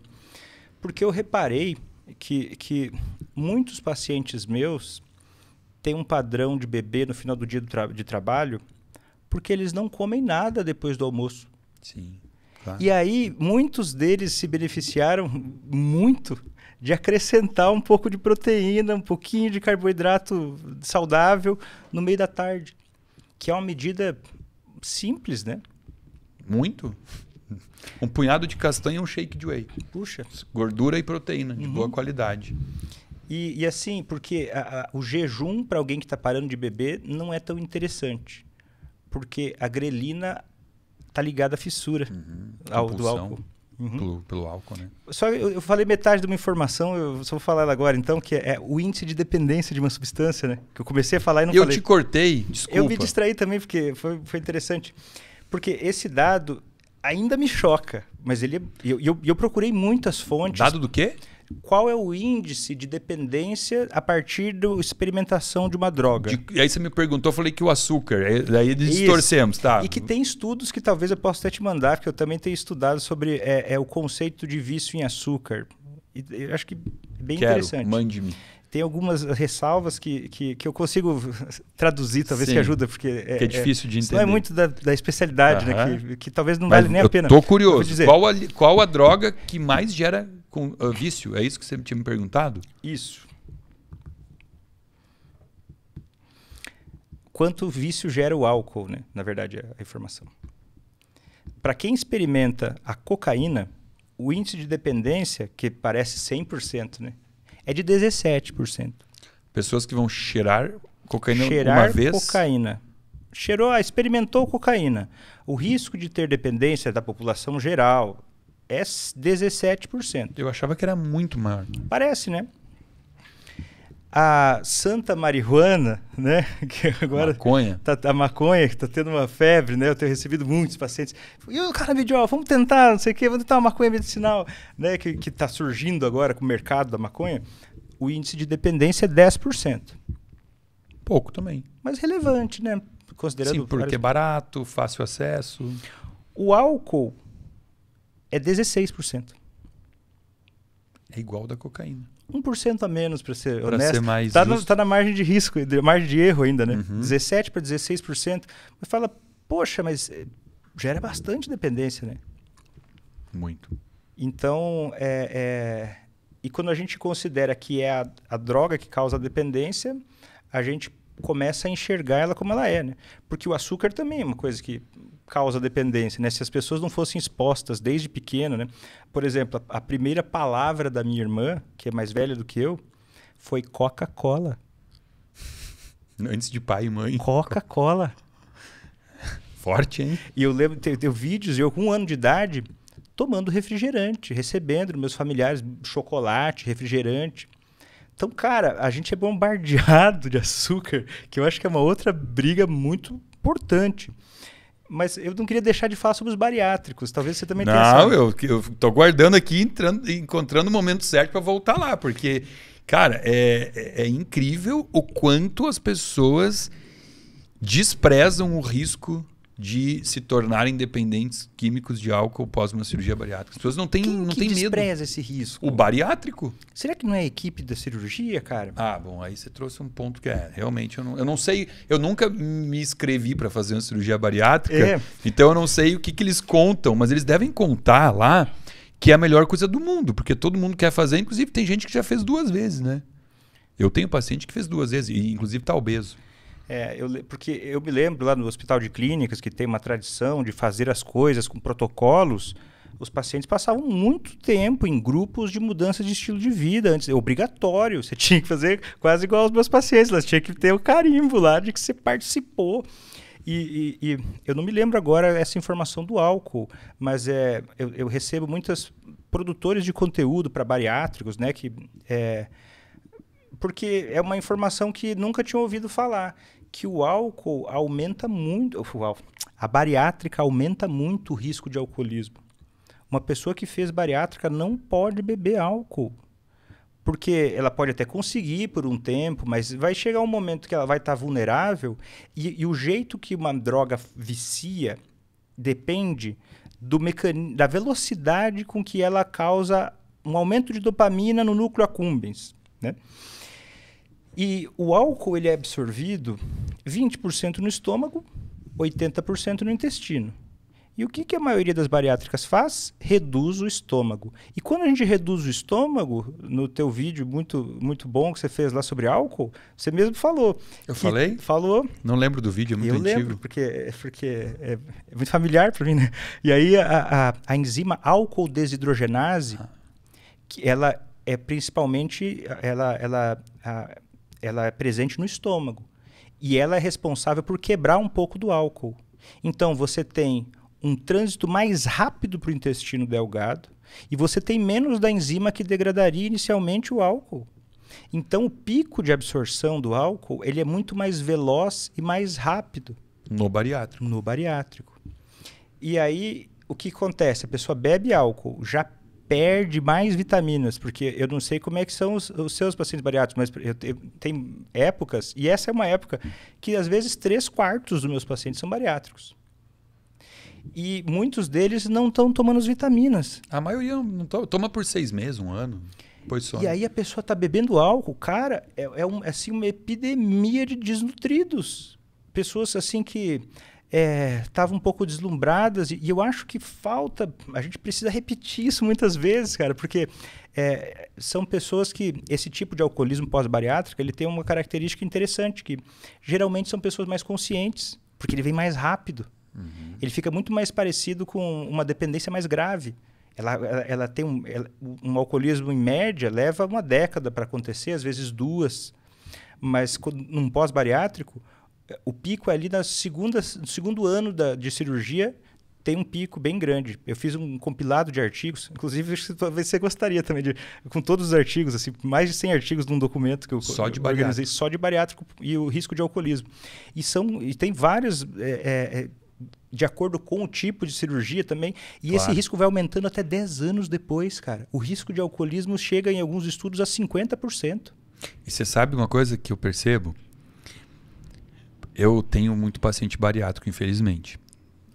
Porque eu reparei que, que muitos pacientes meus tem um padrão de beber no final do dia do tra de trabalho porque eles não comem nada depois do almoço. Sim. Claro. E aí, muitos deles se beneficiaram muito de acrescentar um pouco de proteína, um pouquinho de carboidrato saudável no meio da tarde, que é uma medida simples, né? Muito. Um punhado de castanha e um shake de whey. Puxa. Gordura e proteína de uhum. boa qualidade. E, e assim, porque a, a, o jejum para alguém que está parando de beber não é tão interessante. Porque a grelina tá ligada à fissura uhum. ao, do álcool. Uhum. Pelo, pelo, álcool, né? Só eu, eu, falei metade de uma informação, eu só vou falar ela agora então, que é, o índice de dependência de uma substância, né? Que eu comecei a falar e não eu falei. Eu te cortei, desculpa. Eu me distraí também, porque foi, foi interessante. Porque esse dado ainda me choca, mas ele. É, e eu, eu, eu procurei muitas fontes. Dado do quê? qual é o índice de dependência a partir da experimentação de uma droga. De, e aí você me perguntou, eu falei que o açúcar, aí, daí distorcemos, tá? E que tem estudos que talvez eu possa até te mandar, porque eu também tenho estudado sobre é, é o conceito de vício em açúcar. E, eu acho que é bem Quero, interessante. Mande-me tem algumas ressalvas que, que, que, eu consigo traduzir, talvez Sim, que ajuda, porque é, que é, é difícil de entender. Não é muito da, da especialidade, né? Que, que talvez não vale nem a pena. Estou curioso. Qual, a, qual a droga que mais gera com uh, vício? É isso que você tinha me perguntado? Isso. Quanto vício gera o álcool, né? Na verdade, é a informação. Para quem experimenta a cocaína, o índice de dependência, que parece 100%, né? É de 17%. Pessoas que vão cheirar cocaína cheirar uma vez? cocaína. Cheirou, ah, experimentou cocaína. O risco de ter dependência da população geral, é 17%. Eu achava que era muito maior. Parece, né? A Santa Marihuana, né? Que agora. Maconha. Tá, a maconha, que tá tendo uma febre, né? Eu tenho recebido muitos pacientes. E o cara me ó, vamos tentar, não sei o quê, vamos tentar uma maconha medicinal, né? Que, que tá surgindo agora com o mercado da maconha. O índice de dependência é 10%. Pouco também. Mas relevante, né? Considerando. Sim, porque vários... é barato, fácil acesso. O álcool é 16%. É igual da cocaína. 1% a menos, para ser pra honesto. Ser mais tá, no, tá, na margem de risco, margem de erro ainda, né? Uhum. 17% para 16%. Mas fala, poxa, mas eh, gera bastante dependência, né? Muito. Então, é, é... e quando a gente considera que é a, a droga que causa a dependência, a gente começa a enxergar ela como ela é, né? Porque o açúcar também é uma coisa que causa dependência, né? Se as pessoas não fossem expostas desde pequeno, né? Por exemplo, a, a primeira palavra da minha irmã, que é mais velha do que eu, foi Coca-Cola. Antes de pai e mãe. Coca-Cola. Forte, hein? E eu lembro, eu tenho vídeos, eu com um ano de idade, tomando refrigerante, recebendo meus familiares chocolate, refrigerante. Então, cara, a gente é bombardeado de açúcar, que eu acho que é uma outra briga muito importante mas eu não queria deixar de falar sobre os bariátricos. Talvez você também não, tenha. Não, eu, eu tô guardando aqui, entrando, encontrando o momento certo para voltar lá, porque, cara, é, é, é incrível o quanto as pessoas desprezam o risco de se tornarem dependentes químicos de álcool pós uma cirurgia bariátrica. As pessoas não têm, Quem não que têm medo. despreza esse risco? O bariátrico. Será que não é a equipe da cirurgia, cara? Ah, bom, aí você trouxe um ponto que é, realmente, eu não, eu não sei, eu nunca me inscrevi para fazer uma cirurgia bariátrica, é. então eu não sei o que, que eles contam, mas eles devem contar lá que é a melhor coisa do mundo, porque todo mundo quer fazer, inclusive tem gente que já fez duas vezes, né? Eu tenho paciente que fez duas vezes, e inclusive está obeso. É, eu, porque eu me lembro lá no hospital de clínicas, que tem uma tradição de fazer as coisas com protocolos, os pacientes passavam muito tempo em grupos de mudança de estilo de vida antes. É obrigatório, você tinha que fazer quase igual aos meus pacientes, elas tinham que ter o carimbo lá de que você participou. E, e, e eu não me lembro agora essa informação do álcool, mas é, eu, eu recebo muitas produtores de conteúdo para bariátricos, né, que é, porque é uma informação que nunca tinha ouvido falar, que o álcool aumenta muito, a bariátrica aumenta muito o risco de alcoolismo. Uma pessoa que fez bariátrica não pode beber álcool. Porque ela pode até conseguir por um tempo, mas vai chegar um momento que ela vai estar tá vulnerável. E, e o jeito que uma droga vicia depende do da velocidade com que ela causa um aumento de dopamina no núcleo accumbens. Né? E o álcool ele é absorvido 20% no estômago, 80% no intestino. E o que, que, a maioria das bariátricas faz? Reduz o estômago. E quando a gente reduz o estômago, no teu vídeo muito, muito bom que você fez lá sobre álcool, você mesmo falou. Eu falei? Falou. Não lembro do vídeo, é muito eu antigo. Lembro, porque, é, porque é, é muito familiar para mim, né? E aí a, a, a enzima álcool desidrogenase, ah. que ela é principalmente, ela, ela a, ela é presente no estômago. E ela é responsável por quebrar um pouco do álcool. Então, você tem um trânsito mais rápido para o intestino delgado e você tem menos da enzima que degradaria inicialmente o álcool. Então, o pico de absorção do álcool ele é muito mais veloz e mais rápido. No bariátrico. No bariátrico. E aí, o que acontece? A pessoa bebe álcool, já perde mais vitaminas, porque eu não sei como é que são os, os seus pacientes bariátricos, mas eu te, tem épocas, e essa é uma época, que às vezes três quartos dos meus pacientes são bariátricos. E muitos deles não estão tomando as vitaminas. A maioria não toma, toma por seis meses, um ano. Pois só. E aí a pessoa está bebendo álcool, cara, é, é um, assim, uma epidemia de desnutridos. Pessoas assim que estavam é, um pouco deslumbradas e, e, eu acho que falta, a gente precisa repetir isso muitas vezes, cara, porque é, são pessoas que esse tipo de alcoolismo pós-bariátrico ele tem uma característica interessante que geralmente são pessoas mais conscientes porque ele vem mais rápido, uhum. ele fica muito mais parecido com uma dependência mais grave. Ela, ela, ela tem um, ela, um alcoolismo em média leva uma década para acontecer, às vezes duas, mas num pós-bariátrico o pico é ali na segunda, no segundo ano da, de cirurgia tem um pico bem grande. Eu fiz um compilado de artigos, inclusive talvez você gostaria também de, com todos os artigos, assim, mais de 100 artigos num documento que eu só de organizei, só de bariátrico e o risco de alcoolismo. E são e tem vários é, é, é de acordo com o tipo de cirurgia também. E claro. esse risco vai aumentando até 10 anos depois, cara. O risco de alcoolismo chega em alguns estudos a 50%. E você sabe uma coisa que eu percebo? eu tenho muito paciente bariátrico, infelizmente.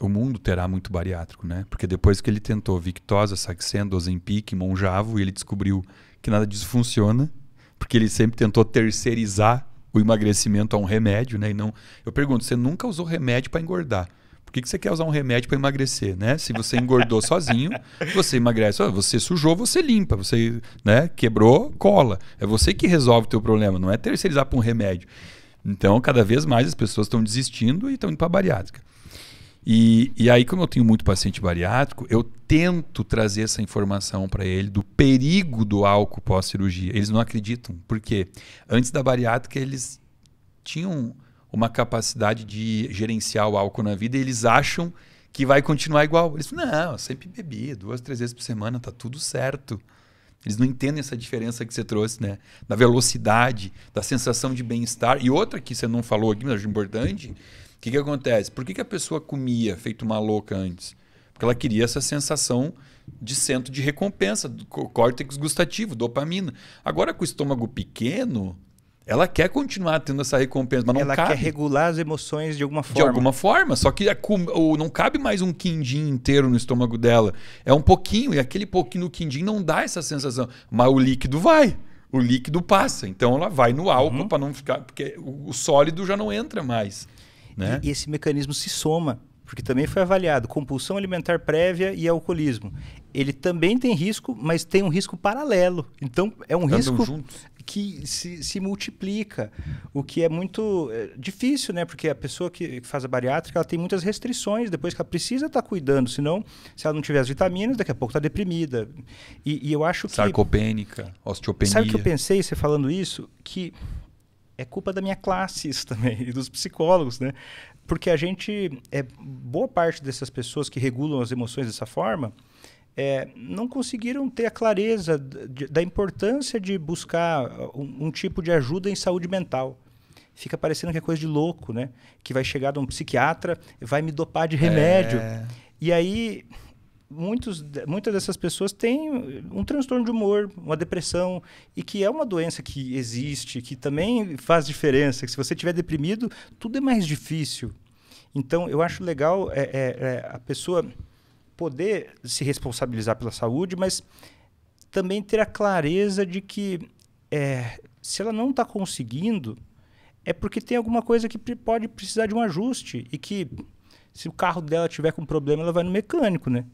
O mundo terá muito bariátrico, né? Porque depois que ele tentou Victosa, Saxenda, Ozempic, Monjavo, ele descobriu que nada disso funciona, porque ele sempre tentou terceirizar o emagrecimento a um remédio, né? E não, eu pergunto, você nunca usou remédio para engordar? Por que, que você quer usar um remédio para emagrecer, né? Se você engordou sozinho, você emagrece. Você sujou, você limpa. Você, né? Quebrou, cola. É você que resolve o teu problema. Não é terceirizar para um remédio. Então, cada vez mais as pessoas estão desistindo e estão indo para a bariátrica. E, e, aí, como eu tenho muito paciente bariátrico, eu tento trazer essa informação para ele do perigo do álcool pós-cirurgia. Eles não acreditam, porque antes da bariátrica eles tinham uma capacidade de gerenciar o álcool na vida e eles acham que vai continuar igual. Eles falam, não, sempre bebi duas, três vezes por semana, tá tudo certo. Eles não entendem essa diferença que você trouxe, né? Da velocidade, da sensação de bem-estar. E outra que você não falou aqui, mas acho importante, o que, que acontece? Por que, que a pessoa comia feito uma louca antes? Porque ela queria essa sensação de centro de recompensa, do córtex gustativo, dopamina. Agora, com o estômago pequeno, ela quer continuar tendo essa recompensa, mas não ela cabe. Ela quer regular as emoções de alguma forma. De alguma forma, só que não cabe mais um quindim inteiro no estômago dela. É um pouquinho, e aquele pouquinho no quindim não dá essa sensação. Mas o líquido vai o líquido passa. Então ela vai no álcool uhum. para não ficar. Porque o sólido já não entra mais. Né? E, e, esse mecanismo se soma, porque também foi avaliado compulsão alimentar prévia e alcoolismo ele também tem risco, mas tem um risco paralelo. Então, é um Andam risco juntos. que se, se, multiplica, o que é muito eh, difícil, né? Porque a pessoa que, faz a bariátrica, ela tem muitas restrições depois que ela precisa estar tá cuidando, senão, se ela não tiver as vitaminas, daqui a pouco está deprimida. E, e, eu acho que... Sarcopênica, osteopenia... Sabe o que eu pensei, você falando isso? Que é culpa da minha classe isso também, e dos psicólogos, né? Porque a gente, é boa parte dessas pessoas que regulam as emoções dessa forma é, não conseguiram ter a clareza de, da importância de buscar uh, um, um, tipo de ajuda em saúde mental. Fica parecendo que é coisa de louco, né? Que vai chegar de um psiquiatra, vai me dopar de é. remédio. É... E aí, muitos, muitas dessas pessoas têm uh, um transtorno de humor, uma depressão, e que é uma doença que existe, que também faz diferença. Que se você estiver deprimido, tudo é mais difícil. Então, eu acho legal é, é, é a pessoa poder se responsabilizar pela saúde, mas também ter a clareza de que é, se ela não está conseguindo, é porque tem alguma coisa que pode precisar de um ajuste e que se o carro dela tiver com problema, ela vai no mecânico, né?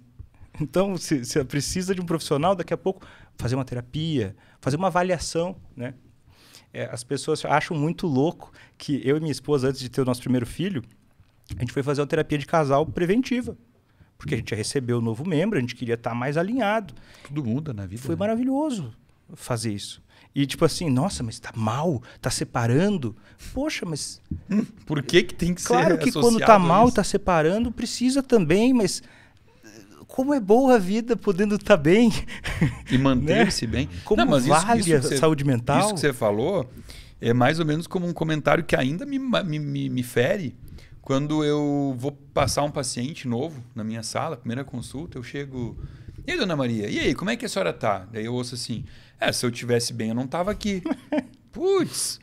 Então, se, se ela precisa de um profissional, daqui a pouco fazer uma terapia, fazer uma avaliação, né? É, as pessoas acham muito louco que eu e minha esposa, antes de ter o nosso primeiro filho, a gente foi fazer uma terapia de casal preventiva porque a gente já recebeu o um novo membro, a gente queria estar tá mais alinhado. Tudo muda na vida. Foi né? maravilhoso fazer isso. E tipo assim, nossa, mas tá mal, tá separando. Poxa, mas. Por que, que tem que claro ser Claro que quando tá mal, tá separando, precisa também, mas eh, como é boa a vida podendo estar tá bem. E né? manter-se né? bem. Como Não, mas vale isso, isso a você, saúde mental. Isso que você falou é mais ou menos como um comentário que ainda me, me, me, me fere quando eu vou passar um paciente novo na minha sala, primeira consulta, eu chego. E aí, dona Maria, e aí, como é que a senhora tá? Daí eu ouço assim: é, se eu tivesse bem, eu não tava aqui. Putz,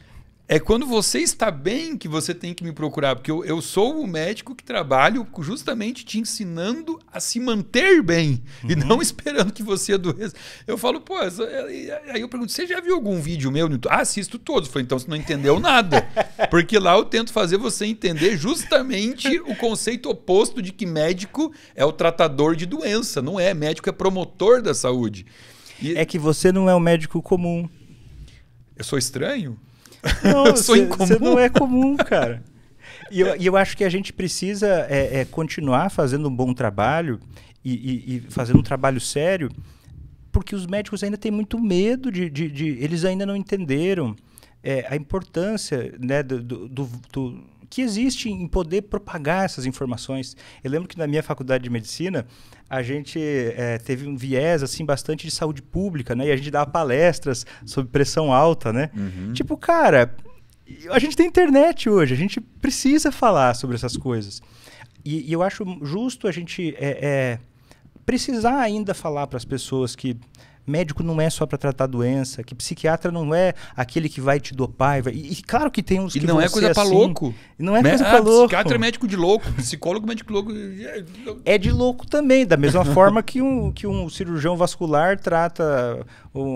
é quando você está bem que você tem que me procurar, porque eu, eu sou o médico que trabalho justamente te ensinando a se manter bem uhum. e não esperando que você adoeça. Eu falo, pô, essa, é, aí eu pergunto, você já viu algum vídeo meu Ah, assisto todos. Foi falei, então você não entendeu nada. porque lá eu tento fazer você entender justamente o conceito oposto de que médico é o tratador de doença. Não é, médico é promotor da saúde. E... É que você não é um médico comum. Eu sou estranho? Não, sou cê, incomum. Você não é comum, cara. E eu, e eu acho que a gente precisa é, é, continuar fazendo um bom trabalho e, e, e, fazendo um trabalho sério, porque os médicos ainda têm muito medo de. de, de eles ainda não entenderam é, a importância né, do, do, do, do que existe em poder propagar essas informações. Eu lembro que na minha faculdade de medicina, a gente é, teve um viés assim bastante de saúde pública, né? E a gente dava palestras sobre pressão alta, né? Uhum. Tipo, cara, a gente tem internet hoje, a gente precisa falar sobre essas coisas. E, e eu acho justo a gente é, é, precisar ainda falar para as pessoas que médico não é só para tratar doença, que psiquiatra não é aquele que vai te dopar. E, e, claro que tem uns que é assim. e não é né? coisa assim, ah, para louco. Não é coisa para louco. Psiquiatra é médico de louco, psicólogo médico louco. É, é de louco também, da mesma forma que um, que um cirurgião vascular trata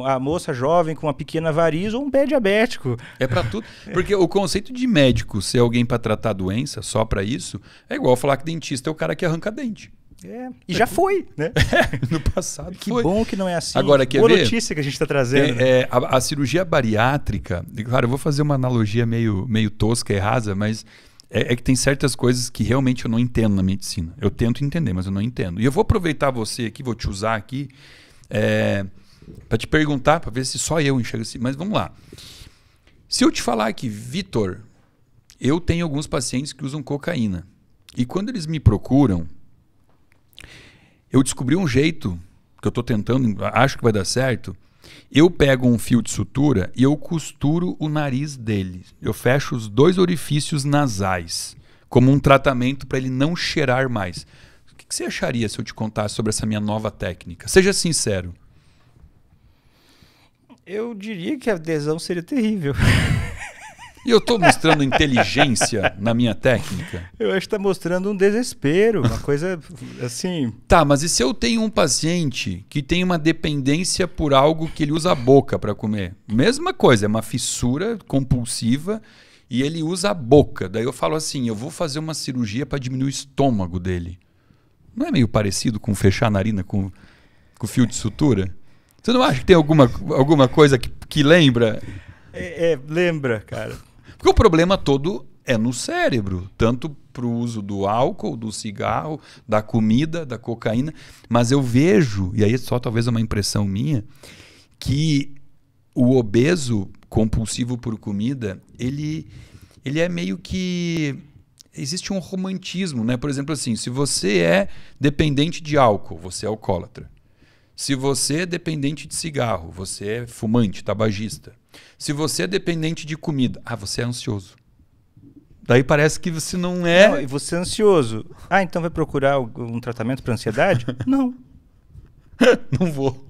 a moça jovem com uma pequena variz ou um pé diabético. É para tudo. Porque o conceito de médico ser alguém para tratar doença, só para isso, é igual falar que dentista é o cara que arranca dente. É, e já foi, né? no passado. Que foi. bom que não é assim. Agora, quer Boa ver? notícia que a gente está trazendo. É, é a, a, cirurgia bariátrica, claro, eu vou fazer uma analogia meio, meio tosca e rasa, mas é, é, que tem certas coisas que realmente eu não entendo na medicina. Eu tento entender, mas eu não entendo. E eu vou aproveitar você aqui, vou te usar aqui, é, para te perguntar, para ver se só eu enxergo assim. Mas vamos lá. Se eu te falar que, Vitor, eu tenho alguns pacientes que usam cocaína. E quando eles me procuram, eu descobri um jeito que eu estou tentando, acho que vai dar certo. Eu pego um fio de sutura e eu costuro o nariz dele. Eu fecho os dois orifícios nasais como um tratamento para ele não cheirar mais. O que, que, você acharia se eu te contasse sobre essa minha nova técnica? Seja sincero. Eu diria que a adesão seria terrível. E eu estou mostrando inteligência na minha técnica? Eu acho que está mostrando um desespero, uma coisa assim. Tá, mas e se eu tenho um paciente que tem uma dependência por algo que ele usa a boca para comer? Mesma coisa, é uma fissura compulsiva e ele usa a boca. Daí eu falo assim: eu vou fazer uma cirurgia para diminuir o estômago dele. Não é meio parecido com fechar a narina com, com fio de sutura? Você não acha que tem alguma, alguma coisa que, que lembra? É, é, lembra, cara. Porque o problema todo é no cérebro, tanto para o uso do álcool, do cigarro, da comida, da cocaína. Mas eu vejo, e aí é só talvez é uma impressão minha, que o obeso compulsivo por comida, ele, ele é meio que. Existe um romantismo, né? Por exemplo, assim, se você é dependente de álcool, você é alcoólatra. Se você é dependente de cigarro, você é fumante, tabagista. Se você é dependente de comida, ah, você é ansioso. Daí parece que você não é. e você é ansioso. Ah, então vai procurar um tratamento para ansiedade? não. não vou.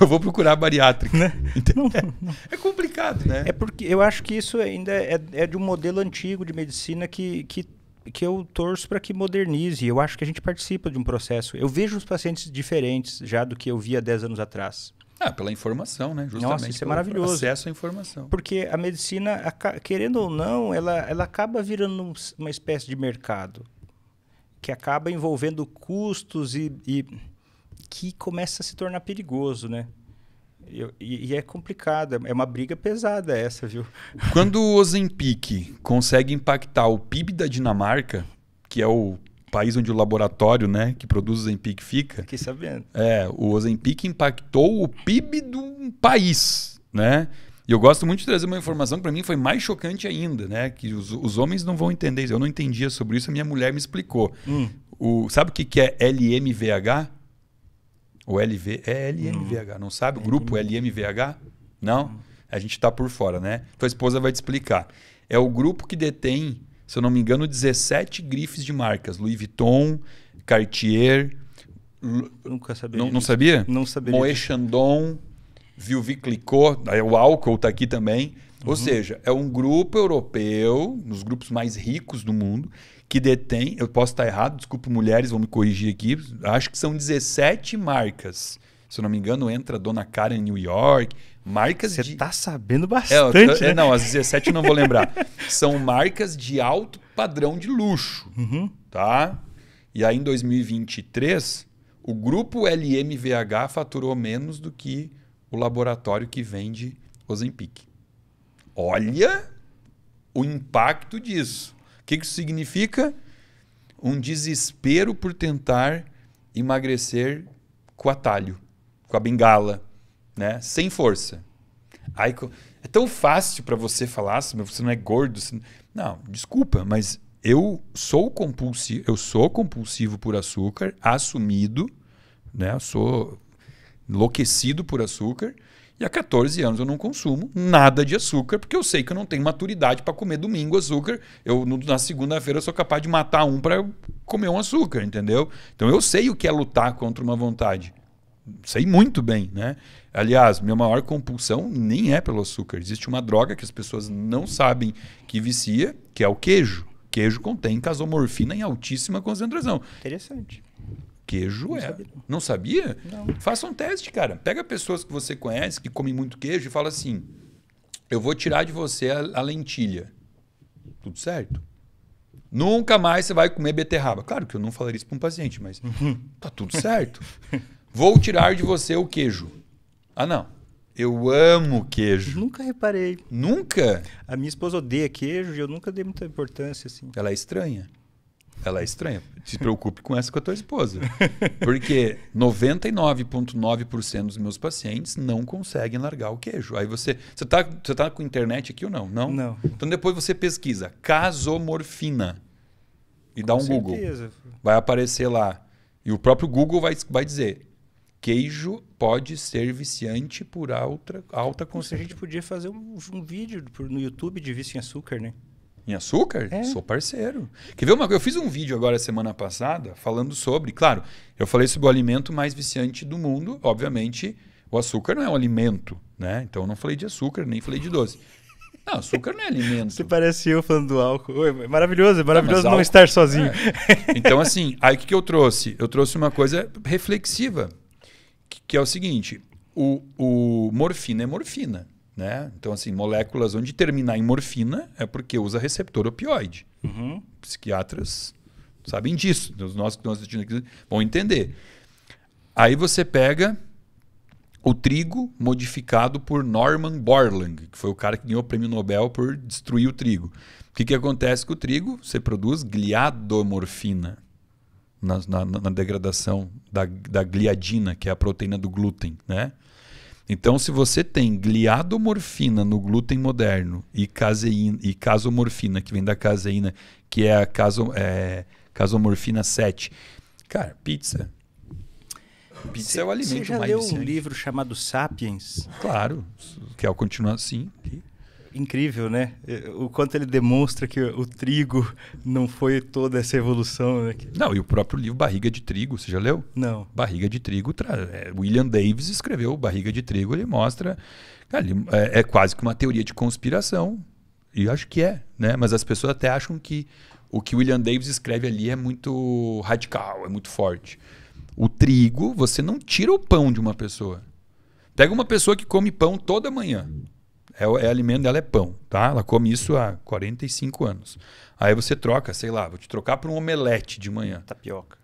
Eu vou procurar bariátrica. Né? É, não, não. É, é complicado, né? É porque eu acho que isso ainda é, é de um modelo antigo de medicina que, que que eu torço para que modernize. Eu acho que a gente participa de um processo. Eu vejo os pacientes diferentes já do que eu via 10 anos atrás. Ah, pela informação, né? Justamente Nossa, isso é maravilhoso. Acesso à informação. Porque a medicina, querendo ou não, ela, ela acaba virando uma espécie de mercado que acaba envolvendo custos e, e que começa a se tornar perigoso, né? Eu, e, e, é complicado, é uma briga pesada essa, viu? Quando o Ozempic consegue impactar o PIB da Dinamarca, que é o país onde o laboratório né, que produz o Ozempic fica... Fiquei sabendo. É, o Ozempic impactou o PIB de um país, né? E eu gosto muito de trazer uma informação que para mim foi mais chocante ainda, né? Que os, os homens não vão entender Eu não entendia sobre isso, a minha mulher me explicou. Hum. O, sabe o que, que é LMVH? O LV, é LMVH, não sabe? O grupo LMVH? Não? A gente está por fora, né? Tua esposa vai te explicar. É o grupo que detém, se eu não me engano, 17 grifes de marcas. Louis Vuitton, Cartier... Nunca sabia. Não, não sabia? Não sabia. Moët Chandon, Vilvi Clicot, o álcool está aqui também. Ou uhum. seja, é um grupo europeu, nos grupos mais ricos do mundo, que detém, eu posso estar errado, desculpa, mulheres vão me corrigir aqui, acho que são 17 marcas. Se eu não me engano, entra Dona Karen New York, marcas Você de... Você tá sabendo é, bastante, é, eu, né? é, Não, as 17 eu não vou lembrar. são marcas de alto padrão de luxo, uhum. tá? E aí em 2023, o grupo LMVH faturou menos do que o laboratório que vende Ozempic. Olha o impacto disso. O que, que isso significa? Um desespero por tentar emagrecer com o atalho, com a bengala, né? sem força. Aí, é tão fácil para você falar, se assim, você não é gordo. Você... Não, desculpa, mas eu sou compulsivo, eu sou compulsivo por açúcar, assumido, né? Eu sou enlouquecido por açúcar, e há 14 anos eu não consumo nada de açúcar, porque eu sei que eu não tenho maturidade para comer domingo açúcar. Eu na segunda-feira sou capaz de matar um para comer um açúcar, entendeu? Então eu sei o que é lutar contra uma vontade. Sei muito bem, né? Aliás, minha maior compulsão nem é pelo açúcar. Existe uma droga que as pessoas não sabem que vicia, que é o queijo. Queijo contém casomorfina em altíssima concentração. Interessante queijo não é. Sabia. Não sabia? Não. Faça um teste, cara. Pega pessoas que você conhece, que comem muito queijo, e fala assim: eu vou tirar de você a, a lentilha. Tudo certo. Nunca mais você vai comer beterraba. Claro que eu não falaria isso para um paciente, mas uhum. tá tudo certo. Vou tirar de você o queijo. Ah, não. Eu amo queijo. Nunca reparei. Nunca? A minha esposa odeia queijo e eu nunca dei muita importância assim. Ela é estranha ela é estranha. Se preocupe com essa com a tua esposa. Porque 99,9% dos meus pacientes não conseguem largar o queijo. Aí você. Você tá, você tá com internet aqui ou não? Não? Não. Então depois você pesquisa casomorfina e com dá um certeza. Google. Vai aparecer lá. E o próprio Google vai, vai dizer: queijo pode ser viciante por alta, alta concentração. A gente podia fazer um, um vídeo no YouTube de vício em açúcar, né? Em açúcar? É. Sou parceiro. Quer ver uma coisa? Eu fiz um vídeo agora semana passada falando sobre. Claro, eu falei sobre o alimento mais viciante do mundo. Obviamente, o açúcar não é um alimento, né? Então eu não falei de açúcar, nem falei de doce. Não, açúcar não é alimento. Você parece eu falando do álcool. É maravilhoso, é maravilhoso não, não álcool, estar sozinho. É. Então, assim, aí o que, eu trouxe? Eu trouxe uma coisa reflexiva, que, que é o seguinte: o, o morfina é morfina. Né? Então, assim, moléculas onde terminar em morfina é porque usa receptor opioide. Uhum. Psiquiatras sabem disso. Então, os nossos que estão assistindo aqui vão entender. Aí você pega o trigo modificado por Norman Borland, que foi o cara que ganhou o prêmio Nobel por destruir o trigo. O que, que acontece com o trigo? Você produz gliadomorfina na, na, na degradação da, da gliadina, que é a proteína do glúten, né? Então, se você tem gliadomorfina no glúten moderno e, caseína, e casomorfina, que vem da caseína, que é a caso, é, casomorfina 7, cara, pizza. Pizza cê, é o alimento mais Você já leu um livro chamado Sapiens? Claro, que é o continuar assim. Que incrível, né? O quanto ele demonstra que o trigo não foi toda essa evolução. Né? Não, e o próprio livro Barriga de Trigo, você já leu? Não. Barriga de Trigo, tra... É, William Davis escreveu Barriga de Trigo, ele mostra. Cara, é, é quase que uma teoria de conspiração. E acho que é, né? Mas as pessoas até acham que o que William Davis escreve ali é muito radical, é muito forte. O trigo, você não tira o pão de uma pessoa. Pega uma pessoa que come pão toda manhã. É, é alimento dela é pão, tá? Ela come isso há 45 anos. Aí você troca, sei lá, vou te trocar por um omelete de manhã. Tapioca.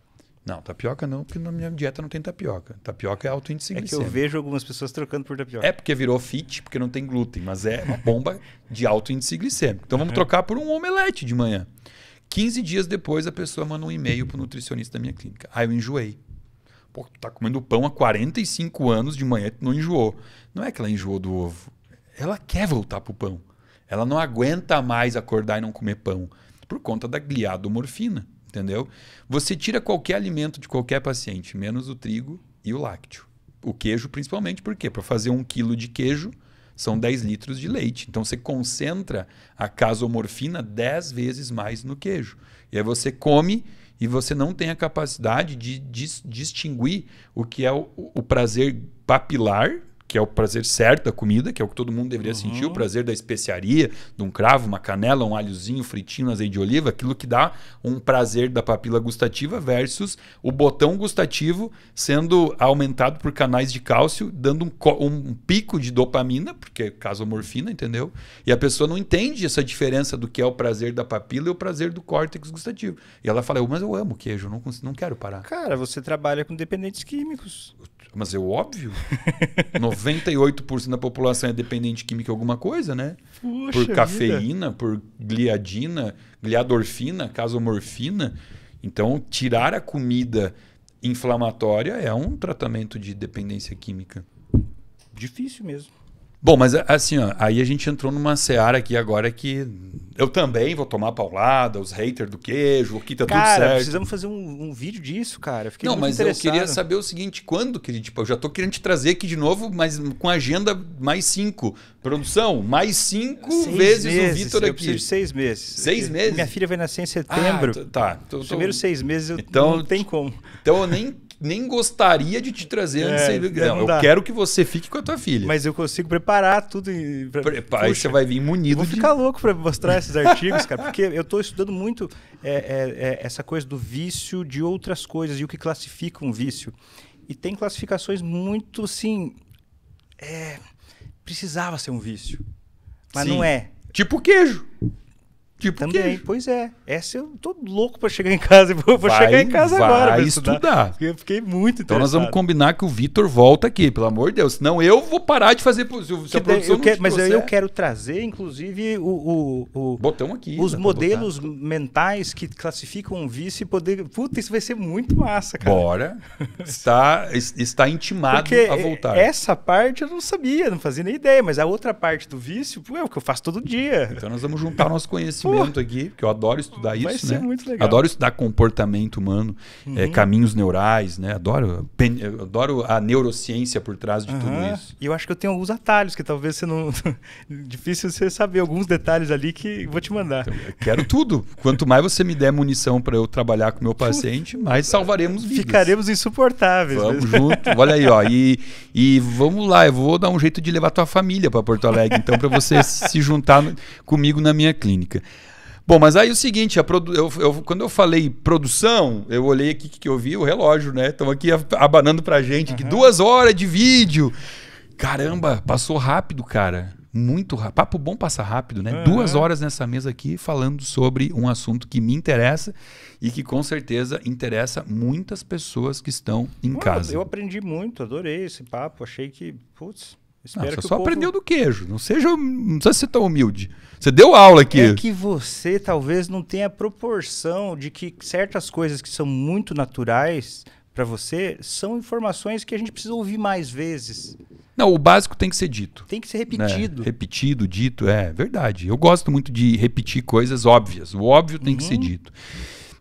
Não, tapioca não, porque na minha dieta não tem tapioca. Tapioca é alto índice é glicêmico. É que eu vejo algumas pessoas trocando por tapioca. É porque virou fit, porque não tem glúten, mas é uma bomba de alto índice glicêmico. Então vamos uhum. trocar por um omelete de manhã. 15 dias depois a pessoa manda um e-mail pro nutricionista da minha clínica. Aí ah, eu enjoei. Pô, tu tá comendo pão há 45 anos de manhã e tu não enjoou. Não é que ela enjoou do ovo ela quer voltar pro pão. Ela não aguenta mais acordar e não comer pão por conta da gliadomorfina, entendeu? Você tira qualquer alimento de qualquer paciente, menos o trigo e o lácteo. O queijo, principalmente, por quê? Para fazer um quilo de queijo, são 10 litros de leite. Então você concentra a casomorfina 10 vezes mais no queijo. E aí você come e você não tem a capacidade de dis distinguir o que é o, o prazer papilar, que é o prazer certo da comida, que é o que todo mundo deveria uhum. sentir, o prazer da especiaria, de um cravo, uma canela, um alhozinho fritinho azeite de oliva, aquilo que dá um prazer da papila gustativa versus o botão gustativo sendo aumentado por canais de cálcio, dando um, um pico de dopamina, porque é casomorfina, entendeu? E a pessoa não entende essa diferença do que é o prazer da papila e o prazer do córtex gustativo. E ela fala, mas eu amo queijo, não, não quero parar. Cara, você trabalha com dependentes químicos. Mas é óbvio. 98% da população é dependente química alguma coisa, né? Puxa por cafeína, vida. por gliadina, gliadorfina, casomorfina. Então, tirar a comida inflamatória é um tratamento de dependência química. Difícil mesmo. Bom, mas assim, ó, aí a gente entrou numa seara aqui agora que eu também vou tomar paulada, os haters do queijo, que tá cara, tudo certo. Cara, precisamos fazer um, um, vídeo disso, cara. Fiquei Não, mas interessado. eu queria saber o seguinte, quando que tipo, eu já tô querendo te trazer aqui de novo, mas com agenda mais cinco. Produção, mais cinco seis vezes meses, o Vitor aqui. seis meses. Seis meses? Minha filha vai nascer em ah, setembro. Ah, tá. Então tô, tô... Primeiro seis meses eu então, não tem como. Então eu nem nem gostaria de te trazer antes é, de sair do... Não, é, não eu dá. quero que você fique com a tua filha. Mas eu consigo preparar tudo. E... você vai vir munido. Eu vou de... ficar louco para mostrar esses artigos, cara, porque eu estou estudando muito é, é, é, essa coisa do vício de outras coisas e o que classifica um vício. E tem classificações muito, assim. É, precisava ser um vício. Mas Sim. não é. Tipo queijo. Tipo Também, que... pois é. Essa eu tô louco para chegar em casa. Vou vai, chegar em casa vai agora. Vai estudar. estudar. Eu fiquei muito interessado. Então nós vamos combinar que o Vitor volta aqui, pelo amor de Deus. Senão eu vou parar de fazer. Se a produção eu Mas trouxer. eu quero trazer, inclusive, o. o, o Botão aqui. Os modelos botar. mentais que classificam um vício e poder. Puta, isso vai ser muito massa, cara. Bora. está, está intimado Porque a voltar. Essa parte eu não sabia, não fazia nem ideia. Mas a outra parte do vício, é o que eu faço todo dia. Então nós vamos juntar o nosso conhecimento conhecimento Pô, aqui, porque eu adoro estudar isso, vai ser né? Muito legal. Adoro estudar comportamento humano, é, uhum. é, caminhos neurais, né? Adoro, adoro a neurociência por trás de uhum. tudo isso. E eu acho que eu tenho alguns atalhos que talvez você não difícil você saber alguns detalhes ali que vou te mandar. Então, quero tudo. Quanto mais você me der munição para eu trabalhar com meu paciente, mais salvaremos vidas. Ficaremos insuportáveis. Vamos mesmo. junto. Olha aí, ó. E, e vamos lá, eu vou dar um jeito de levar tua família para Porto Alegre, então para você se juntar comigo na minha clínica. Bom, mas aí o seguinte, eu, eu, quando eu falei produção, eu olhei aqui que eu vi o relógio, né? Estão aqui abanando pra gente que uhum. duas horas de vídeo. Caramba, passou rápido, cara. Muito rápido. Papo bom passa rápido, né? Uhum. Duas horas nessa mesa aqui falando sobre um assunto que me interessa e que com certeza interessa muitas pessoas que estão em Mano, casa. Eu aprendi muito, adorei esse papo. Achei que, putz, Espero não, você só povo... aprendeu do queijo. Não seja, hum, não precisa ser tão humilde. Você deu aula aqui. É que você talvez não tenha a proporção de que certas coisas que são muito naturais para você são informações que a gente precisa ouvir mais vezes. Não, o básico tem que ser dito. Tem que ser né? repetido. Né? Repetido, dito, é verdade. Eu gosto muito de repetir coisas óbvias. O óbvio tem uhum. que ser uhum. dito.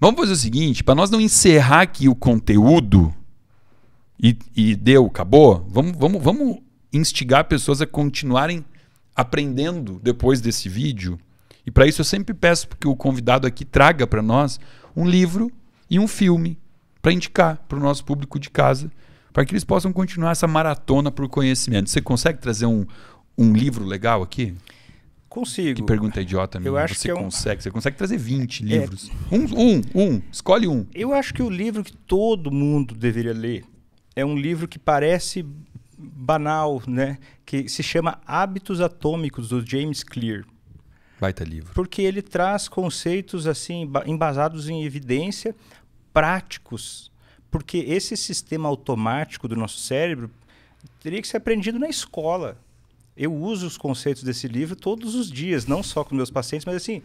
Vamos fazer o seguinte, para nós não encerrar aqui o conteúdo e, e deu, acabou, vamos, vamos, vamos instigar pessoas a continuarem aprendendo depois desse vídeo. E para isso eu sempre peço que o convidado aqui traga para nós um livro e um filme para indicar para o nosso público de casa, para que eles possam continuar essa maratona por conhecimento. Você consegue trazer um, um livro legal aqui? Consigo. Que pergunta idiota, mesmo Eu acho você que é consegue. Você consegue trazer 20 é. livros. É... Um, um, um. Escolhe um. Eu acho que o livro que todo mundo deveria ler é um livro que parece banal, né? Que se chama Hábitos Atômicos, do James Clear. Baita livro. Porque ele traz conceitos assim embasados em evidência, práticos. Porque esse sistema automático do nosso cérebro teria que ser aprendido na escola. Eu uso os conceitos desse livro todos os dias, não só com meus pacientes, mas assim,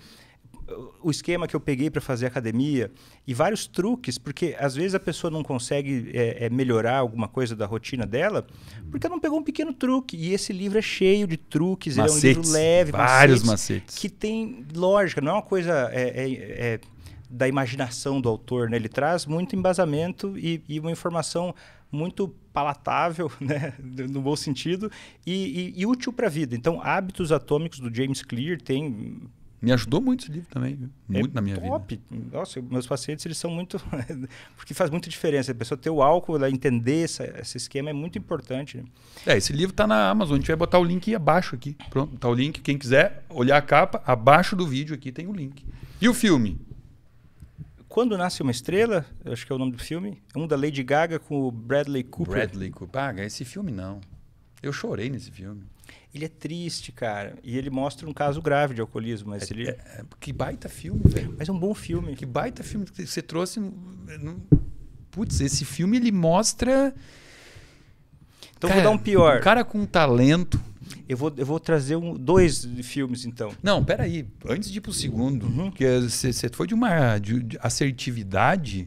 o esquema que eu peguei para fazer academia e vários truques, porque às vezes a pessoa não consegue é, é, melhorar alguma coisa da rotina dela, porque ela não pegou um pequeno truque. E esse livro é cheio de truques, macetes, ele é um livro leve, vários macetes, macetes, que tem lógica, não é uma coisa é, é, é, da imaginação do autor, né? Ele traz muito embasamento e, e uma informação muito palatável, né? no bom sentido, e, e, e útil para a vida. Então, Hábitos Atômicos do James Clear tem me ajudou muito esse livro também, é muito é na minha top. vida. Nossa, meus pacientes eles são muito porque faz muita diferença. A pessoa ter o álcool, ela entender essa, esse esquema é muito importante. É, esse livro está na Amazon. A gente vai botar o link abaixo aqui. Pronto, tá o link. Quem quiser olhar a capa abaixo do vídeo aqui tem o link. E o filme? Quando Nasce uma Estrela, acho que é o nome do filme, é um da Lady Gaga com o Bradley Cooper. Bradley Cooper. Ah, esse filme não. Eu chorei nesse filme. Ele é triste, cara. E ele mostra um caso grave de alcoolismo. Mas é, ele... É, é que baita filme, velho. Mas é um bom filme. Que baita filme que você trouxe. Putz, esse filme ele mostra. Então cara, vou dar um pior. Um cara com talento. Eu vou, eu vou trazer um, dois filmes, então. Não, peraí. Antes de ir pro segundo, uhum. você foi de uma de, de assertividade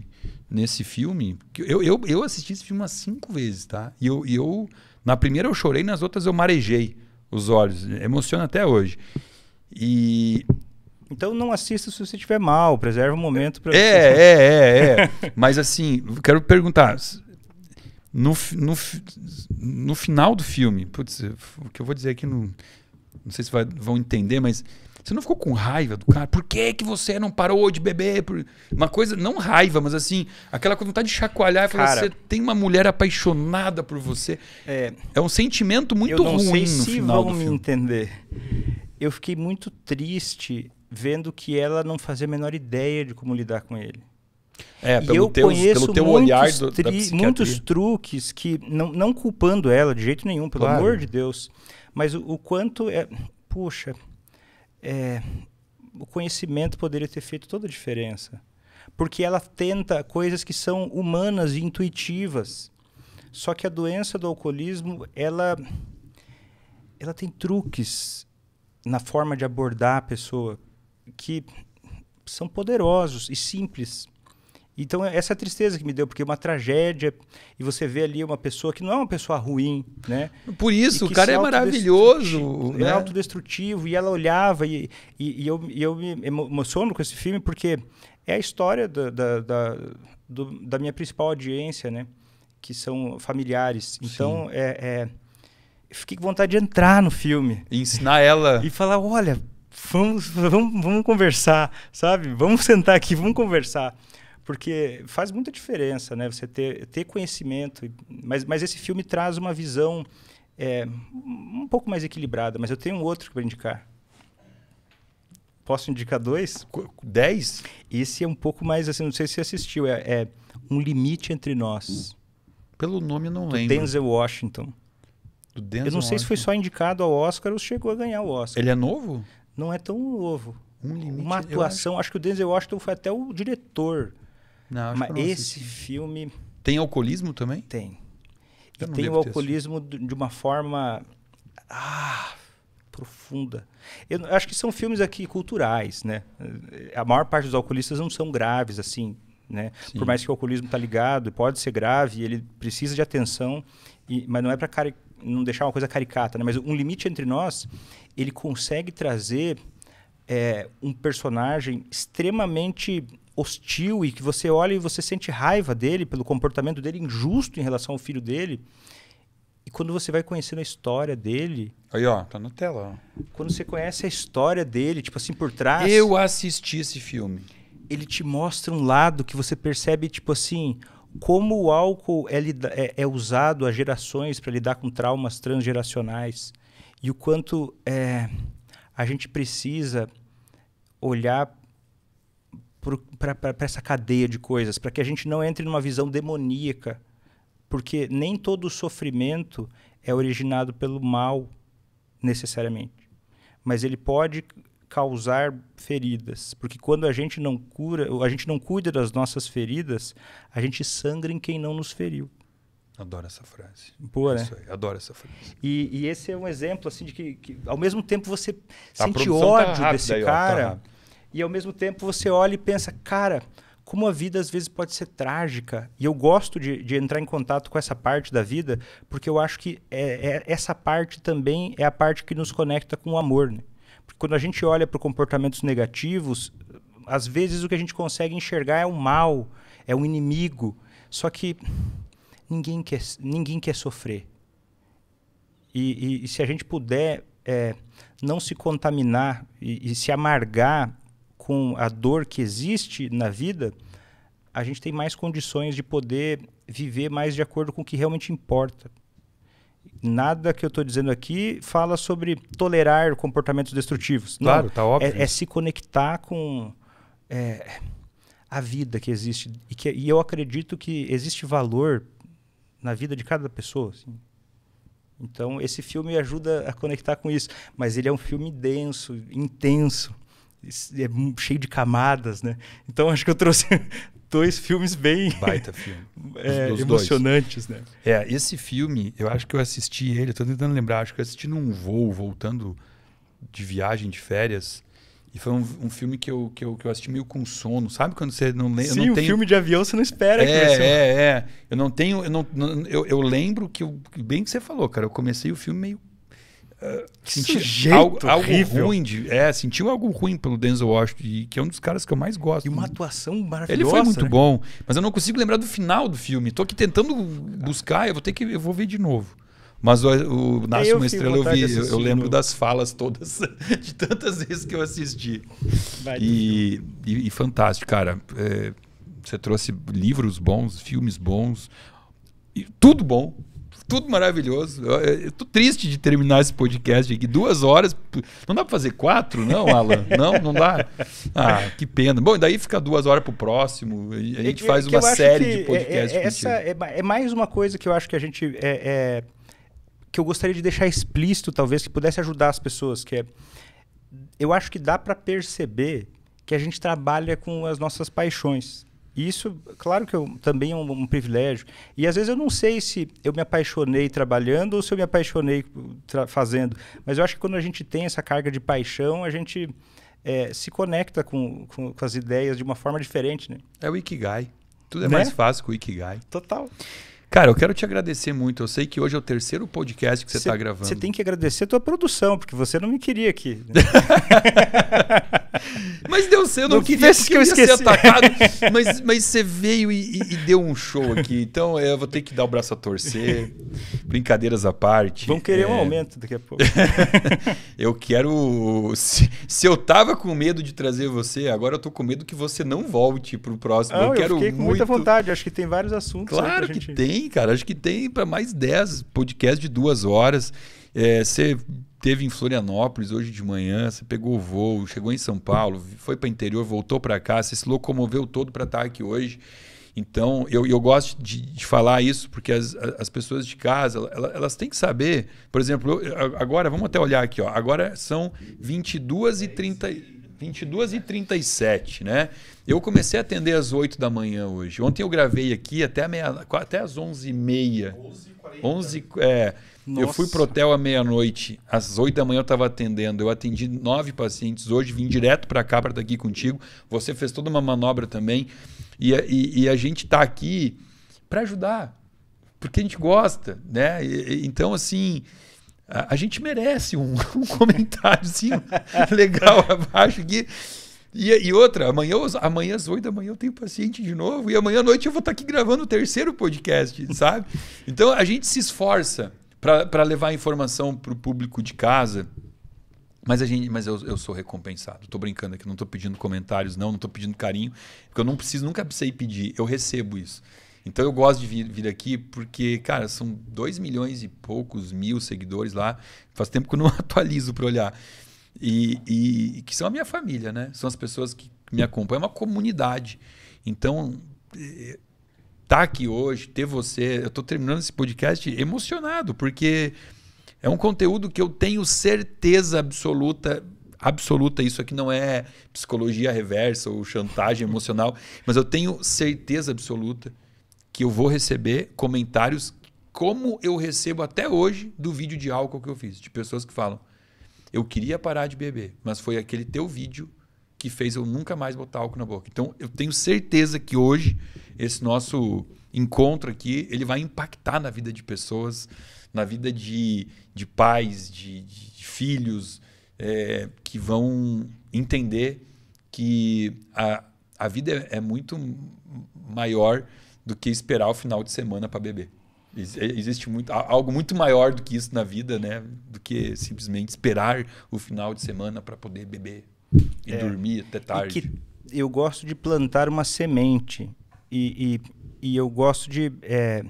nesse filme. Eu, eu, eu assisti esse filme umas cinco vezes, tá? E eu, eu, na primeira eu chorei, nas outras eu marejei os olhos. Emociona até hoje. E. Então não assista se você estiver mal, preserva o momento para. É, é, é, é. Mas assim, quero perguntar. No, no, no final do filme, putz, o que eu vou dizer aqui, não, não sei se vai, vão entender, mas você não ficou com raiva do cara? Por que, que você não parou de beber? Por... Uma coisa, não raiva, mas assim, aquela vontade de chacoalhar e falar: você tem uma mulher apaixonada por você. É, é um sentimento muito ruim sei no se final vão do filme. me entender. Eu fiquei muito triste vendo que ela não fazia a menor ideia de como lidar com ele. É, e eu teus, conheço teu muitos, do, tri, muitos truques que, não, não culpando ela de jeito nenhum, pelo claro. amor de Deus, mas o, o quanto é. Puxa, é, o conhecimento poderia ter feito toda a diferença. Porque ela tenta coisas que são humanas e intuitivas. Só que a doença do alcoolismo, ela, ela tem truques na forma de abordar a pessoa que são poderosos e simples. Então, é essa é a tristeza que me deu, porque é uma tragédia, e você vê ali uma pessoa que não é uma pessoa ruim, né? Por isso, o cara é maravilhoso. Né? É autodestrutivo, e ela olhava, e, e, e eu, e eu me emociono com esse filme, porque é a história da, da, da, do, da minha principal audiência, né? Que são familiares. Então, é, é fiquei com vontade de entrar no filme. E ensinar ela. E falar, olha, vamos, vamos, vamos conversar, sabe? Vamos sentar aqui, vamos conversar porque faz muita diferença, né? Você ter, ter conhecimento. Mas, mas esse filme traz uma visão é, um pouco mais equilibrada, mas eu tenho um outro para indicar. Posso indicar dois? Dez? Esse é um pouco mais assim, não sei se você assistiu, é, é Um Limite Entre Nós. Pelo nome eu não do lembro. Denzel Washington. Do Denzel eu não sei Washington. se foi só indicado ao Oscar ou chegou a ganhar o Oscar. Ele é novo? Não é tão novo. Um limite, Uma atuação, acho... acho... que o Denzel Washington foi até o diretor. Não, Mas não esse filme. Tem alcoolismo também? Tem. E tem o alcoolismo de uma forma. Ah, profunda. Eu acho que são filmes aqui culturais, né? A maior parte dos alcoolistas não são graves, assim, né? Por mais que o alcoolismo está ligado, pode ser grave, ele precisa de atenção, e, mas não é para não deixar uma coisa caricata, né? Mas um limite entre nós, ele consegue trazer é, um personagem extremamente hostil e que você olha e você sente raiva dele pelo comportamento dele injusto em relação ao filho dele. E quando você vai conhecendo a história dele. Aí, ó, tá na tela. Quando você conhece a história dele, tipo assim, por trás. Eu assisti esse filme. Ele te mostra um lado que você percebe, tipo assim, como o álcool é, é, é usado há gerações para lidar com traumas transgeracionais. E o quanto é, a gente precisa olhar para essa cadeia de coisas, para que a gente não entre numa visão demoníaca, porque nem todo sofrimento é originado pelo mal necessariamente, mas ele pode causar feridas, porque quando a gente não cura, a gente não cuida das nossas feridas, a gente sangra em quem não nos feriu. Adoro essa frase. Boa, é né? Isso aí, adoro essa frase. E, e esse é um exemplo, assim, de que, que ao mesmo tempo você tá, a sente tá ódio tá desse aí, cara, ó, tá e ao mesmo tempo você olha e pensa, cara, como a vida às vezes pode ser trágica. E eu gosto de, de, entrar em contato com essa parte da vida, porque eu acho que é, é, essa parte também é a parte que nos conecta com o amor. Né? Porque quando a gente olha para comportamentos negativos, às vezes o que a gente consegue enxergar é o um mal, é um inimigo. Só que ninguém quer, ninguém quer sofrer. E, e, e se a gente puder é, não se contaminar e, e se amargar com a dor que existe na vida, a gente tem mais condições de poder viver mais de acordo com o que realmente importa. Nada que eu estou dizendo aqui fala sobre tolerar comportamentos destrutivos. Claro, Não, tá óbvio. É, é se conectar com é, a vida que existe. E, que, e eu acredito que existe valor na vida de cada pessoa. Assim. Então, esse filme ajuda a conectar com isso. Mas ele é um filme denso, intenso é cheio de camadas, né? Então acho que eu trouxe dois filmes bem baita filme é, emocionantes, dois. né? É, esse filme eu acho que eu assisti ele, estou tentando lembrar, acho que eu assisti num voo voltando de viagem de férias. E foi um, um filme que eu, que, eu, que eu assisti meio com sono. Sabe quando você não lembra? Sim, não um tenho... filme de avião você não espera. É, que você... é, é. Eu não tenho... Eu, não, eu, eu lembro que... Eu, bem que você falou, cara. Eu comecei o filme meio sentiu algo, algo ruim de, é sentiu algo ruim pelo Denzel Washington que é um dos caras que eu mais gosto e uma atuação maravilhosa ele foi muito né? bom mas eu não consigo lembrar do final do filme tô aqui tentando buscar eu vou ter que eu vou ver de novo mas o, o Nasce uma Estrela eu vi, eu, eu lembro das falas todas, de tantas vezes que eu assisti. E, e, e, fantástico, cara. É, você trouxe livros bons, filmes bons, tudo bom tudo maravilhoso. Eu, eu, tô triste de terminar esse podcast aqui. Duas horas. Não dá para fazer quatro, não, Alan? Não, não dá? Ah, que pena. Bom, daí fica duas horas pro próximo. A gente é faz é uma série de podcasts. É, é, é essa é, mais uma coisa que eu acho que a gente. é, que eu gostaria de deixar explícito, talvez, que pudesse ajudar as pessoas, que é. Eu acho que dá para perceber que a gente trabalha com as nossas paixões. Isso, claro que eu, também é um, um, privilégio. E às vezes eu não sei se eu me apaixonei trabalhando ou se eu me apaixonei fazendo. Mas eu acho que quando a gente tem essa carga de paixão, a gente é, se conecta com, com, com, as ideias de uma forma diferente. Né? É o Ikigai. Tudo é né? mais fácil com o Ikigai. Total. Cara, eu quero te agradecer muito. Eu sei que hoje é o terceiro podcast que você está gravando. Você tem que agradecer a tua produção, porque você não me queria aqui. Né? mas deu certo, eu não, queria, que eu esqueci. ser atacado. Mas, mas você veio e, e, deu um show aqui. Então é, eu vou ter que dar o braço a torcer. Brincadeiras à parte. Vão querer é... um aumento daqui a pouco. eu quero. Se, se, eu tava com medo de trazer você, agora eu tô com medo que você não volte pro próximo. Ah, eu, eu quero eu fiquei com muito... muita vontade. Acho que tem vários assuntos. Claro que gente... tem tem, cara. Acho que tem para mais 10 podcasts de duas horas. É, você teve em Florianópolis hoje de manhã, você pegou o voo, chegou em São Paulo, foi para interior, voltou para cá, você se locomoveu todo para estar aqui hoje. Então, eu, eu gosto de, de falar isso porque as, as pessoas de casa, elas, elas têm que saber. Por exemplo, eu, agora, vamos até olhar aqui, ó, agora são 22 e 30 22 h 37 né? Eu comecei a atender às 8 da manhã hoje. Ontem eu gravei aqui até, meia, até às 11 h 30 11 é, Nossa. Eu fui pro hotel à meia-noite. Às 8 da manhã eu estava atendendo. Eu atendi nove pacientes hoje, vim direto para cá para estar tá aqui contigo. Você fez toda uma manobra também. E, e, e a gente tá aqui para ajudar. Porque a gente gosta, né? E, então, assim, a, a gente merece um, um comentário legal abaixo aqui. E, e, outra, amanhã, amanhã às 8 da manhã eu tenho paciente de novo, e amanhã à noite eu vou estar aqui gravando o terceiro podcast, sabe? Então a gente se esforça para levar informação para o público de casa. Mas, a gente, mas eu, eu sou recompensado. Estou brincando aqui, não estou pedindo comentários, não, não estou pedindo carinho, porque eu não preciso, nunca precisei pedir. Eu recebo isso. Então eu gosto de vir, vir aqui porque, cara, são 2 milhões e poucos mil seguidores lá. Faz tempo que eu não atualizo para olhar. E, e, e, que são a minha família, né? São as pessoas que me acompanham, é uma comunidade. Então, é, tá aqui hoje, ter você, eu estou terminando esse podcast emocionado, porque é um conteúdo que eu tenho certeza absoluta, absoluta, isso aqui não é psicologia reversa ou chantagem emocional, mas eu tenho certeza absoluta que eu vou receber comentários como eu recebo até hoje do vídeo de álcool que eu fiz, de pessoas que falam: "Eu queria parar de beber, mas foi aquele teu vídeo que fez eu nunca mais botar álcool na boca". Então, eu tenho certeza que hoje esse nosso encontro aqui, ele vai impactar na vida de pessoas, na vida de, de pais, de, de, de filhos, é, que vão entender que a, a vida é, é muito maior do que esperar o final de semana para beber. É, existe muito, algo muito maior do que isso na vida, né? Do que simplesmente esperar o final de semana para poder beber e é, dormir até tarde. eu gosto de plantar uma semente e, e, e eu gosto de é,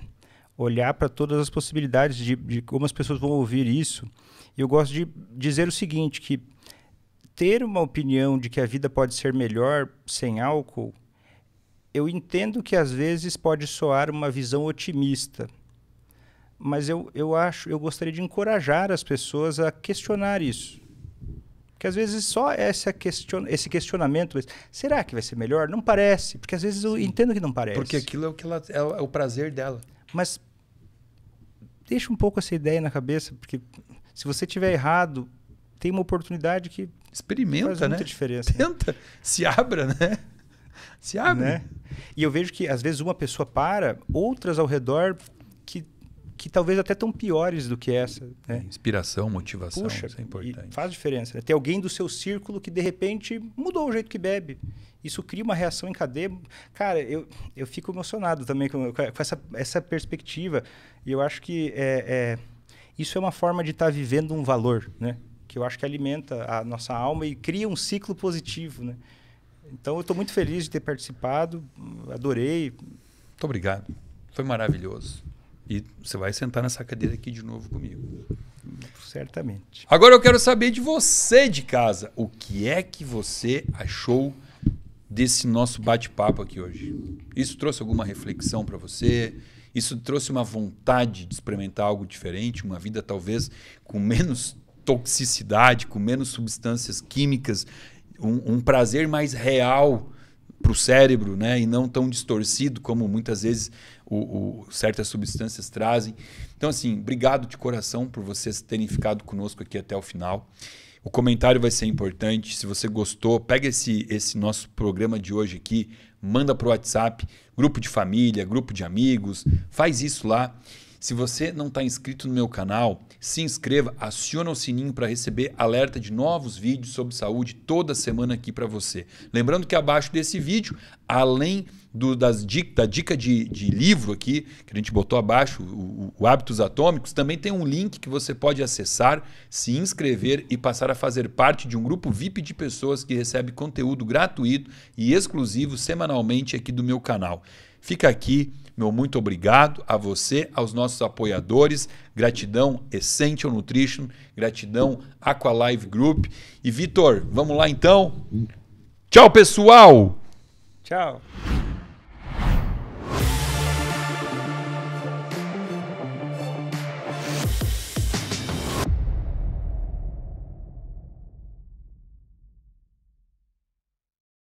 olhar para todas as possibilidades de, de, como as pessoas vão ouvir isso. Eu gosto de dizer o seguinte, que ter uma opinião de que a vida pode ser melhor sem álcool eu entendo que às vezes pode soar uma visão otimista, mas eu, eu acho, eu gostaria de encorajar as pessoas a questionar isso. Porque às vezes só essa question, esse questionamento, será que vai ser melhor? Não parece, porque às vezes eu Sim. entendo que não parece. Porque aquilo é o que ela, é, o é prazer dela. Mas deixa um pouco essa ideia na cabeça, porque se você tiver errado, tem uma oportunidade que experimenta, faz muita né? diferença. Tenta, se abra, né? se abre. Né? E eu vejo que, às vezes, uma pessoa para, outras ao redor que, que talvez até tão piores do que essa. Né? Inspiração, motivação, Puxa, isso é importante. Faz diferença. Né? Tem alguém do seu círculo que, de repente, mudou o jeito que bebe. Isso cria uma reação em cadeia. Cara, eu, eu fico emocionado também com, com essa, essa perspectiva. E eu acho que é, é isso é uma forma de estar tá vivendo um valor, né? que eu acho que alimenta a nossa alma e cria um ciclo positivo, né? Então eu estou muito feliz de ter participado, adorei. Muito obrigado. Foi maravilhoso. E você vai sentar nessa cadeira aqui de novo comigo. Certamente. Agora eu quero saber de você de casa. O que é que você achou desse nosso bate-papo aqui hoje? Isso trouxe alguma reflexão para você? Isso trouxe uma vontade de experimentar algo diferente, uma vida talvez com menos toxicidade, com menos substâncias químicas um, um prazer mais real para o cérebro, né? E não tão distorcido como muitas vezes o, o, certas substâncias trazem. Então, assim, obrigado de coração por vocês terem ficado conosco aqui até o final. O comentário vai ser importante. Se você gostou, pega esse, esse nosso programa de hoje aqui, manda para o WhatsApp, grupo de família, grupo de amigos, faz isso lá. Se você não está inscrito no meu canal, se inscreva, aciona o sininho para receber alerta de novos vídeos sobre saúde toda semana aqui para você. Lembrando que abaixo desse vídeo, além do, das da dica de, de, livro aqui, que a gente botou abaixo, o, o Hábitos Atômicos, também tem um link que você pode acessar, se inscrever e passar a fazer parte de um grupo VIP de pessoas que recebe conteúdo gratuito e exclusivo semanalmente aqui do meu canal. Fica aqui meu muito obrigado a você, aos nossos apoiadores. Gratidão Essential Nutrition, gratidão Aqualive Group. E Vitor, vamos lá então? Tchau, pessoal! Tchau!